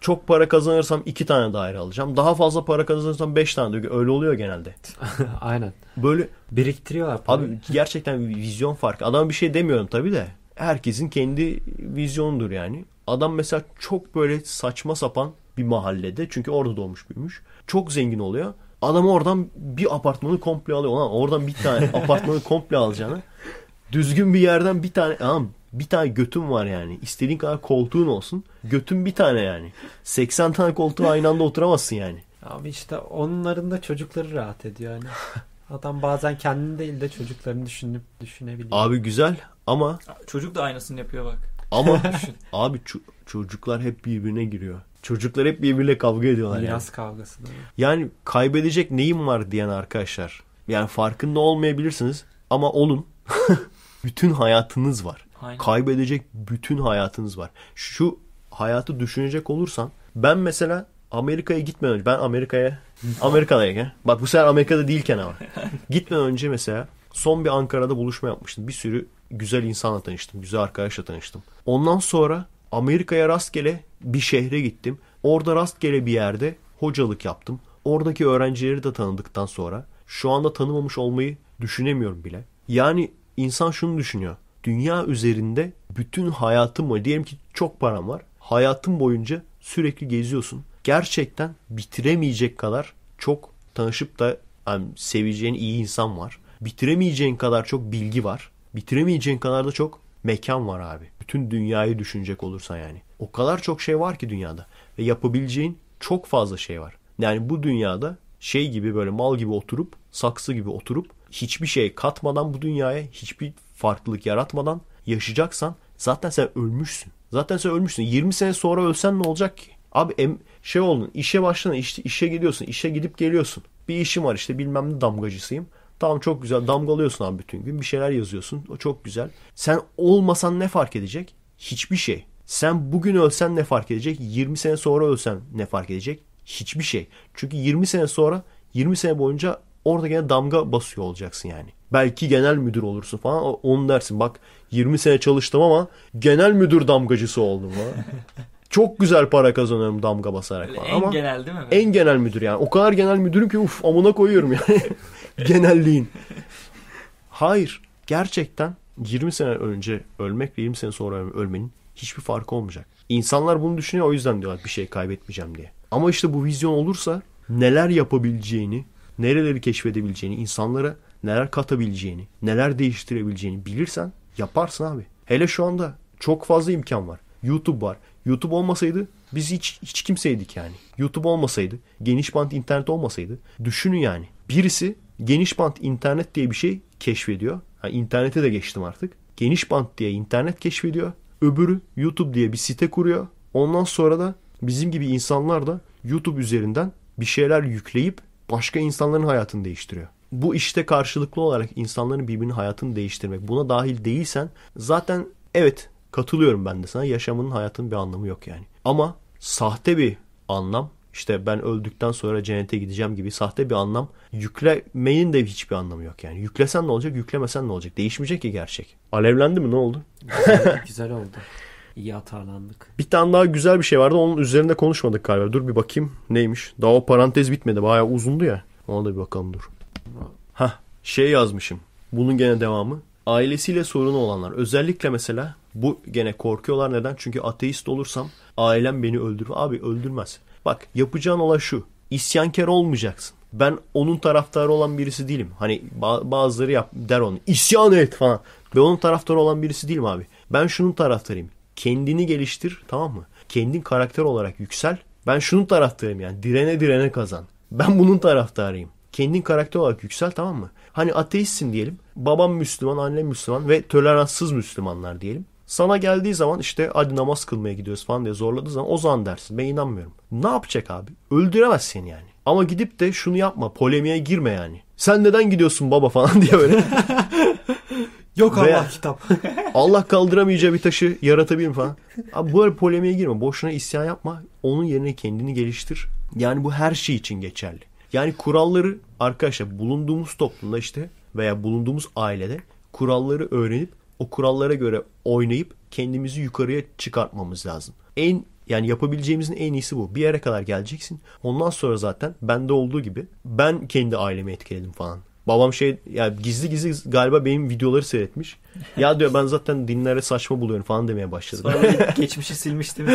Çok para kazanırsam iki tane daire alacağım. Daha fazla para kazanırsam beş tane. Diyor. Öyle oluyor genelde. Aynen. Böyle biriktiriyorlar parayı. Abi gerçekten vizyon farkı. Adam bir şey demiyorum tabii de. Herkesin kendi vizyonudur yani. Adam mesela çok böyle saçma sapan bir mahallede. Çünkü orada doğmuş büyümüş. Çok zengin oluyor. Adam oradan bir apartmanı komple alıyor. Lan oradan bir tane apartmanı komple alacağını. Düzgün bir yerden bir tane am bir tane götüm var yani. İstediğin kadar koltuğun olsun. götüm bir tane yani. 80 tane koltuğa aynı anda oturamazsın yani. Abi işte onların da çocukları rahat ediyor yani. Adam bazen kendini değil de çocuklarını düşünüp düşünebiliyor. Abi güzel ama çocuk da aynısını yapıyor bak. Ama abi ço- çocuklar hep birbirine giriyor. Çocuklar hep birbirle kavga ediyorlar. Biraz yani. kavgası da. Yani kaybedecek neyim var diyen arkadaşlar. Yani farkında olmayabilirsiniz ama olun. bütün hayatınız var. Aynen. Kaybedecek bütün hayatınız var. Şu hayatı düşünecek olursan ben mesela Amerika'ya gitmeden önce ben Amerika'ya Amerika'dayken bak bu sefer Amerika'da değilken ama gitmeden önce mesela son bir Ankara'da buluşma yapmıştım. Bir sürü güzel insanla tanıştım. Güzel arkadaşla tanıştım. Ondan sonra Amerika'ya rastgele bir şehre gittim. Orada rastgele bir yerde hocalık yaptım. Oradaki öğrencileri de tanıdıktan sonra şu anda tanımamış olmayı düşünemiyorum bile. Yani insan şunu düşünüyor. Dünya üzerinde bütün hayatım var. Diyelim ki çok param var. Hayatım boyunca sürekli geziyorsun. Gerçekten bitiremeyecek kadar çok tanışıp da yani seveceğin iyi insan var. Bitiremeyeceğin kadar çok bilgi var. Bitiremeyeceğin kadar da çok mekan var abi. Bütün dünyayı düşünecek olursan yani. O kadar çok şey var ki dünyada. Ve yapabileceğin çok fazla şey var. Yani bu dünyada şey gibi böyle mal gibi oturup, saksı gibi oturup hiçbir şey katmadan bu dünyaya hiçbir farklılık yaratmadan yaşayacaksan zaten sen ölmüşsün. Zaten sen ölmüşsün. 20 sene sonra ölsen ne olacak ki? Abi em, şey oldun işe başladın işte işe gidiyorsun işe gidip geliyorsun. Bir işim var işte bilmem ne damgacısıyım. Tamam çok güzel damgalıyorsun abi bütün gün bir şeyler yazıyorsun o çok güzel. Sen olmasan ne fark edecek? Hiçbir şey. Sen bugün ölsen ne fark edecek? 20 sene sonra ölsen ne fark edecek? Hiçbir şey. Çünkü 20 sene sonra 20 sene boyunca orada gene damga basıyor olacaksın yani. Belki genel müdür olursun falan onu dersin. Bak 20 sene çalıştım ama genel müdür damgacısı oldum falan. Çok güzel para kazanıyorum damga basarak Öyle falan. En ama genel değil mi? En genel müdür yani. O kadar genel müdürüm ki uf amına koyuyorum yani. genelliğin. Hayır. Gerçekten 20 sene önce ölmekle 20 sene sonra ölmenin hiçbir farkı olmayacak. İnsanlar bunu düşünüyor o yüzden diyorlar bir şey kaybetmeyeceğim diye. Ama işte bu vizyon olursa neler yapabileceğini, nereleri keşfedebileceğini, insanlara neler katabileceğini, neler değiştirebileceğini bilirsen yaparsın abi. Hele şu anda çok fazla imkan var. YouTube var. YouTube olmasaydı biz hiç, hiç kimseydik yani. YouTube olmasaydı, geniş bant internet olmasaydı düşünün yani. Birisi geniş bant internet diye bir şey keşfediyor. Yani internete de geçtim artık. Geniş bant diye internet keşfediyor. Öbürü YouTube diye bir site kuruyor. Ondan sonra da bizim gibi insanlar da YouTube üzerinden bir şeyler yükleyip başka insanların hayatını değiştiriyor. Bu işte karşılıklı olarak insanların birbirinin hayatını değiştirmek. Buna dahil değilsen zaten evet katılıyorum ben de sana yaşamının hayatının bir anlamı yok yani. Ama sahte bir anlam işte ben öldükten sonra cennete gideceğim gibi sahte bir anlam yüklemenin de hiçbir anlamı yok yani. Yüklesen ne olacak, yüklemesen ne olacak? Değişmeyecek ki gerçek. Alevlendi mi ne oldu? Güzel, güzel oldu. İyi atarlandık. Bir tane daha güzel bir şey vardı. Onun üzerinde konuşmadık galiba. Dur bir bakayım neymiş. Daha o parantez bitmedi. Bayağı uzundu ya. Ona da bir bakalım dur. Ha şey yazmışım. Bunun gene devamı. Ailesiyle sorunu olanlar. Özellikle mesela bu gene korkuyorlar. Neden? Çünkü ateist olursam ailem beni öldürür. Abi öldürmez. Bak yapacağın olay şu. İsyankar olmayacaksın. Ben onun taraftarı olan birisi değilim. Hani bazıları yap, der onu. İsyan et falan. Ben onun taraftarı olan birisi değilim abi. Ben şunun taraftarıyım. Kendini geliştir tamam mı? Kendin karakter olarak yüksel. Ben şunun taraftarıyım yani. Direne direne kazan. Ben bunun taraftarıyım. Kendin karakter olarak yüksel tamam mı? Hani ateistsin diyelim. Babam Müslüman, annem Müslüman ve toleranssız Müslümanlar diyelim. Sana geldiği zaman işte hadi namaz kılmaya gidiyoruz falan diye zorladığı zaman o zaman dersin. Ben inanmıyorum. Ne yapacak abi? Öldüremez seni yani. Ama gidip de şunu yapma. Polemiğe girme yani. Sen neden gidiyorsun baba falan diye böyle. Yok Veya Allah kitap. Allah kaldıramayacağı bir taşı yaratabilir mi falan. Abi böyle polemiğe girme. Boşuna isyan yapma. Onun yerine kendini geliştir. Yani bu her şey için geçerli. Yani kuralları arkadaşlar bulunduğumuz toplumda işte veya bulunduğumuz ailede kuralları öğrenip o kurallara göre oynayıp kendimizi yukarıya çıkartmamız lazım. En yani yapabileceğimizin en iyisi bu. Bir yere kadar geleceksin. Ondan sonra zaten bende olduğu gibi ben kendi ailemi etkiledim falan. Babam şey yani gizli gizli galiba benim videoları seyretmiş. ya diyor ben zaten dinlere saçma buluyorum falan demeye başladı. Sonra geçmişi silmiştim.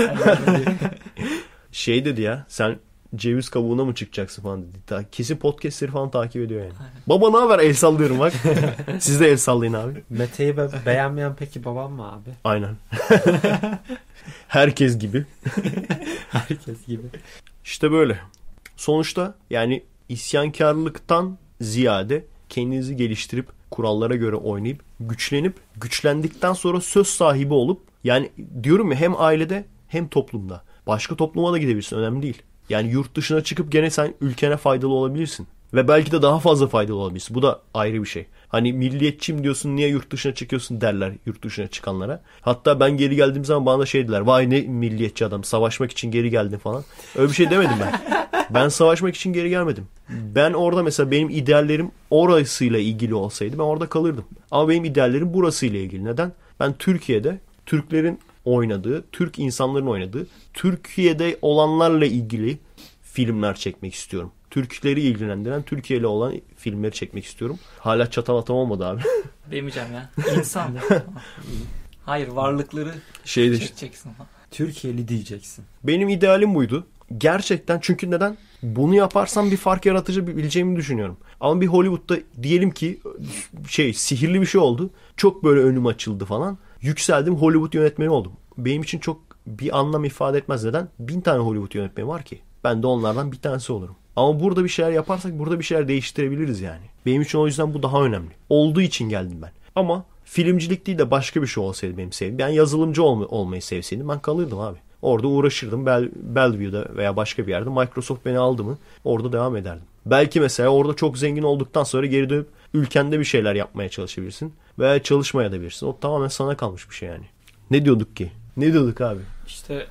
şey dedi ya sen ceviz kabuğuna mı çıkacaksın falan dedi. Kesin podcastleri falan takip ediyor yani. Baba ne haber el sallıyorum bak. Siz de el sallayın abi. Mete'yi be beğenmeyen peki babam mı abi? Aynen. Herkes gibi. Herkes gibi. İşte böyle. Sonuçta yani isyankarlıktan ziyade kendinizi geliştirip kurallara göre oynayıp güçlenip güçlendikten sonra söz sahibi olup yani diyorum ya hem ailede hem toplumda. Başka topluma da gidebilirsin önemli değil. Yani yurt dışına çıkıp gene sen ülkene faydalı olabilirsin. Ve belki de daha fazla faydalı olabilirsin. Bu da ayrı bir şey. Hani milliyetçiyim diyorsun niye yurt dışına çıkıyorsun derler yurt dışına çıkanlara. Hatta ben geri geldiğim zaman bana da şey dediler. Vay ne milliyetçi adam savaşmak için geri geldin falan. Öyle bir şey demedim ben. ben savaşmak için geri gelmedim. Ben orada mesela benim ideallerim orasıyla ilgili olsaydı ben orada kalırdım. Ama benim ideallerim burasıyla ilgili. Neden? Ben Türkiye'de Türklerin oynadığı, Türk insanların oynadığı, Türkiye'de olanlarla ilgili filmler çekmek istiyorum. Türkleri ilgilendiren Türkiye ile olan filmleri çekmek istiyorum. Hala çatal atam olmadı abi. Demeyeceğim ya. İnsan. Hayır varlıkları şey çekeceksin. Türkiye'li diyeceksin. Benim idealim buydu. Gerçekten çünkü neden? Bunu yaparsam bir fark yaratıcı bileceğimi düşünüyorum. Ama bir Hollywood'da diyelim ki şey sihirli bir şey oldu. Çok böyle önüm açıldı falan. Yükseldim Hollywood yönetmeni oldum. Benim için çok bir anlam ifade etmez. Neden? Bin tane Hollywood yönetmeni var ki. Ben de onlardan bir tanesi olurum. Ama burada bir şeyler yaparsak burada bir şeyler değiştirebiliriz yani. Benim için o yüzden bu daha önemli. Olduğu için geldim ben. Ama filmcilik değil de başka bir şey olsaydı benim sevdiğim. Ben yazılımcı olma, olmayı sevseydim ben kalırdım abi. Orada uğraşırdım. Bel, Bellevue'da veya başka bir yerde Microsoft beni aldı mı orada devam ederdim. Belki mesela orada çok zengin olduktan sonra geri dönüp ülkende bir şeyler yapmaya çalışabilirsin veya çalışmaya da bilirsin. O tamamen sana kalmış bir şey yani. Ne diyorduk ki? Ne diyorduk abi? İşte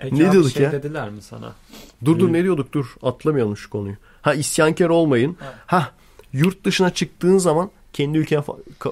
Eki ne diyorduk şey ya? dediler mi sana? Dur dur ee, ne diyorduk dur atlamayalım şu konuyu. Ha isyankar olmayın. Ha, yurt dışına çıktığın zaman kendi ülkene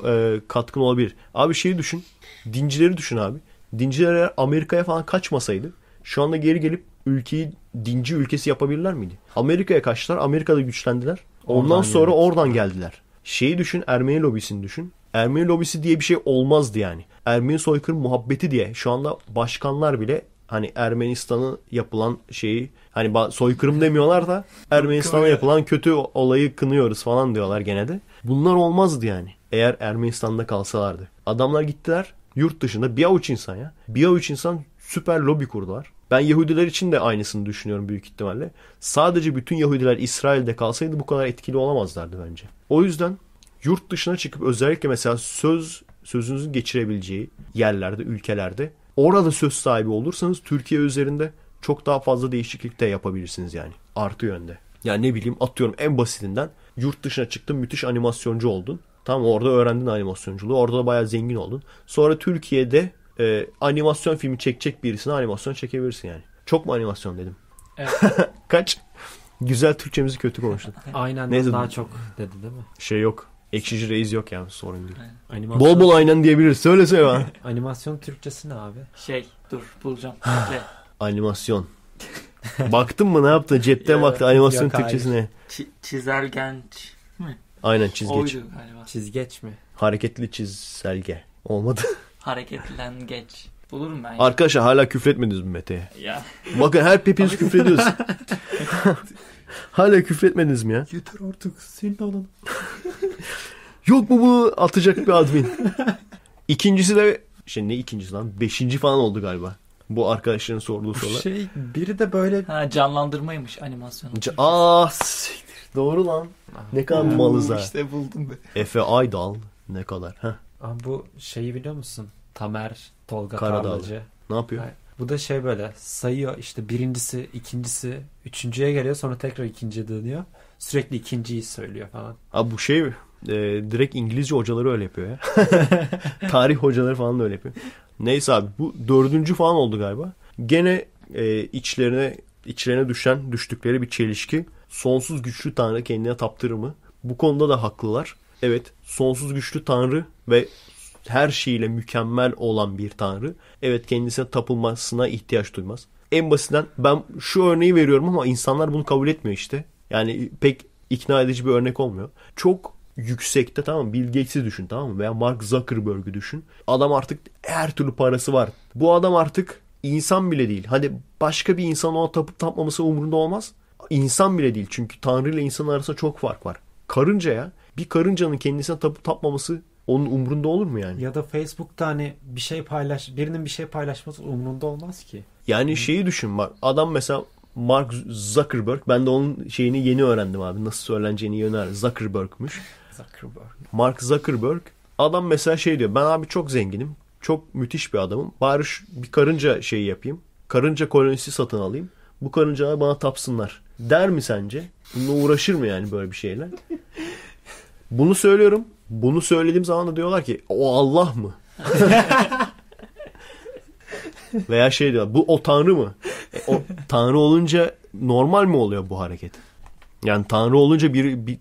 e, katkın olabilir. Abi şeyi düşün. Dincileri düşün abi. Dinciler eğer Amerika'ya falan kaçmasaydı şu anda geri gelip ülkeyi dinci ülkesi yapabilirler miydi? Amerika'ya kaçtılar. Amerika'da güçlendiler. Ondan, Ondan sonra yani. oradan geldiler. Şeyi düşün Ermeni lobisini düşün. Ermeni lobisi diye bir şey olmazdı yani. Ermeni soykırım muhabbeti diye şu anda başkanlar bile hani Ermenistan'ı yapılan şeyi hani soykırım demiyorlar da Ermenistan'a yapılan kötü olayı kınıyoruz falan diyorlar gene de. Bunlar olmazdı yani eğer Ermenistan'da kalsalardı. Adamlar gittiler yurt dışında bir avuç insan ya. Bir avuç insan süper lobi kurdular. Ben Yahudiler için de aynısını düşünüyorum büyük ihtimalle. Sadece bütün Yahudiler İsrail'de kalsaydı bu kadar etkili olamazlardı bence. O yüzden yurt dışına çıkıp özellikle mesela söz sözünüzü geçirebileceği yerlerde, ülkelerde orada söz sahibi olursanız Türkiye üzerinde çok daha fazla değişiklik de yapabilirsiniz yani. Artı yönde. Yani ne bileyim atıyorum en basitinden yurt dışına çıktın müthiş animasyoncu oldun. Tam orada öğrendin animasyonculuğu. Orada da bayağı zengin oldun. Sonra Türkiye'de e, animasyon filmi çekecek birisine animasyon çekebilirsin yani. Çok mu animasyon dedim. Evet. Kaç? Güzel Türkçemizi kötü konuştuk. Aynen Neyse, daha çok dedi değil mi? Şey yok. Ekşici reis yok yani sorun değil. Aynen. Animasyon... Bol bol aynen diyebiliriz. Söyle söyle bana. animasyon Türkçesi ne abi? Şey dur bulacağım. animasyon. Baktın mı ne yaptın? Cepte baktı animasyon yok, ne? Ç- genç mi? Aynen çizgeç. Oydu Çizgeç mi? Hareketli çizelge. Olmadı. Hareketlen geç. Bulurum ben. Arkadaşlar hala küfretmediniz mi Mete'ye? Ya. Bakın her pepiniz küfrediyoruz. hala küfretmediniz mi ya? Yeter artık senin alanın. Yok mu bunu atacak bir admin? İkincisi de şey ne ikincisi lan? Beşinci falan oldu galiba. Bu arkadaşların sorduğu sorular. Şey biri de böyle ha, canlandırmaymış animasyon. Ca Aa ah, siktir. Doğru lan. Ne kadar malız ha. İşte buldum be. Efe Aydal ne kadar. Heh. Abi bu şeyi biliyor musun? Tamer Tolga Karadağlı. Ne yapıyor? Hayır. Bu da şey böyle sayıyor işte birincisi, ikincisi, üçüncüye geliyor sonra tekrar ikinciye dönüyor. Sürekli ikinciyi söylüyor falan. Abi bu şey e, direkt İngilizce hocaları öyle yapıyor ya. Tarih hocaları falan da öyle yapıyor. Neyse abi bu dördüncü falan oldu galiba. Gene e, içlerine içlerine düşen düştükleri bir çelişki. Sonsuz güçlü tanrı kendine taptırımı. Bu konuda da haklılar. Evet sonsuz güçlü tanrı ve her şeyiyle mükemmel olan bir tanrı. Evet kendisine tapılmasına ihtiyaç duymaz. En basitinden ben şu örneği veriyorum ama insanlar bunu kabul etmiyor işte. Yani pek ikna edici bir örnek olmuyor. Çok yüksekte tamam mı? Bill düşün tamam mı? Veya Mark Zuckerberg'ü düşün. Adam artık her türlü parası var. Bu adam artık insan bile değil. Hani başka bir insan ona tapıp tapmaması umurunda olmaz. İnsan bile değil. Çünkü Tanrı ile insan arasında çok fark var. Karınca ya bir karıncanın kendisine tapıp tapmaması onun umrunda olur mu yani? Ya da Facebook'ta hani bir şey paylaş birinin bir şey paylaşması umrunda olmaz ki. Yani Hı. şeyi düşün bak adam mesela Mark Zuckerberg ben de onun şeyini yeni öğrendim abi nasıl söyleneceğini yeni öğrendim. Zuckerberg'müş. Zuckerberg. Mark Zuckerberg adam mesela şey diyor ben abi çok zenginim çok müthiş bir adamım bari bir karınca şeyi yapayım karınca kolonisi satın alayım bu karıncalar bana tapsınlar der mi sence? Bununla uğraşır mı yani böyle bir şeyler? Bunu söylüyorum. Bunu söylediğim zaman da diyorlar ki o Allah mı? Veya şey diyorlar bu o Tanrı mı? E, o Tanrı olunca normal mi oluyor bu hareket? Yani Tanrı olunca bir, bir,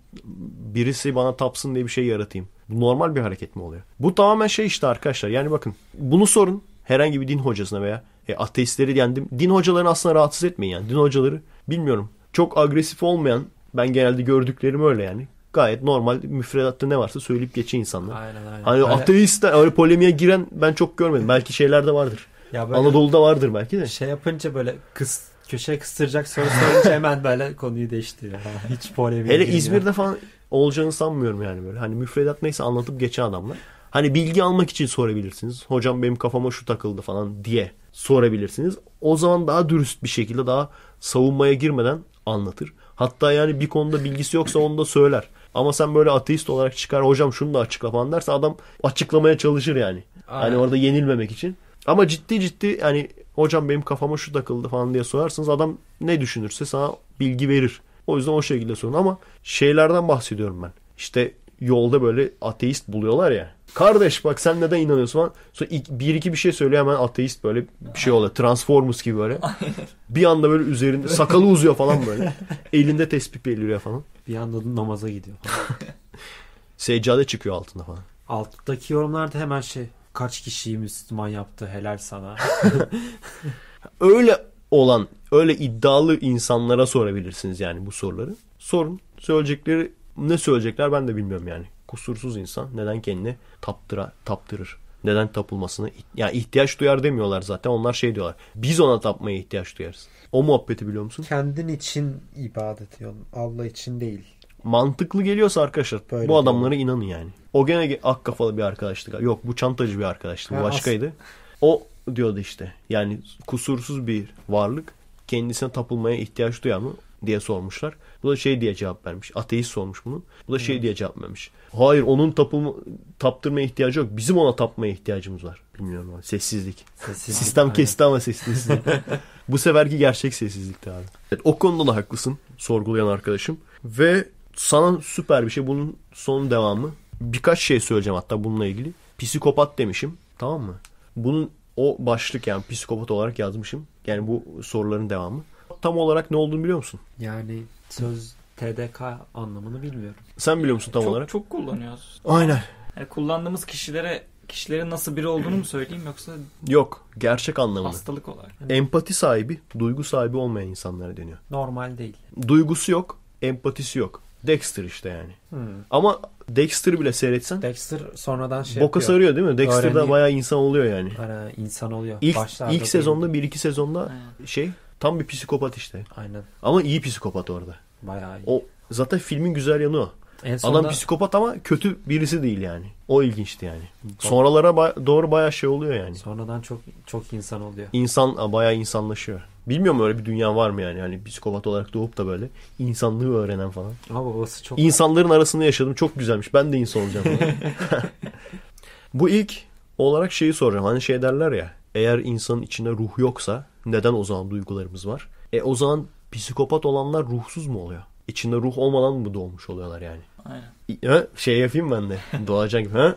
birisi bana tapsın diye bir şey yaratayım. Bu normal bir hareket mi oluyor? Bu tamamen şey işte arkadaşlar. Yani bakın bunu sorun herhangi bir din hocasına veya e, ateistleri yani din hocalarını aslında rahatsız etmeyin yani. Din hocaları bilmiyorum. Çok agresif olmayan ben genelde gördüklerim öyle yani gayet normal müfredatta ne varsa söyleyip geçiyor insanlar. Aynen aynen. Hani öyle... ateist öyle polemiğe giren ben çok görmedim. Belki şeylerde vardır. Ya böyle Anadolu'da vardır belki de. Şey yapınca böyle kız köşeye kıstıracak sonra sorunca hemen böyle konuyu değiştiriyor. Hiç polemiğe Hele girmiyor. İzmir'de falan olacağını sanmıyorum yani böyle. Hani müfredat neyse anlatıp geçen adamlar. Hani bilgi almak için sorabilirsiniz. Hocam benim kafama şu takıldı falan diye sorabilirsiniz. O zaman daha dürüst bir şekilde daha savunmaya girmeden anlatır. Hatta yani bir konuda bilgisi yoksa onu da söyler. Ama sen böyle ateist olarak çıkar hocam şunu da açıkla falan derse adam açıklamaya çalışır yani. Hani Aynen. Hani orada yenilmemek için. Ama ciddi ciddi yani hocam benim kafama şu takıldı falan diye sorarsınız adam ne düşünürse sana bilgi verir. O yüzden o şekilde sorun ama şeylerden bahsediyorum ben. İşte yolda böyle ateist buluyorlar ya. Kardeş bak sen neden inanıyorsun falan. Sonra bir iki bir şey söylüyor hemen ateist böyle bir şey oluyor. Transformers gibi böyle. bir anda böyle üzerinde sakalı uzuyor falan böyle. Elinde tespih beliriyor falan. Bir anda namaza gidiyor. Seccade çıkıyor altında falan. Alttaki yorumlarda hemen şey kaç kişiyi Müslüman yaptı helal sana. öyle olan öyle iddialı insanlara sorabilirsiniz yani bu soruları. Sorun söyleyecekleri ne söyleyecekler ben de bilmiyorum yani kusursuz insan neden kendini taptıra, taptırır? Neden tapılmasını? Yani ihtiyaç duyar demiyorlar zaten. Onlar şey diyorlar. Biz ona tapmaya ihtiyaç duyarız. O muhabbeti biliyor musun? Kendin için ibadet yol. Allah için değil. Mantıklı geliyorsa arkadaşlar Böyle bu adamlara değil. inanın yani. O gene ak kafalı bir arkadaştı. Yok bu çantacı bir arkadaştı. Bu başkaydı. O diyordu işte. Yani kusursuz bir varlık kendisine tapılmaya ihtiyaç duyar mı? diye sormuşlar. Bu da şey diye cevap vermiş. Ateist sormuş bunu. Bu da şey diye cevap vermiş. Hayır onun tapılma, taptırmaya ihtiyacı yok. Bizim ona tapmaya ihtiyacımız var. Bilmiyorum abi. Sessizlik. sessizlik Sistem aynen. kesti ama sessizlik. Bu seferki gerçek sessizlikti abi. Evet, o konuda da haklısın sorgulayan arkadaşım. Ve sana süper bir şey. Bunun son devamı. Birkaç şey söyleyeceğim hatta bununla ilgili. Psikopat demişim. Tamam mı? Bunun o başlık yani psikopat olarak yazmışım. Yani bu soruların devamı tam olarak ne olduğunu biliyor musun? Yani söz TDK anlamını bilmiyorum. Sen biliyor musun tam çok, olarak? Çok kullanıyoruz. Aynen. Yani kullandığımız kişilere kişilerin nasıl biri olduğunu mu söyleyeyim yoksa? Yok. Gerçek anlamını. Hastalık olarak. Yani... Empati sahibi, duygu sahibi olmayan insanlara deniyor. Normal değil. Duygusu yok, empatisi yok. Dexter işte yani. Hmm. Ama Dexter bile seyretsen. Dexter sonradan şey Boka yapıyor. sarıyor değil mi? Dexter'da Öğreniyor. bayağı insan oluyor yani. Ara insan oluyor. İlk, ilk sezonda bir iki sezonda He. şey Tam bir psikopat işte. Aynen. Ama iyi psikopat orada. Bayağı iyi. O zaten filmin güzel yanı o. En sonunda... Adam psikopat ama kötü birisi değil yani. O ilginçti yani. Sonralara ba- doğru baya şey oluyor yani. Sonradan çok çok insan oluyor. İnsan baya insanlaşıyor. Bilmiyorum öyle bir dünya var mı yani? yani psikopat olarak doğup da böyle insanlığı öğrenen falan. Ama babası çok... İnsanların arasında yaşadım. Çok güzelmiş. Ben de insan olacağım. Bu ilk olarak şeyi soracağım. Hani şey derler ya. Eğer insanın içinde ruh yoksa neden o zaman duygularımız var? E o zaman psikopat olanlar ruhsuz mu oluyor? İçinde ruh olmadan mı doğmuş oluyorlar yani? Aynen. Ha, şey yapayım ben de. doğacak gibi. Ha?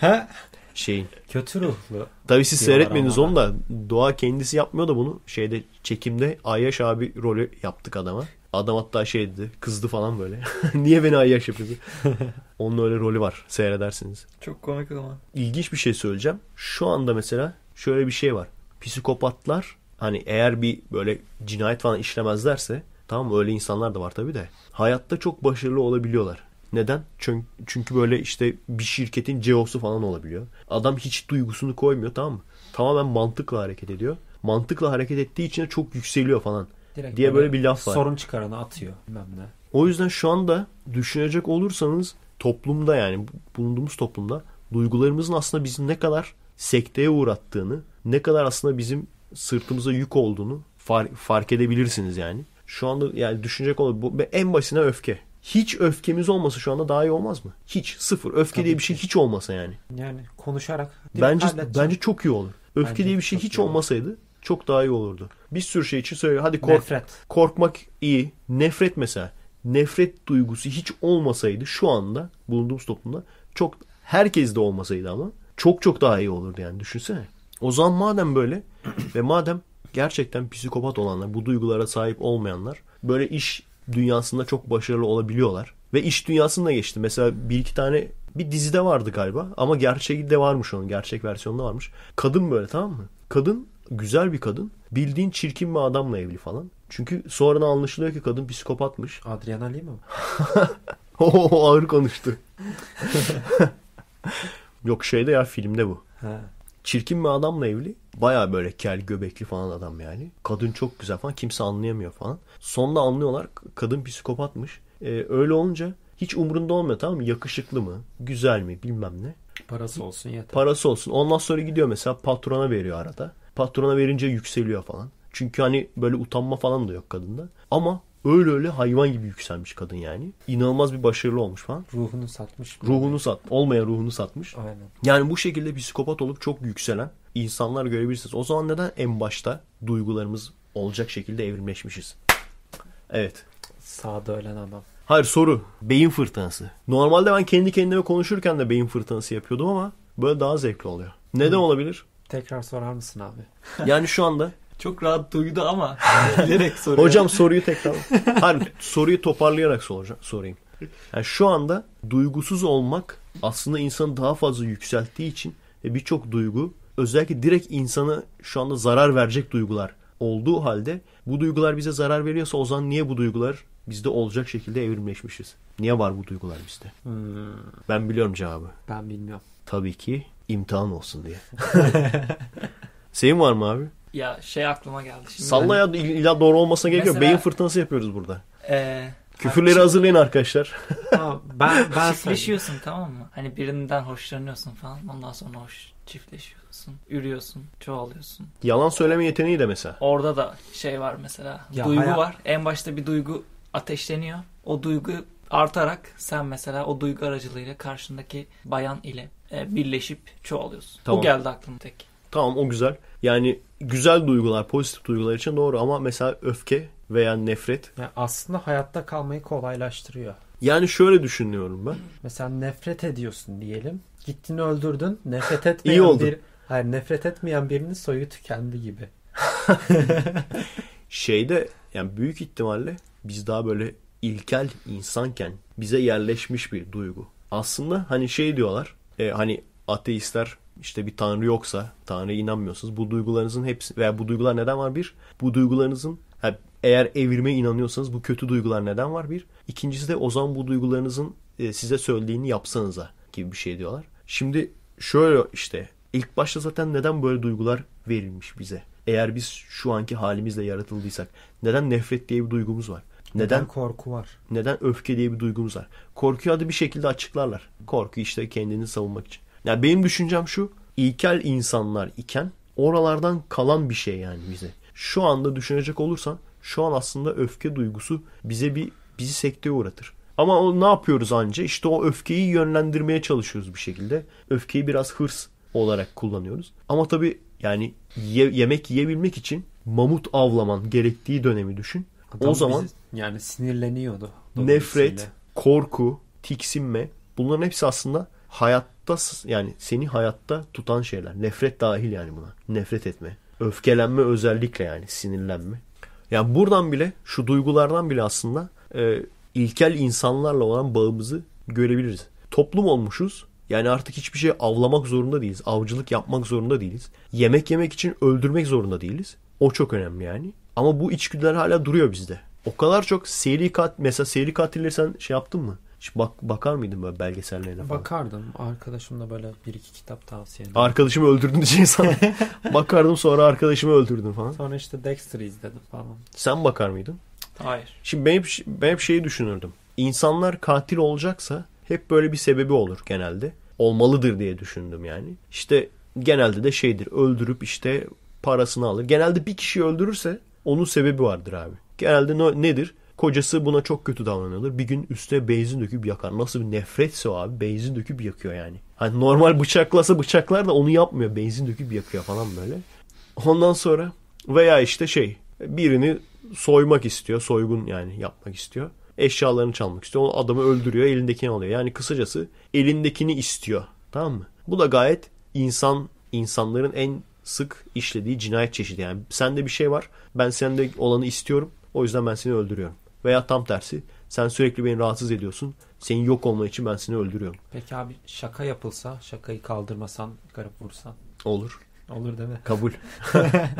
ha? Şeyin. Kötü ruhlu. Tabii siz seyretmeniz onu da. Doğa kendisi yapmıyor da bunu. Şeyde çekimde Ayyaş abi rolü yaptık adama. Adam hatta şey dedi. Kızdı falan böyle. Niye beni Ayyaş yapıyorsun? Onun öyle rolü var. Seyredersiniz. Çok komik ama. İlginç bir şey söyleyeceğim. Şu anda mesela şöyle bir şey var. Psikopatlar hani eğer bir böyle cinayet falan işlemezlerse tamam öyle insanlar da var tabii de hayatta çok başarılı olabiliyorlar. Neden? Çünkü, çünkü böyle işte bir şirketin CEO'su falan olabiliyor. Adam hiç duygusunu koymuyor tamam mı? Tamamen mantıkla hareket ediyor. Mantıkla hareket ettiği için de çok yükseliyor falan. Direkt diye böyle, böyle bir laf var. Sorun çıkaranı atıyor bilmem ne. O yüzden şu anda düşünecek olursanız toplumda yani bulunduğumuz toplumda duygularımızın aslında bizim ne kadar sekteye uğrattığını, ne kadar aslında bizim sırtımıza yük olduğunu fark, fark edebilirsiniz yani. Şu anda yani düşünecek olur. Bu, en başına öfke. Hiç öfkemiz olmasa şu anda daha iyi olmaz mı? Hiç sıfır. Öfke Tabii diye bir şey ki. hiç olmasa yani. Yani konuşarak. Bence bence çok iyi olur. Öfke bence diye bir şey hiç olmasaydı olur. çok daha iyi olurdu. Bir sürü şey için söylüyor. Hadi kork. Nefret. Korkmak iyi. Nefret mesela. Nefret duygusu hiç olmasaydı şu anda bulunduğumuz toplumda çok herkes de olmasaydı ama çok çok daha iyi olurdu yani düşünsene. O zaman madem böyle ve madem gerçekten psikopat olanlar, bu duygulara sahip olmayanlar böyle iş dünyasında çok başarılı olabiliyorlar. Ve iş dünyasında geçti. Mesela bir iki tane bir dizide vardı galiba ama gerçeği de varmış onun. Gerçek versiyonunda varmış. Kadın böyle tamam mı? Kadın güzel bir kadın. Bildiğin çirkin bir adamla evli falan. Çünkü sonradan anlaşılıyor ki kadın psikopatmış. Adriana Lima mı? o ağır konuştu. Yok şeyde ya filmde bu. He. Çirkin bir adamla evli. Baya böyle kel göbekli falan adam yani. Kadın çok güzel falan kimse anlayamıyor falan. Sonunda anlıyorlar kadın psikopatmış. Ee, öyle olunca hiç umurunda olmuyor tamam mı? Yakışıklı mı? Güzel mi? Bilmem ne. Parası olsun yeter. Parası olsun. Ondan sonra gidiyor mesela patrona veriyor arada. Patrona verince yükseliyor falan. Çünkü hani böyle utanma falan da yok kadında. Ama Öyle öyle hayvan gibi yükselmiş kadın yani. İnanılmaz bir başarılı olmuş falan. Ruhunu satmış. Ruhunu sat. Olmayan ruhunu satmış. Aynen. Yani bu şekilde psikopat olup çok yükselen insanlar görebilirsiniz. O zaman neden en başta duygularımız olacak şekilde evrimleşmişiz? Evet. Sağda ölen adam. Hayır soru. Beyin fırtınası. Normalde ben kendi kendime konuşurken de beyin fırtınası yapıyordum ama böyle daha zevkli oluyor. Neden Hı. Hmm. olabilir? Tekrar sorar mısın abi? yani şu anda çok rahat duydu ama bilerek soruyor. Hocam soruyu tekrar. Hayır soruyu toparlayarak soracağım, sorayım. Yani şu anda duygusuz olmak aslında insanı daha fazla yükselttiği için ve birçok duygu özellikle direkt insanı şu anda zarar verecek duygular olduğu halde bu duygular bize zarar veriyorsa o zaman niye bu duygular bizde olacak şekilde evrimleşmişiz? Niye var bu duygular bizde? Hmm. Ben biliyorum cevabı. Ben bilmiyorum. Tabii ki imtihan olsun diye. Senin var mı abi? Ya şey aklıma geldi şimdi. Salla ya illa doğru olmasına gerek Mesela, yok. Beyin fırtınası yapıyoruz burada. E, Küfürleri abi, hazırlayın arkadaşlar. Tamam, ben, ben çiftleşiyorsun tamam mı? Hani birinden hoşlanıyorsun falan. Ondan sonra hoş çiftleşiyorsun. Ürüyorsun. Çoğalıyorsun. Yalan söyleme yeteneği de mesela. Orada da şey var mesela. Ya duygu hayat... var. En başta bir duygu ateşleniyor. O duygu artarak sen mesela o duygu aracılığıyla karşındaki bayan ile e, birleşip çoğalıyorsun. Tamam. O geldi aklıma tek. Tamam o güzel. Yani güzel duygular, pozitif duygular için doğru ama mesela öfke veya nefret. Yani aslında hayatta kalmayı kolaylaştırıyor. Yani şöyle düşünüyorum ben. Mesela nefret ediyorsun diyelim. Gittin öldürdün. Nefret etmeyen İyi oldu. bir hayır nefret etmeyen birinin soyu tükendi gibi. Şeyde yani büyük ihtimalle biz daha böyle ilkel insanken bize yerleşmiş bir duygu. Aslında hani şey diyorlar. E, hani ateistler işte bir tanrı yoksa, tanrıya inanmıyorsanız bu duygularınızın hepsi veya bu duygular neden var bir? Bu duygularınızın eğer evrime inanıyorsanız bu kötü duygular neden var bir? İkincisi de o zaman bu duygularınızın e, size söylediğini yapsanıza gibi bir şey diyorlar. Şimdi şöyle işte ilk başta zaten neden böyle duygular verilmiş bize? Eğer biz şu anki halimizle yaratıldıysak neden nefret diye bir duygumuz var? Neden, neden korku var? Neden öfke diye bir duygumuz var? Korkuyu adı bir şekilde açıklarlar. Korku işte kendini savunmak için yani benim düşüncem şu. ilkel insanlar iken oralardan kalan bir şey yani bize. Şu anda düşünecek olursan şu an aslında öfke duygusu bize bir bizi sekteye uğratır. Ama o ne yapıyoruz anca? İşte o öfkeyi yönlendirmeye çalışıyoruz bir şekilde. Öfkeyi biraz hırs olarak kullanıyoruz. Ama tabii yani ye, yemek yiyebilmek için mamut avlaman gerektiği dönemi düşün. Adam o zaman bizi, yani sinirleniyordu. Nefret, korku, tiksinme bunların hepsi aslında hayat hayatta yani seni hayatta tutan şeyler. Nefret dahil yani buna. Nefret etme. Öfkelenme özellikle yani sinirlenme. Yani buradan bile şu duygulardan bile aslında e, ilkel insanlarla olan bağımızı görebiliriz. Toplum olmuşuz. Yani artık hiçbir şey avlamak zorunda değiliz. Avcılık yapmak zorunda değiliz. Yemek yemek için öldürmek zorunda değiliz. O çok önemli yani. Ama bu içgüdüler hala duruyor bizde. O kadar çok seri kat mesela seri katilleri sen şey yaptın mı? Hiç bak, bakar mıydın böyle belgesellerine falan? Bakardım. arkadaşım da böyle bir iki kitap tavsiye ederim. Arkadaşımı öldürdün diye sana. bakardım sonra arkadaşımı öldürdüm falan. Sonra işte Dexter izledim falan. Sen bakar mıydın? Hayır. Şimdi ben hep, ben hep şeyi düşünürdüm. İnsanlar katil olacaksa hep böyle bir sebebi olur genelde. Olmalıdır diye düşündüm yani. İşte genelde de şeydir öldürüp işte parasını alır. Genelde bir kişi öldürürse onun sebebi vardır abi. Genelde no, nedir? Kocası buna çok kötü davranılır. Bir gün üste benzin döküp yakar. Nasıl bir nefretse o abi. Benzin döküp yakıyor yani. Hani normal bıçaklasa bıçaklar da onu yapmıyor. Benzin döküp yakıyor falan böyle. Ondan sonra veya işte şey birini soymak istiyor. Soygun yani yapmak istiyor. Eşyalarını çalmak istiyor. O adamı öldürüyor. Elindekini alıyor. Yani kısacası elindekini istiyor. Tamam mı? Bu da gayet insan insanların en sık işlediği cinayet çeşidi. Yani sende bir şey var. Ben sende olanı istiyorum. O yüzden ben seni öldürüyorum. Veya tam tersi sen sürekli beni rahatsız ediyorsun. Senin yok olman için ben seni öldürüyorum. Peki abi şaka yapılsa şakayı kaldırmasan garip vursan. Olur. Olur değil mi? Kabul.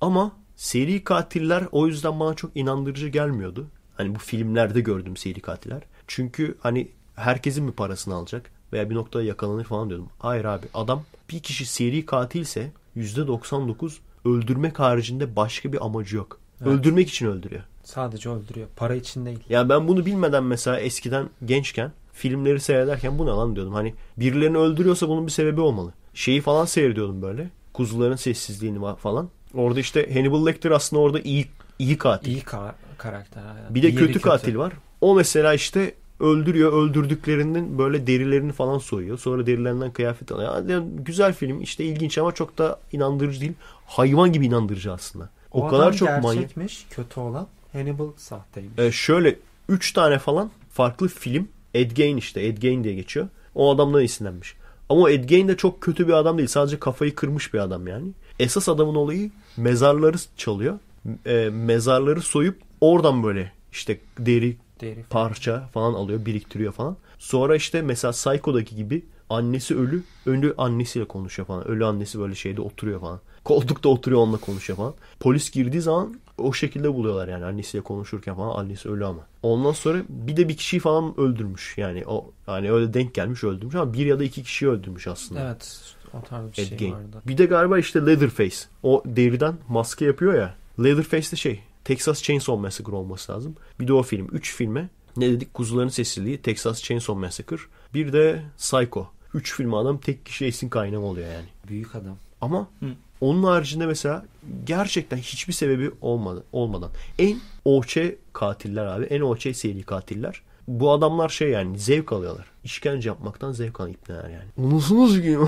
Ama seri katiller o yüzden bana çok inandırıcı gelmiyordu. Hani bu filmlerde gördüm seri katiller. Çünkü hani herkesin mi parasını alacak veya bir noktada yakalanır falan diyordum. Hayır abi adam bir kişi seri katilse %99 öldürmek haricinde başka bir amacı yok. Evet. Öldürmek için öldürüyor. Sadece öldürüyor. Para için değil. Ya ben bunu bilmeden mesela eskiden gençken filmleri seyrederken bu ne lan diyordum. Hani birilerini öldürüyorsa bunun bir sebebi olmalı. Şeyi falan seyrediyordum böyle. Kuzuların sessizliğini falan. Orada işte Hannibal Lecter aslında orada iyi iyi katil. İyi ka- karakter. Aynen. Bir de Diğeri kötü, kötü katil var. O mesela işte öldürüyor. Öldürdüklerinin böyle derilerini falan soyuyor. Sonra derilerinden kıyafet alıyor. Yani güzel film. işte ilginç ama çok da inandırıcı değil. Hayvan gibi inandırıcı aslında. O, o kadar çok manyakmış kötü olan. Hannibal sahteymiş. E, şöyle 3 tane falan farklı film Ed Gein işte Ed Gein diye geçiyor. O adamdan esinlenmiş. Ama Ed Gein de çok kötü bir adam değil. Sadece kafayı kırmış bir adam yani. Esas adamın olayı mezarları çalıyor. E, mezarları soyup oradan böyle işte deri, deri parça falan alıyor, biriktiriyor falan. Sonra işte mesela Psycho'daki gibi annesi ölü, ölü annesiyle konuşuyor falan. Ölü annesi böyle şeyde oturuyor falan. Koltukta oturuyor onunla konuşuyor falan. Polis girdiği zaman o şekilde buluyorlar yani annesiyle konuşurken falan annesi ölü ama. Ondan sonra bir de bir kişiyi falan öldürmüş yani o yani öyle denk gelmiş öldürmüş ama bir ya da iki kişiyi öldürmüş aslında. Evet o tarz bir Ed şey Gein. vardı. Bir de galiba işte Leatherface o deriden maske yapıyor ya Leatherface de şey Texas Chainsaw Massacre olması lazım. Bir de o film. Üç filme ne dedik? Kuzuların Sessizliği, Texas Chainsaw Massacre. Bir de Psycho. Üç film adam tek kişi esin kaynağı oluyor yani. Büyük adam. Ama Hı. Onun haricinde mesela gerçekten hiçbir sebebi olmadı, olmadan. En OÇ katiller abi. En OÇ seri katiller. Bu adamlar şey yani zevk alıyorlar. İşkence yapmaktan zevk alan ipneler yani. Unutsunuz ki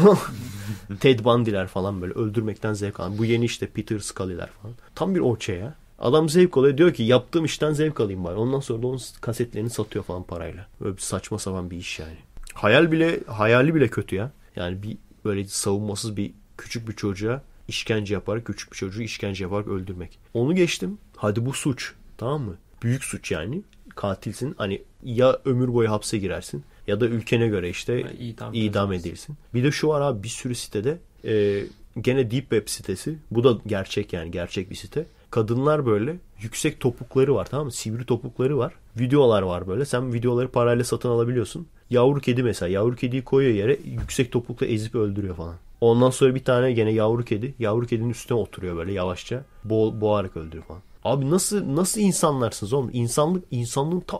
Ted Bundy'ler falan böyle öldürmekten zevk alan. Bu yeni işte Peter Scully'ler falan. Tam bir OÇ ya. Adam zevk alıyor. Diyor ki yaptığım işten zevk alayım bari. Ondan sonra da onun kasetlerini satıyor falan parayla. Böyle bir saçma sapan bir iş yani. Hayal bile hayali bile kötü ya. Yani bir böyle savunmasız bir küçük bir çocuğa işkence yaparak küçük bir çocuğu işkence yaparak öldürmek. Onu geçtim. Hadi bu suç. Tamam mı? Büyük suç yani. Katilsin. Hani ya ömür boyu hapse girersin ya da ülkene göre işte idam, idam edilsin. Bir de şu var abi bir sürü sitede e, gene Deep Web sitesi. Bu da gerçek yani gerçek bir site. Kadınlar böyle yüksek topukları var tamam mı? Sivri topukları var. Videolar var böyle. Sen videoları parayla satın alabiliyorsun. Yavru kedi mesela. Yavru kediyi koyuyor yere yüksek topukla ezip öldürüyor falan. Ondan sonra bir tane gene yavru kedi. Yavru kedinin üstüne oturuyor böyle yavaşça. Bo boğarak öldürüyor falan. Abi nasıl nasıl insanlarsınız oğlum? İnsanlık insanlığın ta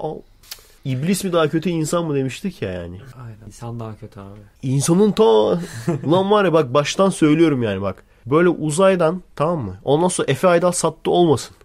İblis mi daha kötü insan mı demiştik ya yani. Aynen. İnsan daha kötü abi. İnsanın ta lan var ya bak baştan söylüyorum yani bak. Böyle uzaydan tamam mı? Ondan sonra Efe Aydal sattı olmasın.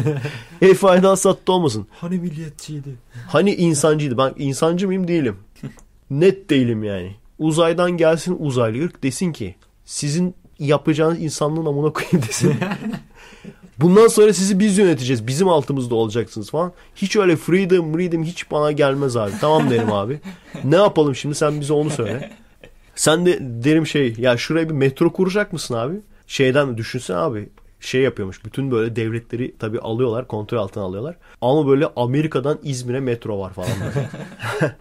Efe Aydal sattı olmasın. Hani milliyetçiydi. Hani insancıydı. Ben insancı mıyım değilim. Net değilim yani uzaydan gelsin uzaylı ırk desin ki sizin yapacağınız insanlığın amına koyayım desin. Bundan sonra sizi biz yöneteceğiz. Bizim altımızda olacaksınız falan. Hiç öyle freedom, freedom hiç bana gelmez abi. Tamam derim abi. Ne yapalım şimdi sen bize onu söyle. Sen de derim şey ya şuraya bir metro kuracak mısın abi? Şeyden düşünsen abi şey yapıyormuş. Bütün böyle devletleri tabii alıyorlar. Kontrol altına alıyorlar. Ama böyle Amerika'dan İzmir'e metro var falan.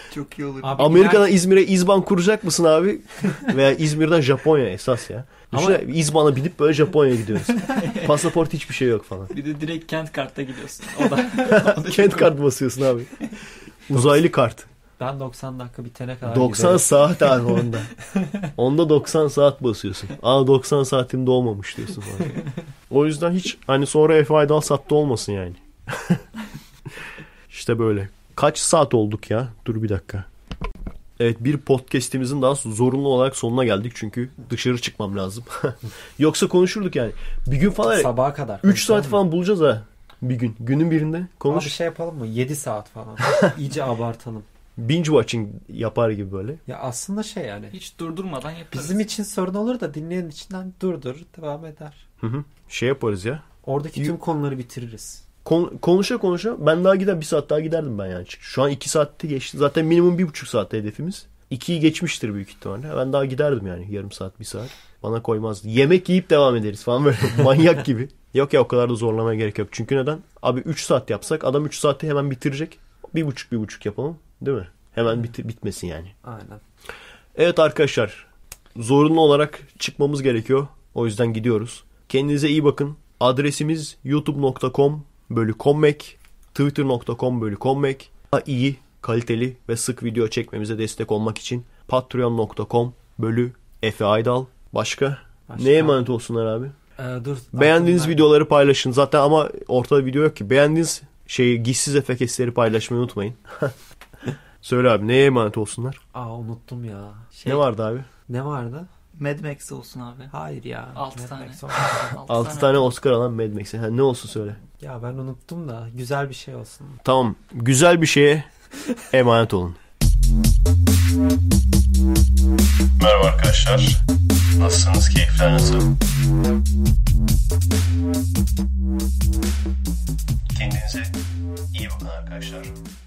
Çok iyi olur. Abi, Amerika'dan yani... İzmir'e İzban kuracak mısın abi? Veya İzmir'den Japonya esas ya. Düşünün Ama... İzban'a binip böyle Japonya'ya gidiyoruz. Pasaport hiçbir şey yok falan. Bir de direkt kent kartta gidiyorsun. O da, o da kent kart basıyorsun abi. Uzaylı kart. Ben 90 dakika bitene kadar 90 giderim. saat abi onda. onda 90 saat basıyorsun. Aa 90 saatim dolmamış diyorsun falan. O yüzden hiç hani sonra Efe Aydal sattı olmasın yani. İşte böyle. Kaç saat olduk ya? Dur bir dakika. Evet bir podcast'imizin daha zorunlu olarak sonuna geldik çünkü dışarı çıkmam lazım. Yoksa konuşurduk yani. Bir gün falan sabaha kadar. 3 saat falan bulacağız ha. Bir gün. Günün birinde konuş. Bir şey yapalım mı? 7 saat falan. İyice abartalım. Binge watching yapar gibi böyle. Ya aslında şey yani. Hiç durdurmadan yaparız. Bizim için sorun olur da dinleyen içinden durdur devam eder. Hı hı. Şey yaparız ya. Oradaki y- tüm konuları bitiririz konuşa konuşa ben daha gider bir saat daha giderdim ben yani. Şu an iki saatte geçti. Zaten minimum bir buçuk saatte hedefimiz. İkiyi geçmiştir büyük ihtimalle. Ben daha giderdim yani yarım saat bir saat. Bana koymazdı. Yemek yiyip devam ederiz falan böyle manyak gibi. Yok ya o kadar da zorlamaya gerek yok. Çünkü neden? Abi 3 saat yapsak adam 3 saatte hemen bitirecek. Bir buçuk bir buçuk yapalım değil mi? Hemen bit bitmesin yani. Aynen. Evet arkadaşlar zorunlu olarak çıkmamız gerekiyor. O yüzden gidiyoruz. Kendinize iyi bakın. Adresimiz youtube.com bölü kommek, twitter.com bölü kommek daha iyi, kaliteli ve sık video çekmemize destek olmak için patreon.com bölü Efe Aydal. Başka? Başka. Neye emanet olsunlar abi? Ee, dur, Beğendiğiniz videoları paylaşın. Zaten ama ortada video yok ki. Beğendiğiniz şeyi gizsiz efekesleri paylaşmayı unutmayın. Söyle abi neye emanet olsunlar? Aa unuttum ya. Şey, ne vardı abi? Ne vardı? Mad Max olsun abi. Hayır ya. 6 tane. 6 tane, tane Oscar alan Mad Max'e. Ha, ne olsun söyle. Ya ben unuttum da güzel bir şey olsun. Tamam güzel bir şeye emanet olun. Merhaba arkadaşlar. Nasılsınız? Keyifler nasıl? Kendinize iyi bakın arkadaşlar.